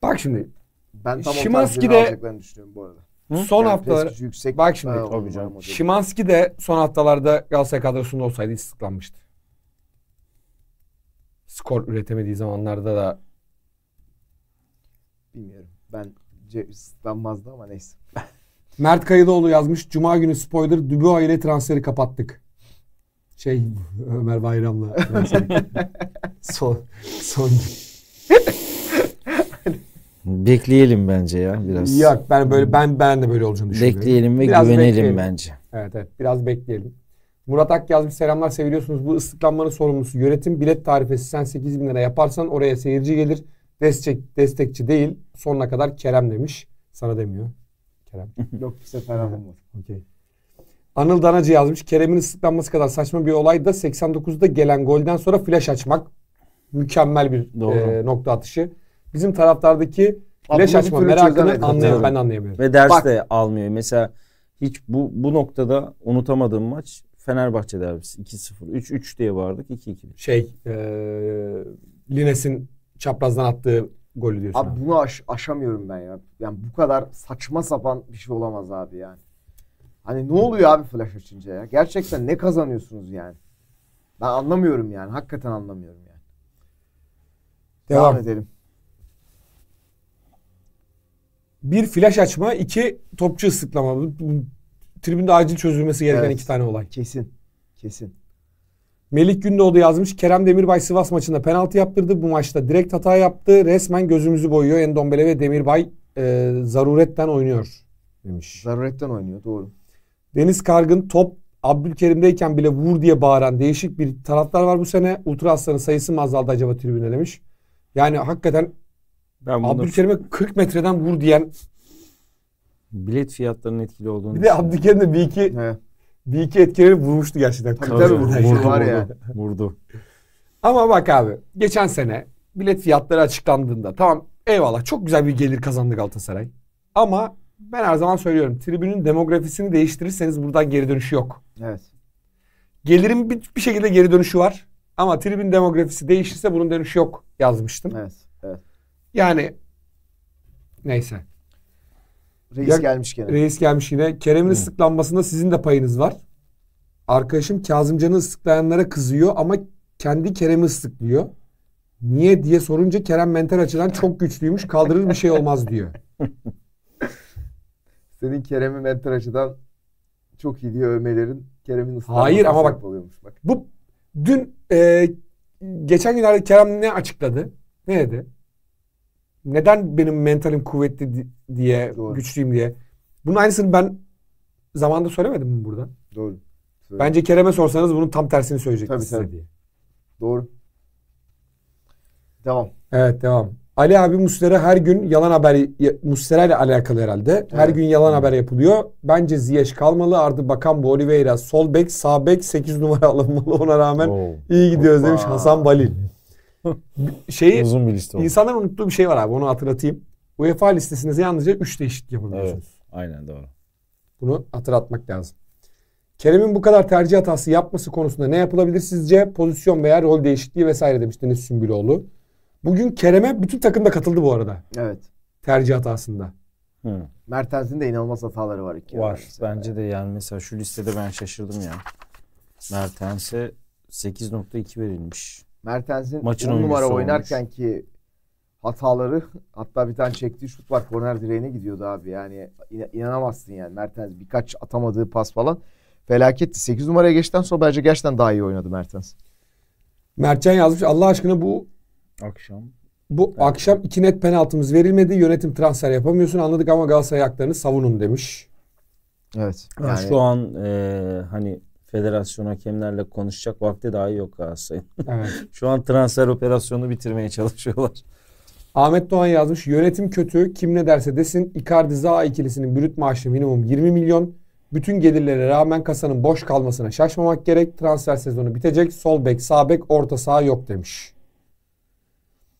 Bak şimdi Ben tam o tarz de- alacaklarını düşünüyorum bu arada. Son yani haftalar yüksek bak şimdi tabii Şimanski de son haftalarda Galatasaray kadrosunda olsaydı istiklanmıştı. Skor üretemediği zamanlarda da bilmiyorum. Ben ıslanmazdı ama neyse. Mert Kayıdoğlu yazmış. Cuma günü spoiler Dubois ile transferi kapattık. Şey Ömer Bayram'la. son, son. Bekleyelim bence ya biraz. Yok ben böyle ben ben de böyle olacağını düşünüyorum. Bekleyelim ve biraz güvenelim bekleyelim. bence. Evet evet biraz bekleyelim. Murat Ak yazmış selamlar seviyorsunuz. Bu ıslıklanmanın sorumlusu yönetim bilet tarifesi sen 8 bin lira yaparsan oraya seyirci gelir. Destek, destekçi değil sonuna kadar Kerem demiş. Sana demiyor. Kerem. Yok bu sefer anlamadım. Okey. Anıl Danacı yazmış. Kerem'in ıslıklanması kadar saçma bir olay da 89'da gelen golden sonra flash açmak. Mükemmel bir Doğru. e, nokta atışı bizim taraftardaki leş açma merakını anlayamıyorum. Ben anlayamıyorum. Ve ders Bak, de almıyor. Mesela hiç bu, bu noktada unutamadığım maç Fenerbahçe derbisi 2-0. 3-3 diye vardık 2-2. Şey ee, Lines'in çaprazdan attığı golü diyorsun. Abi, abi. bunu aş- aşamıyorum ben ya. Yani bu kadar saçma sapan bir şey olamaz abi yani. Hani ne oluyor abi flash açınca ya? Gerçekten ne kazanıyorsunuz yani? Ben anlamıyorum yani. Hakikaten anlamıyorum yani. Devam, Devam edelim. Bir flash açma, iki topçu ıslıklama. bu Tribünde acil çözülmesi gereken evet. iki tane olay. Kesin. Kesin. Melik Gündoğdu yazmış. Kerem Demirbay Sivas maçında penaltı yaptırdı. Bu maçta direkt hata yaptı. Resmen gözümüzü boyuyor. Endombele ve Demirbay e, zaruretten oynuyor demiş. Zaruretten oynuyor doğru. Deniz Kargın top Abdülkerim'deyken bile vur diye bağıran değişik bir taraftar var bu sene. Ultra Aslan'ın sayısı mı azaldı acaba tribüne demiş. Yani hakikaten ben bunu... Abdülkerim'e 40 metreden vur diyen bilet fiyatlarının etkili olduğunu. Bir de Abdülkerim de bir iki He. bir iki etkileri vurmuştu gerçekten. Tabii, tabii, vurdu, vurdu, vurdu, var ya. vurdu. Ama bak abi geçen sene bilet fiyatları açıklandığında tamam eyvallah çok güzel bir gelir kazandı Galatasaray. Ama ben her zaman söylüyorum tribünün demografisini değiştirirseniz buradan geri dönüşü yok. Evet. Gelirin bir, bir şekilde geri dönüşü var. Ama tribün demografisi değişirse bunun dönüşü yok yazmıştım. Evet. Yani neyse. Reis ya, gelmiş gene. Reis gelmiş yine. Kerem'in Hı. ıslıklanmasında sizin de payınız var. Arkadaşım Kazımcan'ı ıslıklayanlara kızıyor ama kendi Kerem'i ıslıklıyor. Niye diye sorunca Kerem mental açıdan çok güçlüymüş kaldırır bir şey olmaz diyor. Senin Kerem'i mental açıdan çok iyi diye övmelerin Kerem'in ıslanması Hayır ama bak, oluyormuş bak. Bu dün e, geçen günlerde Kerem ne açıkladı? Ne dedi? neden benim mentalim kuvvetli diye, Doğru. güçlüyüm diye. Bunun aynısını ben zamanda söylemedim mi burada? Doğru. Söyle. Bence Kerem'e sorsanız bunun tam tersini söyleyecekti tabii, size tabii. diye. Doğru. Devam. Evet devam. Ali abi Muslera her gün yalan haber Muslera ile alakalı herhalde. Evet. Her gün yalan evet. haber yapılıyor. Bence Ziyech kalmalı. Ardı Bakan bu Oliveira sol bek, sağ bek 8 numara alınmalı ona rağmen. Oo. iyi gidiyoruz Opa. demiş Hasan Balil. şeyi, Uzun bir liste oldu. İnsanların unuttuğu bir şey var abi onu hatırlatayım. UEFA listesinde yalnızca 3 değişiklik yapabiliyorsunuz. Evet, aynen doğru. Bunu hatırlatmak lazım. Kerem'in bu kadar tercih hatası yapması konusunda ne yapılabilir sizce? Pozisyon veya rol değişikliği vesaire demiş Deniz Sümbüloğlu. Bugün Kerem'e bütün takım da katıldı bu arada. Evet. Tercih hatasında. Hı. Mertens'in de inanılmaz hataları var. Iki var. Bence de yani mesela şu listede ben şaşırdım ya. Mertens'e 8.2 verilmiş. Mertens'in Maçın 10 numara olmuş. oynarken ki hataları hatta bir tane çektiği şut var korner direğine gidiyordu abi yani inanamazsın yani Mertens birkaç atamadığı pas falan felaketti. 8 numaraya geçten sonra bence gerçekten daha iyi oynadı Mertens. Mertcan yazmış Allah aşkına bu akşam bu evet. akşam iki net penaltımız verilmedi. Yönetim transfer yapamıyorsun anladık ama Galatasaray ayaklarını savunun demiş. Evet. Yani... Şu an e, hani federasyon hakemlerle konuşacak vakti dahi yok Galatasaray'ın. Evet. Şu an transfer operasyonunu bitirmeye çalışıyorlar. Ahmet Doğan yazmış. Yönetim kötü. Kim ne derse desin. Icardi Zaha ikilisinin brüt maaşı minimum 20 milyon. Bütün gelirlere rağmen kasanın boş kalmasına şaşmamak gerek. Transfer sezonu bitecek. Sol bek, sağ bek, orta sağ yok demiş.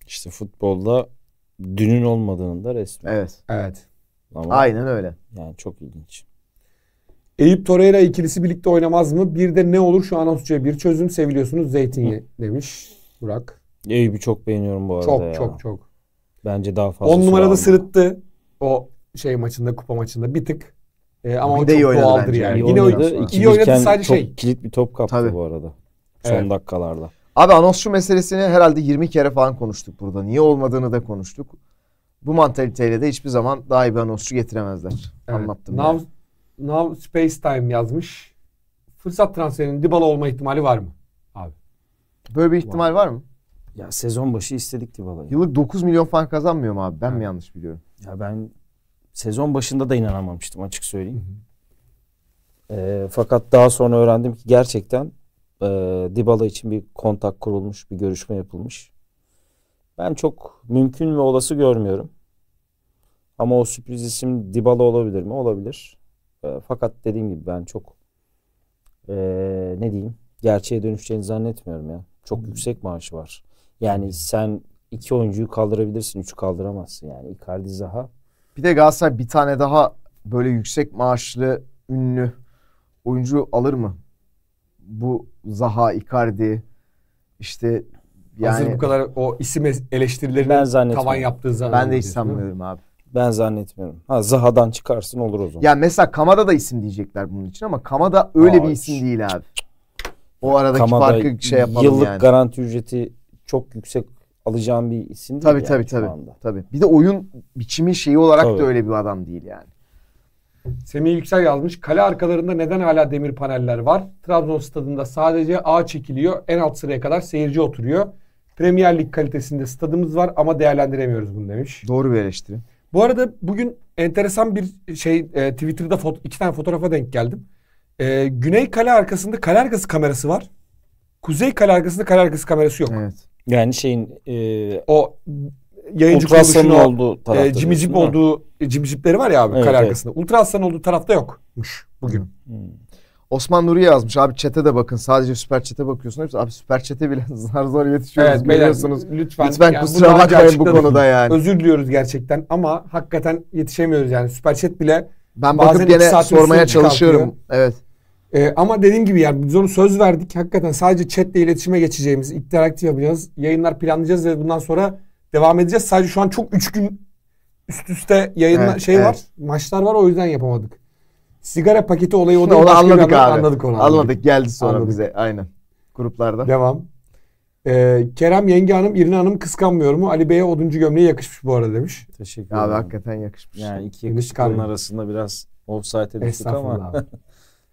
İşte futbolda dünün olmadığını da resmen. Evet. Evet. Ama Aynen öyle. Yani çok ilginç. Eyüp Torreira ikilisi birlikte oynamaz mı? Bir de ne olur şu Anasuç'a bir çözüm seviliyorsunuz zeytinye demiş Burak. Eyüp'ü çok beğeniyorum bu arada Çok ya. çok çok. Bence daha fazla. 10 numarada sırıttı o şey maçında kupa maçında bir tık. Ee, ama bir o de çok iyi doğaldır bence. yani. İyi Yine oynadı. oynadı. İyi oynadı sadece çok şey. kilit bir top kaptı Tabii. bu arada. Son Evet. dakikalarda. Abi anonsçu meselesini herhalde 20 kere falan konuştuk burada. Niye olmadığını da konuştuk. Bu mantaliteyle de hiçbir zaman daha iyi bir anonsçu getiremezler. Evet. Anlattım. Nav- yani. Now Space Time yazmış. Fırsat transferinin Dybala olma ihtimali var mı? Abi. Böyle bir ihtimal var, var mı? Ya sezon başı istedik Dybala'yı. Yıllık 9 milyon falan kazanmıyor mu abi? Ben ha. mi yanlış biliyorum? Ya ben sezon başında da inanamamıştım açık söyleyeyim. E, fakat daha sonra öğrendim ki gerçekten e, Dybala için bir kontak kurulmuş, bir görüşme yapılmış. Ben çok mümkün ve olası görmüyorum. Ama o sürpriz isim Dybala olabilir mi? Olabilir. Ee, fakat dediğim gibi ben çok e, ne diyeyim gerçeğe dönüşeceğini zannetmiyorum ya. Çok yüksek maaşı var. Yani sen iki oyuncuyu kaldırabilirsin, üçü kaldıramazsın yani. Icardi, Zaha. Bir de Galatasaray bir tane daha böyle yüksek maaşlı ünlü oyuncu alır mı? Bu Zaha, Icardi işte yani... Hazır bu kadar o isim eleştirilerinin tavan yaptığı zaman. Ben de hiç sanmıyorum abi. Ben zannetmiyorum. Ha Zaha'dan çıkarsın olur o zaman. Ya mesela Kamada da isim diyecekler bunun için ama Kamada öyle Aa, bir isim değil abi. O aradaki Kamada farkı şey yapalım yıllık yani. garanti ücreti çok yüksek alacağım bir isim değil tabii, yani tabii, tabii, anda. Tabii. Bir de oyun biçimi şeyi olarak tabii. da öyle bir adam değil yani. Semih Yüksel yazmış. Kale arkalarında neden hala demir paneller var? Trabzon stadında sadece A çekiliyor. En alt sıraya kadar seyirci oturuyor. Premier Lig kalitesinde stadımız var ama değerlendiremiyoruz bunu demiş. Doğru bir eleştiri. Bu arada bugün enteresan bir şey e, Twitter'da foto, iki tane fotoğrafa denk geldim. E, güney kale arkasında kale arkası kamerası var. Kuzey kale arkasında kale arkası kamerası yok. Evet. Yani şeyin e, o yayıncı kuruluşunun olduğu e, tarafta. E, cimicip olduğu cimicipleri var ya abi evet, kale evet. arkasında. Ultra olduğu tarafta yokmuş bugün. Hmm. Osman Nuri yazmış abi çete de bakın sadece süper çete bakıyorsun. abi süper çete bile zar zor yetişiyoruz evet, görüyorsunuz. lütfen lütfen yani kusura bakmayın bu konuda yani. Özür diliyoruz gerçekten ama hakikaten yetişemiyoruz yani süper chat bile. Ben bakıp gene sormaya çalışıyorum. Kalkıyor. Evet. Ee, ama dediğim gibi yani biz onu söz verdik. Hakikaten sadece chatle iletişime geçeceğimiz, interaktif yapacağız. Yayınlar planlayacağız ve bundan sonra devam edeceğiz. Sadece şu an çok üç gün üst üste yayınlar evet, şey evet. var. Maçlar var o yüzden yapamadık. Sigara paketi olayı o değil. Onu anladık abi. Anladık onu. Anladık. anladık. Geldi sonra anladık. bize. Aynen. Gruplarda. Devam. Ee, Kerem Yenge Hanım, İrina Hanım kıskanmıyor mu? Ali Bey'e oduncu gömleği yakışmış bu arada demiş. Teşekkür ederim. Abi hakikaten yakışmış. Yani iki yakışıklının arasında biraz offside düştük ama.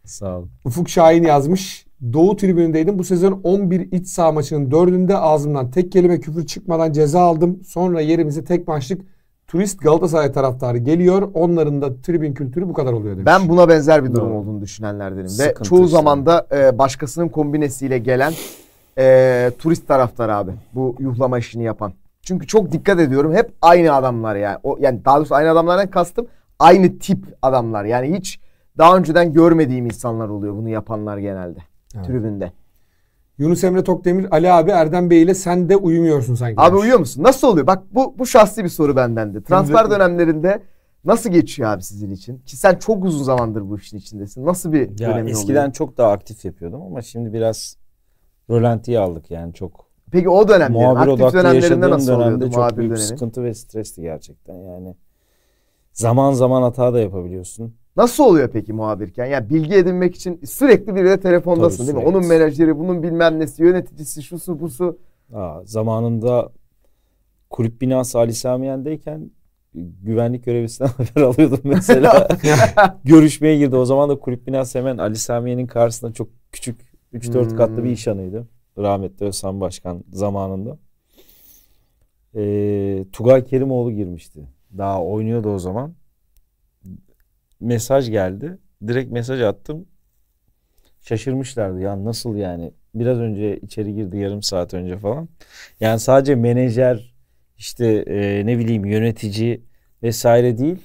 Sağ ol. Ufuk Şahin yazmış. Doğu tribünündeydim. Bu sezon 11 iç saha maçının 4'ünde ağzımdan tek kelime küfür çıkmadan ceza aldım. Sonra yerimize tek maçlık turist Galatasaray taraftarı geliyor. Onların da tribün kültürü bu kadar oluyor demiş. Ben buna benzer bir durum Doğru. olduğunu düşünenlerdenim. Sıkıntı Ve çoğu işte. zaman da e, başkasının kombinesiyle gelen e, turist taraftarı abi. Bu yuhlama işini yapan. Çünkü çok dikkat ediyorum. Hep aynı adamlar yani. O, yani daha doğrusu aynı adamlardan kastım aynı tip adamlar. Yani hiç daha önceden görmediğim insanlar oluyor bunu yapanlar genelde. Evet. Tribünde. Yunus Emre Tokdemir, Ali abi Erdem Bey ile sen de uyumuyorsun sanki. Abi uyuyor musun? Nasıl oluyor? Bak bu bu şahsi bir soru benden de. Transfer dönemlerinde nasıl geçiyor abi sizin için? Ki sen çok uzun zamandır bu işin içindesin. Nasıl bir ya dönemi eskiden oluyor? çok daha aktif yapıyordum ama şimdi biraz rölantiye aldık yani çok. Peki o dönemde muhabir aktif dönemlerinde nasıl dönemde oluyordu? Çok büyük dönemi? sıkıntı ve stresti gerçekten yani. Zaman zaman hata da yapabiliyorsun. Nasıl oluyor peki muhabirken? Ya yani bilgi edinmek için sürekli bir de telefondasın Tabii, değil mi? Onun menajeri, bunun bilmem nesi, yöneticisi, şusu busu. Ha, zamanında kulüp binası Ali Samiyen'deyken güvenlik görevlisinden haber alıyordum mesela. Görüşmeye girdi. O zaman da kulüp binası hemen Ali Samiye'nin karşısında çok küçük 3-4 hmm. katlı bir iş anıydı. Rahmetli Özhan Başkan zamanında. Ee, Tugay Kerimoğlu girmişti. Daha oynuyordu o zaman mesaj geldi. Direkt mesaj attım. Şaşırmışlardı ya nasıl yani. Biraz önce içeri girdi yarım saat önce falan. Yani sadece menajer işte e, ne bileyim yönetici vesaire değil.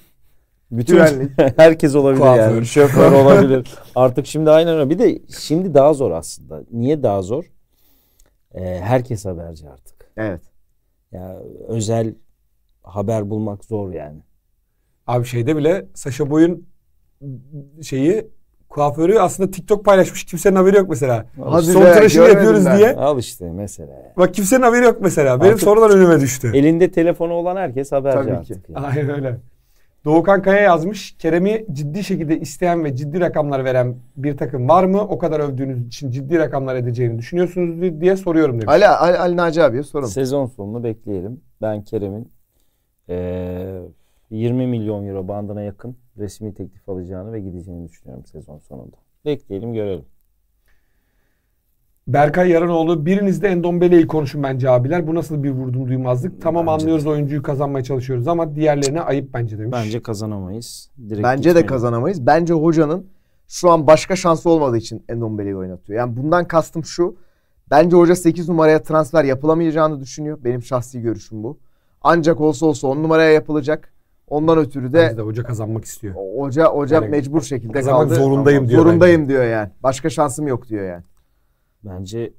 Bütün Güvenlik. herkes olabilir Kuaför. yani. Şoför olabilir. Artık şimdi aynı öyle. Bir de şimdi daha zor aslında. Niye daha zor? Ee, herkes haberci artık. Evet. Ya özel haber bulmak zor yani. Abi şeyde bile Sasha Boy'un şeyi kuaförü aslında TikTok paylaşmış. Kimsenin haberi yok mesela. Hadi Son be, tıraşını yapıyoruz ben. diye. Al işte mesela. Bak kimsenin haberi yok mesela. Benim artık sonradan önüme düştü. Elinde telefonu olan herkes haberci Tabii artık. Ki. Yani. Aynen öyle. Doğukan Kaya yazmış. Kerem'i ciddi şekilde isteyen ve ciddi rakamlar veren bir takım var mı? O kadar övdüğünüz için ciddi rakamlar edeceğini düşünüyorsunuz diye soruyorum demiş. Ali, Ali, Ali Naci abiye soralım. Sezon sonunu bekleyelim. Ben Kerem'in ee, 20 milyon euro bandına yakın resmi teklif alacağını ve gideceğini düşünüyorum sezon sonunda. Bekleyelim görelim. Berkay Yaranoğlu biriniz de Endombele'yi konuşun bence abiler. Bu nasıl bir vurdum duymazlık. Tamam bence anlıyoruz de. oyuncuyu kazanmaya çalışıyoruz ama diğerlerine ayıp bence demiş. Bence kazanamayız. Direkt bence gitmeyelim. de kazanamayız. Bence hocanın şu an başka şansı olmadığı için Endombele'yi oynatıyor. Yani bundan kastım şu. Bence hoca 8 numaraya transfer yapılamayacağını düşünüyor. Benim şahsi görüşüm bu. Ancak olsa olsa 10 numaraya yapılacak. Ondan ötürü de, Bence de hoca kazanmak istiyor. Hoca hoca yani, mecbur şekilde kazanmak kaldı. zorundayım diyor. Zorundayım bence. diyor yani. Başka şansım yok diyor yani. Bence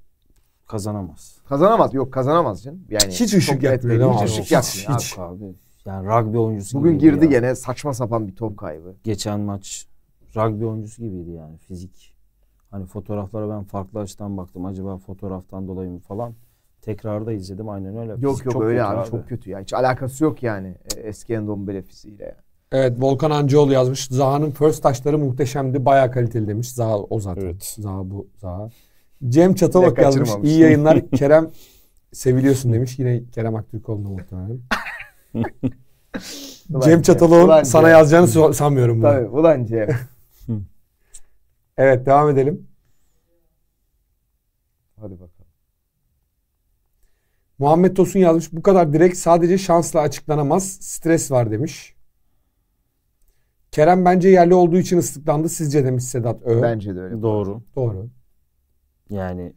kazanamaz. Kazanamaz. Yok kazanamaz canım. Yani hiç ışık yapmıyor. hiç abi, ışık yapmıyor. Hiç, hiç. Abi. Yani rugby oyuncusu Bugün girdi ya. gene saçma sapan bir top kaybı. Geçen maç rugby oyuncusu gibiydi yani fizik. Hani fotoğraflara ben farklı açıdan baktım. Acaba fotoğraftan dolayı mı falan. Tekrar da izledim aynen öyle. Yok yok çok öyle abi, abi çok kötü ya. Hiç alakası yok yani e, eski Endombele fiziğiyle yani. Evet Volkan Ancıoğlu yazmış. Zaha'nın first taşları muhteşemdi. Bayağı kaliteli demiş. Zaha o zaten. Evet. Zaha bu. Zaha. Cem Çatalak yazmış. İyi yayınlar. Kerem seviliyorsun demiş. Yine Kerem Aktürkoğlu'na muhtemelen. Cem Çatalak'ın sana Cem. yazacağını sanmıyorum bunu. Tabii. Ulan Cem. evet devam edelim. Hadi bakalım. Muhammed Tosun yazmış. Bu kadar direkt sadece şansla açıklanamaz. Stres var demiş. Kerem bence yerli olduğu için ıslıklandı sizce demiş Sedat Ö. Bence de öyle. Doğru. Doğru. Yani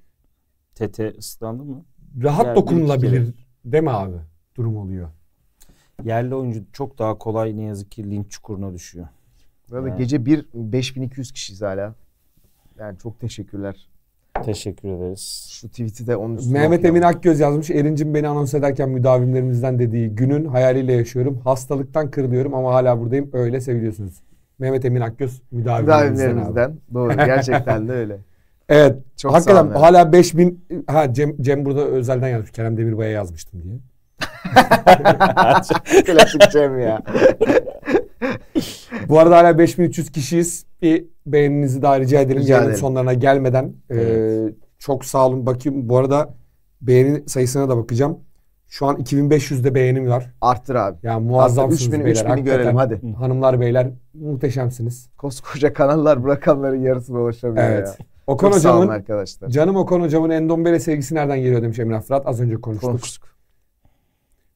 Tete ıslandı mı? Rahat Yerli dokunulabilir deme abi durum oluyor. Yerli oyuncu çok daha kolay ne yazık ki linç çukuruna düşüyor. Böyle Yani. gece bir 5200 kişiyiz hala. Yani çok teşekkürler. Teşekkür ederiz. Şu tweet'i de onun üstüne Mehmet Emin Akgöz yazmış. Erincim beni anons ederken müdavimlerimizden dediği günün hayaliyle yaşıyorum. Hastalıktan kırılıyorum ama hala buradayım. Öyle seviliyorsunuz. Mehmet Emin Akgöz müdavimlerimizden. Müdavimlerimizden. Abi. Doğru gerçekten de öyle. Evet. Çok hakikaten sağ hala 5000 ha Cem, Cem burada özelden yazmış. Kerem Demirbay'a yazmıştım diye. Klasik Cem ya. Bu arada hala 5300 kişiyiz. Bir beğeninizi daha rica edelim. Rica ederim. sonlarına gelmeden. Ee, evet. Ee, çok sağ olun. Bakayım bu arada beğeni sayısına da bakacağım. Şu an 2500'de beğenim var. Arttır abi. Ya muazzamsınız 3000, beyler. 3000'i görelim hadi. Hanımlar beyler muhteşemsiniz. Koskoca kanallar bırakanların yarısına ulaşamıyor evet. ya. Okan Çok hocamın, arkadaşlar. Canım Okan hocamın Endombele sevgisi nereden geliyor demiş Emrah Fırat. Az önce konuştuk. konuştuk.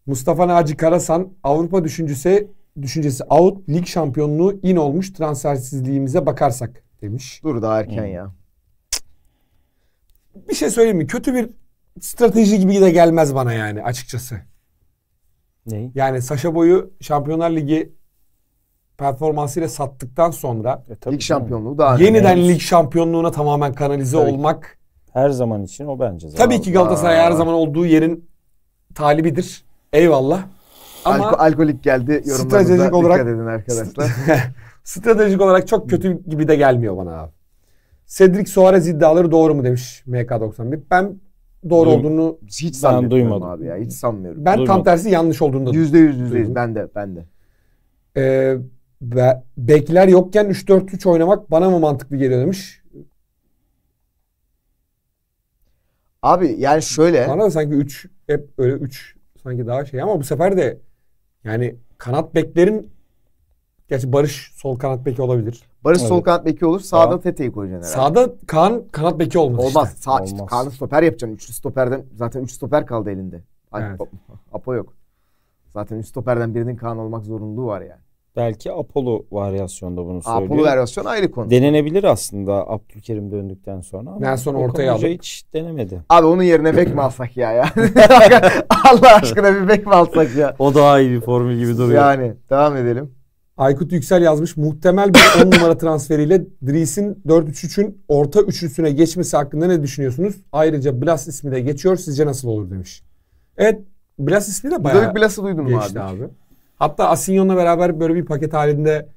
Mustafa Naci Karasan Avrupa düşüncesi düşüncesi out, lig şampiyonluğu in olmuş transfersizliğimize bakarsak demiş. Dur daha erken hmm. ya. Bir şey söyleyeyim mi? Kötü bir strateji gibi de gelmez bana yani açıkçası. Neyi? Yani Saşa Boy'u Şampiyonlar Ligi performansıyla sattıktan sonra e, tabii lig şampiyonluğu daha yeniden önemli. lig şampiyonluğuna tamamen kanalize tabii. olmak her zaman için o bence zararlı. Tabii ki Galatasaray Aa. her zaman olduğu yerin talibidir. Eyvallah. Ama Alko, alkolik geldi yorumlarınıza stratejik olarak, dikkat edin arkadaşlar. stratejik olarak çok kötü gibi de gelmiyor bana abi. Cedric Suarez iddiaları doğru mu demiş MK91. Ben doğru Duym olduğunu hiç sanmıyorum duymadım. abi ya. Hiç sanmıyorum. Ben duymadım. tam tersi yanlış olduğunu da %100 yüz yüzde Ben de ben de. Ee, be, bekler yokken 3-4-3 oynamak bana mı mantıklı geliyor demiş. Abi yani şöyle. Bana da sanki 3 hep öyle 3 sanki daha şey ama bu sefer de yani kanat beklerin Gerçi Barış sol kanat beki olabilir. Barış evet. sol kanat beki olur. Sağda Tete'yi koyacaksın herhalde. Sağda Kaan kanat beki olmaz, olmaz. işte. Sağ, Olmaz. Işte, Kaan'ı stoper yapacaksın. Üçlü stoperden zaten üç stoper kaldı elinde. Evet. Apo, Apo yok. Zaten üç stoperden birinin Kaan olmak zorunluluğu var yani belki Apollo varyasyonda bunu söylüyor. Apollo varyasyon ayrı konu. Denenebilir aslında Abdülkerim döndükten sonra. Ama Nelson ortaya aldı. hiç denemedi. Abi onun yerine bek mi alsak ya ya? Allah aşkına bir bek mi alsak ya? O daha iyi bir formül gibi duruyor. Yani devam edelim. Aykut Yüksel yazmış. Muhtemel bir 10 numara transferiyle Dries'in 4-3-3'ün orta üçlüsüne geçmesi hakkında ne düşünüyorsunuz? Ayrıca Blas ismi de geçiyor. Sizce nasıl olur demiş. Evet Blas ismi de bayağı Dövük Blas'ı duydun mu abi? abi. Hatta Asinyon'la beraber böyle bir paket halinde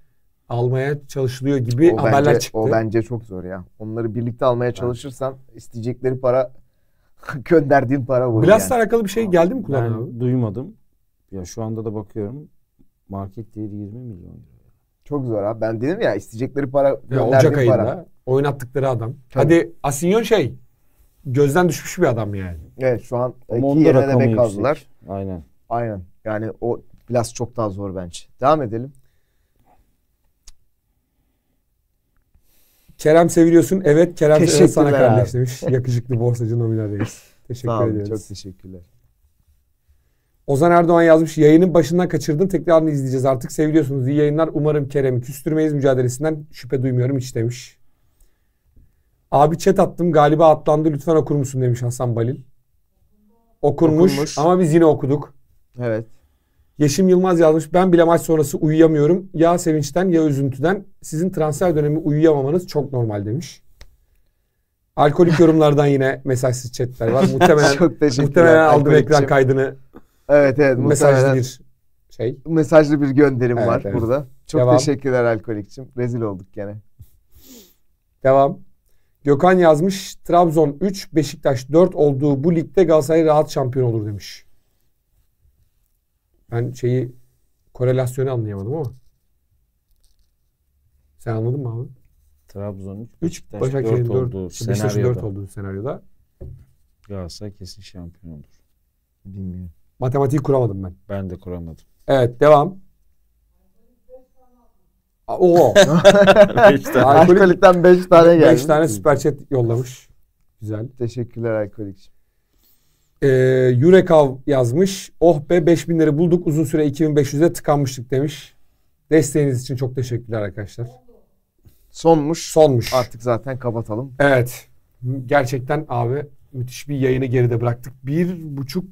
almaya çalışılıyor gibi o haberler bence, çıktı. O bence çok zor ya. Onları birlikte almaya evet. çalışırsan isteyecekleri para gönderdiğin para bu. Blast'la yani. alakalı bir şey geldi mi kulağına? Ben duymadım. Ya şu anda da bakıyorum. Market değeri 20 milyon Çok zor abi. Ben dedim ya isteyecekleri para gönderdiğin ya Ocak ayında para. oynattıkları adam. Tabii. Hadi Asinyon şey gözden düşmüş bir adam yani. Evet şu an iki yerine de bek aldılar. Aynen. Aynen. Yani o Plus çok daha zor bence. Devam edelim. Kerem seviyorsun. Evet Kerem evet, sana kardeşlemiş. Yakışıklı borsacı nominal Teşekkür Sağ olun, ediyoruz. Çok teşekkürler. Ozan Erdoğan yazmış. Yayının başından kaçırdım. Tekrarını izleyeceğiz artık. seviyorsunuz İyi yayınlar. Umarım Kerem'i küstürmeyiz mücadelesinden. Şüphe duymuyorum hiç demiş. Abi chat attım. Galiba atlandı. Lütfen okur musun demiş Hasan Balil. Okurmuş, Okunmuş. ama biz yine okuduk. Evet. Yeşim Yılmaz yazmış. Ben bile maç sonrası uyuyamıyorum. Ya sevinçten ya üzüntüden. Sizin transfer dönemi uyuyamamanız çok normal demiş. Alkolik yorumlardan yine mesajsız chatler var. Muhtemelen, çok muhtemelen aldım ekran kaydını. Evet evet. Mesajlı bir şey. Mesajlı bir gönderim evet, var evet. burada. Çok Devam. teşekkürler alkolikçim. Rezil olduk gene. Devam. Gökhan yazmış. Trabzon 3, Beşiktaş 4 olduğu bu ligde Galatasaray rahat şampiyon olur demiş. Ben şeyi korelasyonu anlayamadım ama. Sen anladın mı abi? Trabzon 3, Beşiktaş Başakşehir'in 4 oldu senaryoda. 4 olduğu senaryoda. Galatasaray kesin şampiyon olur. Bilmiyorum. Matematiği kuramadım ben. Ben de kuramadım. Evet devam. Oo. 5 tane. Alkolikten 5 tane geldi. 5 tane süper chat yollamış. Güzel. Teşekkürler Alkolik. E, ee, Yurekav yazmış. Oh be 5000'leri bulduk uzun süre 2500'e tıkanmıştık demiş. Desteğiniz için çok teşekkürler arkadaşlar. Sonmuş. Sonmuş. Artık zaten kapatalım. Evet. Gerçekten abi müthiş bir yayını geride bıraktık. Bir buçuk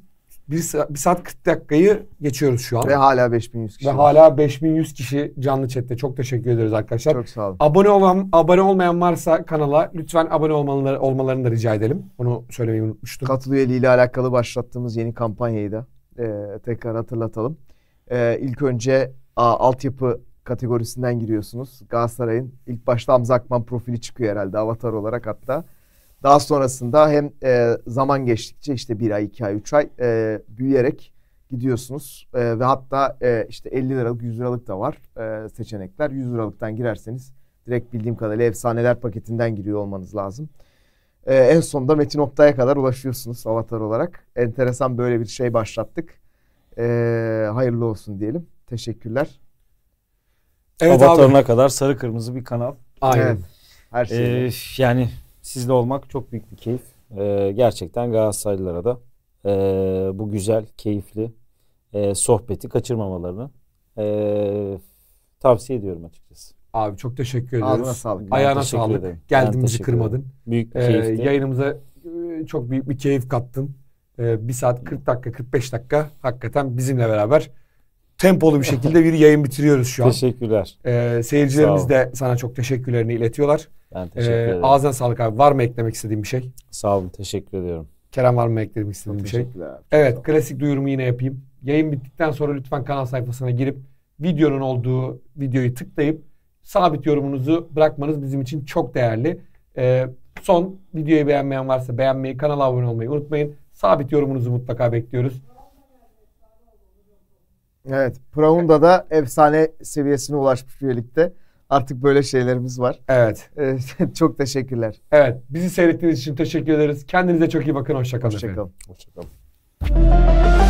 bir 1 saat 40 dakikayı geçiyoruz şu an. Ve hala 5100 kişi. Ve hala 5100 kişi canlı chatte. Çok teşekkür ederiz arkadaşlar. Çok sağ olun. Abone olan abone olmayan varsa kanala lütfen abone olmaları, olmalarını da rica edelim. Onu söylemeyi unutmuştum. Katıl üyeliği ile alakalı başlattığımız yeni kampanyayı da e, tekrar hatırlatalım. E, ilk önce a, altyapı kategorisinden giriyorsunuz. Galatasaray'ın ilk başta Hamza Akman profili çıkıyor herhalde avatar olarak hatta. Daha sonrasında hem e, zaman geçtikçe işte bir ay, iki ay, üç ay e, büyüyerek gidiyorsunuz. E, ve hatta e, işte 50 liralık, 100 liralık da var e, seçenekler. 100 liralıktan girerseniz direkt bildiğim kadarıyla efsaneler paketinden giriyor olmanız lazım. E, en sonunda Metin Oktay'a kadar ulaşıyorsunuz avatar olarak. Enteresan böyle bir şey başlattık. E, hayırlı olsun diyelim. Teşekkürler. Evet Avatarına abi. kadar sarı kırmızı bir kanal. Aynen. Evet. Her şey. Ee, yani Sizle olmak çok büyük bir keyif. Ee, gerçekten Galatasaraylılara da e, bu güzel, keyifli e, sohbeti kaçırmamalarını e, tavsiye ediyorum açıkçası. Abi çok teşekkür ediyoruz. Ağzına sağlık. Ayağına sağlık. Ederim. Geldiğimizi kırmadın. Büyük bir Ee, yayınımıza e, çok büyük bir keyif kattın. Ee, 1 saat 40 dakika 45 dakika hakikaten bizimle beraber tempolu bir şekilde bir yayın bitiriyoruz şu an. Teşekkürler. Ee, seyircilerimiz de sana çok teşekkürlerini iletiyorlar. Ben ee, teşekkür ee, ederim. Ağzına sağlık abi. Var mı eklemek istediğin bir şey? Sağ olun. Teşekkür ediyorum. Kerem var mı eklemek istediğin Çok bir şey? Evet. Çok klasik duyurumu yine yapayım. Yayın bittikten sonra lütfen kanal sayfasına girip videonun olduğu videoyu tıklayıp sabit yorumunuzu bırakmanız bizim için çok değerli. Ee, son videoyu beğenmeyen varsa beğenmeyi, kanala abone olmayı unutmayın. Sabit yorumunuzu mutlaka bekliyoruz. Evet. Prounda da efsane seviyesine ulaşmış üyelikte. Artık böyle şeylerimiz var. Evet. çok teşekkürler. Evet. Bizi seyrettiğiniz için teşekkür ederiz. Kendinize çok iyi bakın. Hoşçakalın. Hoşçakalın. Hoşçakalın.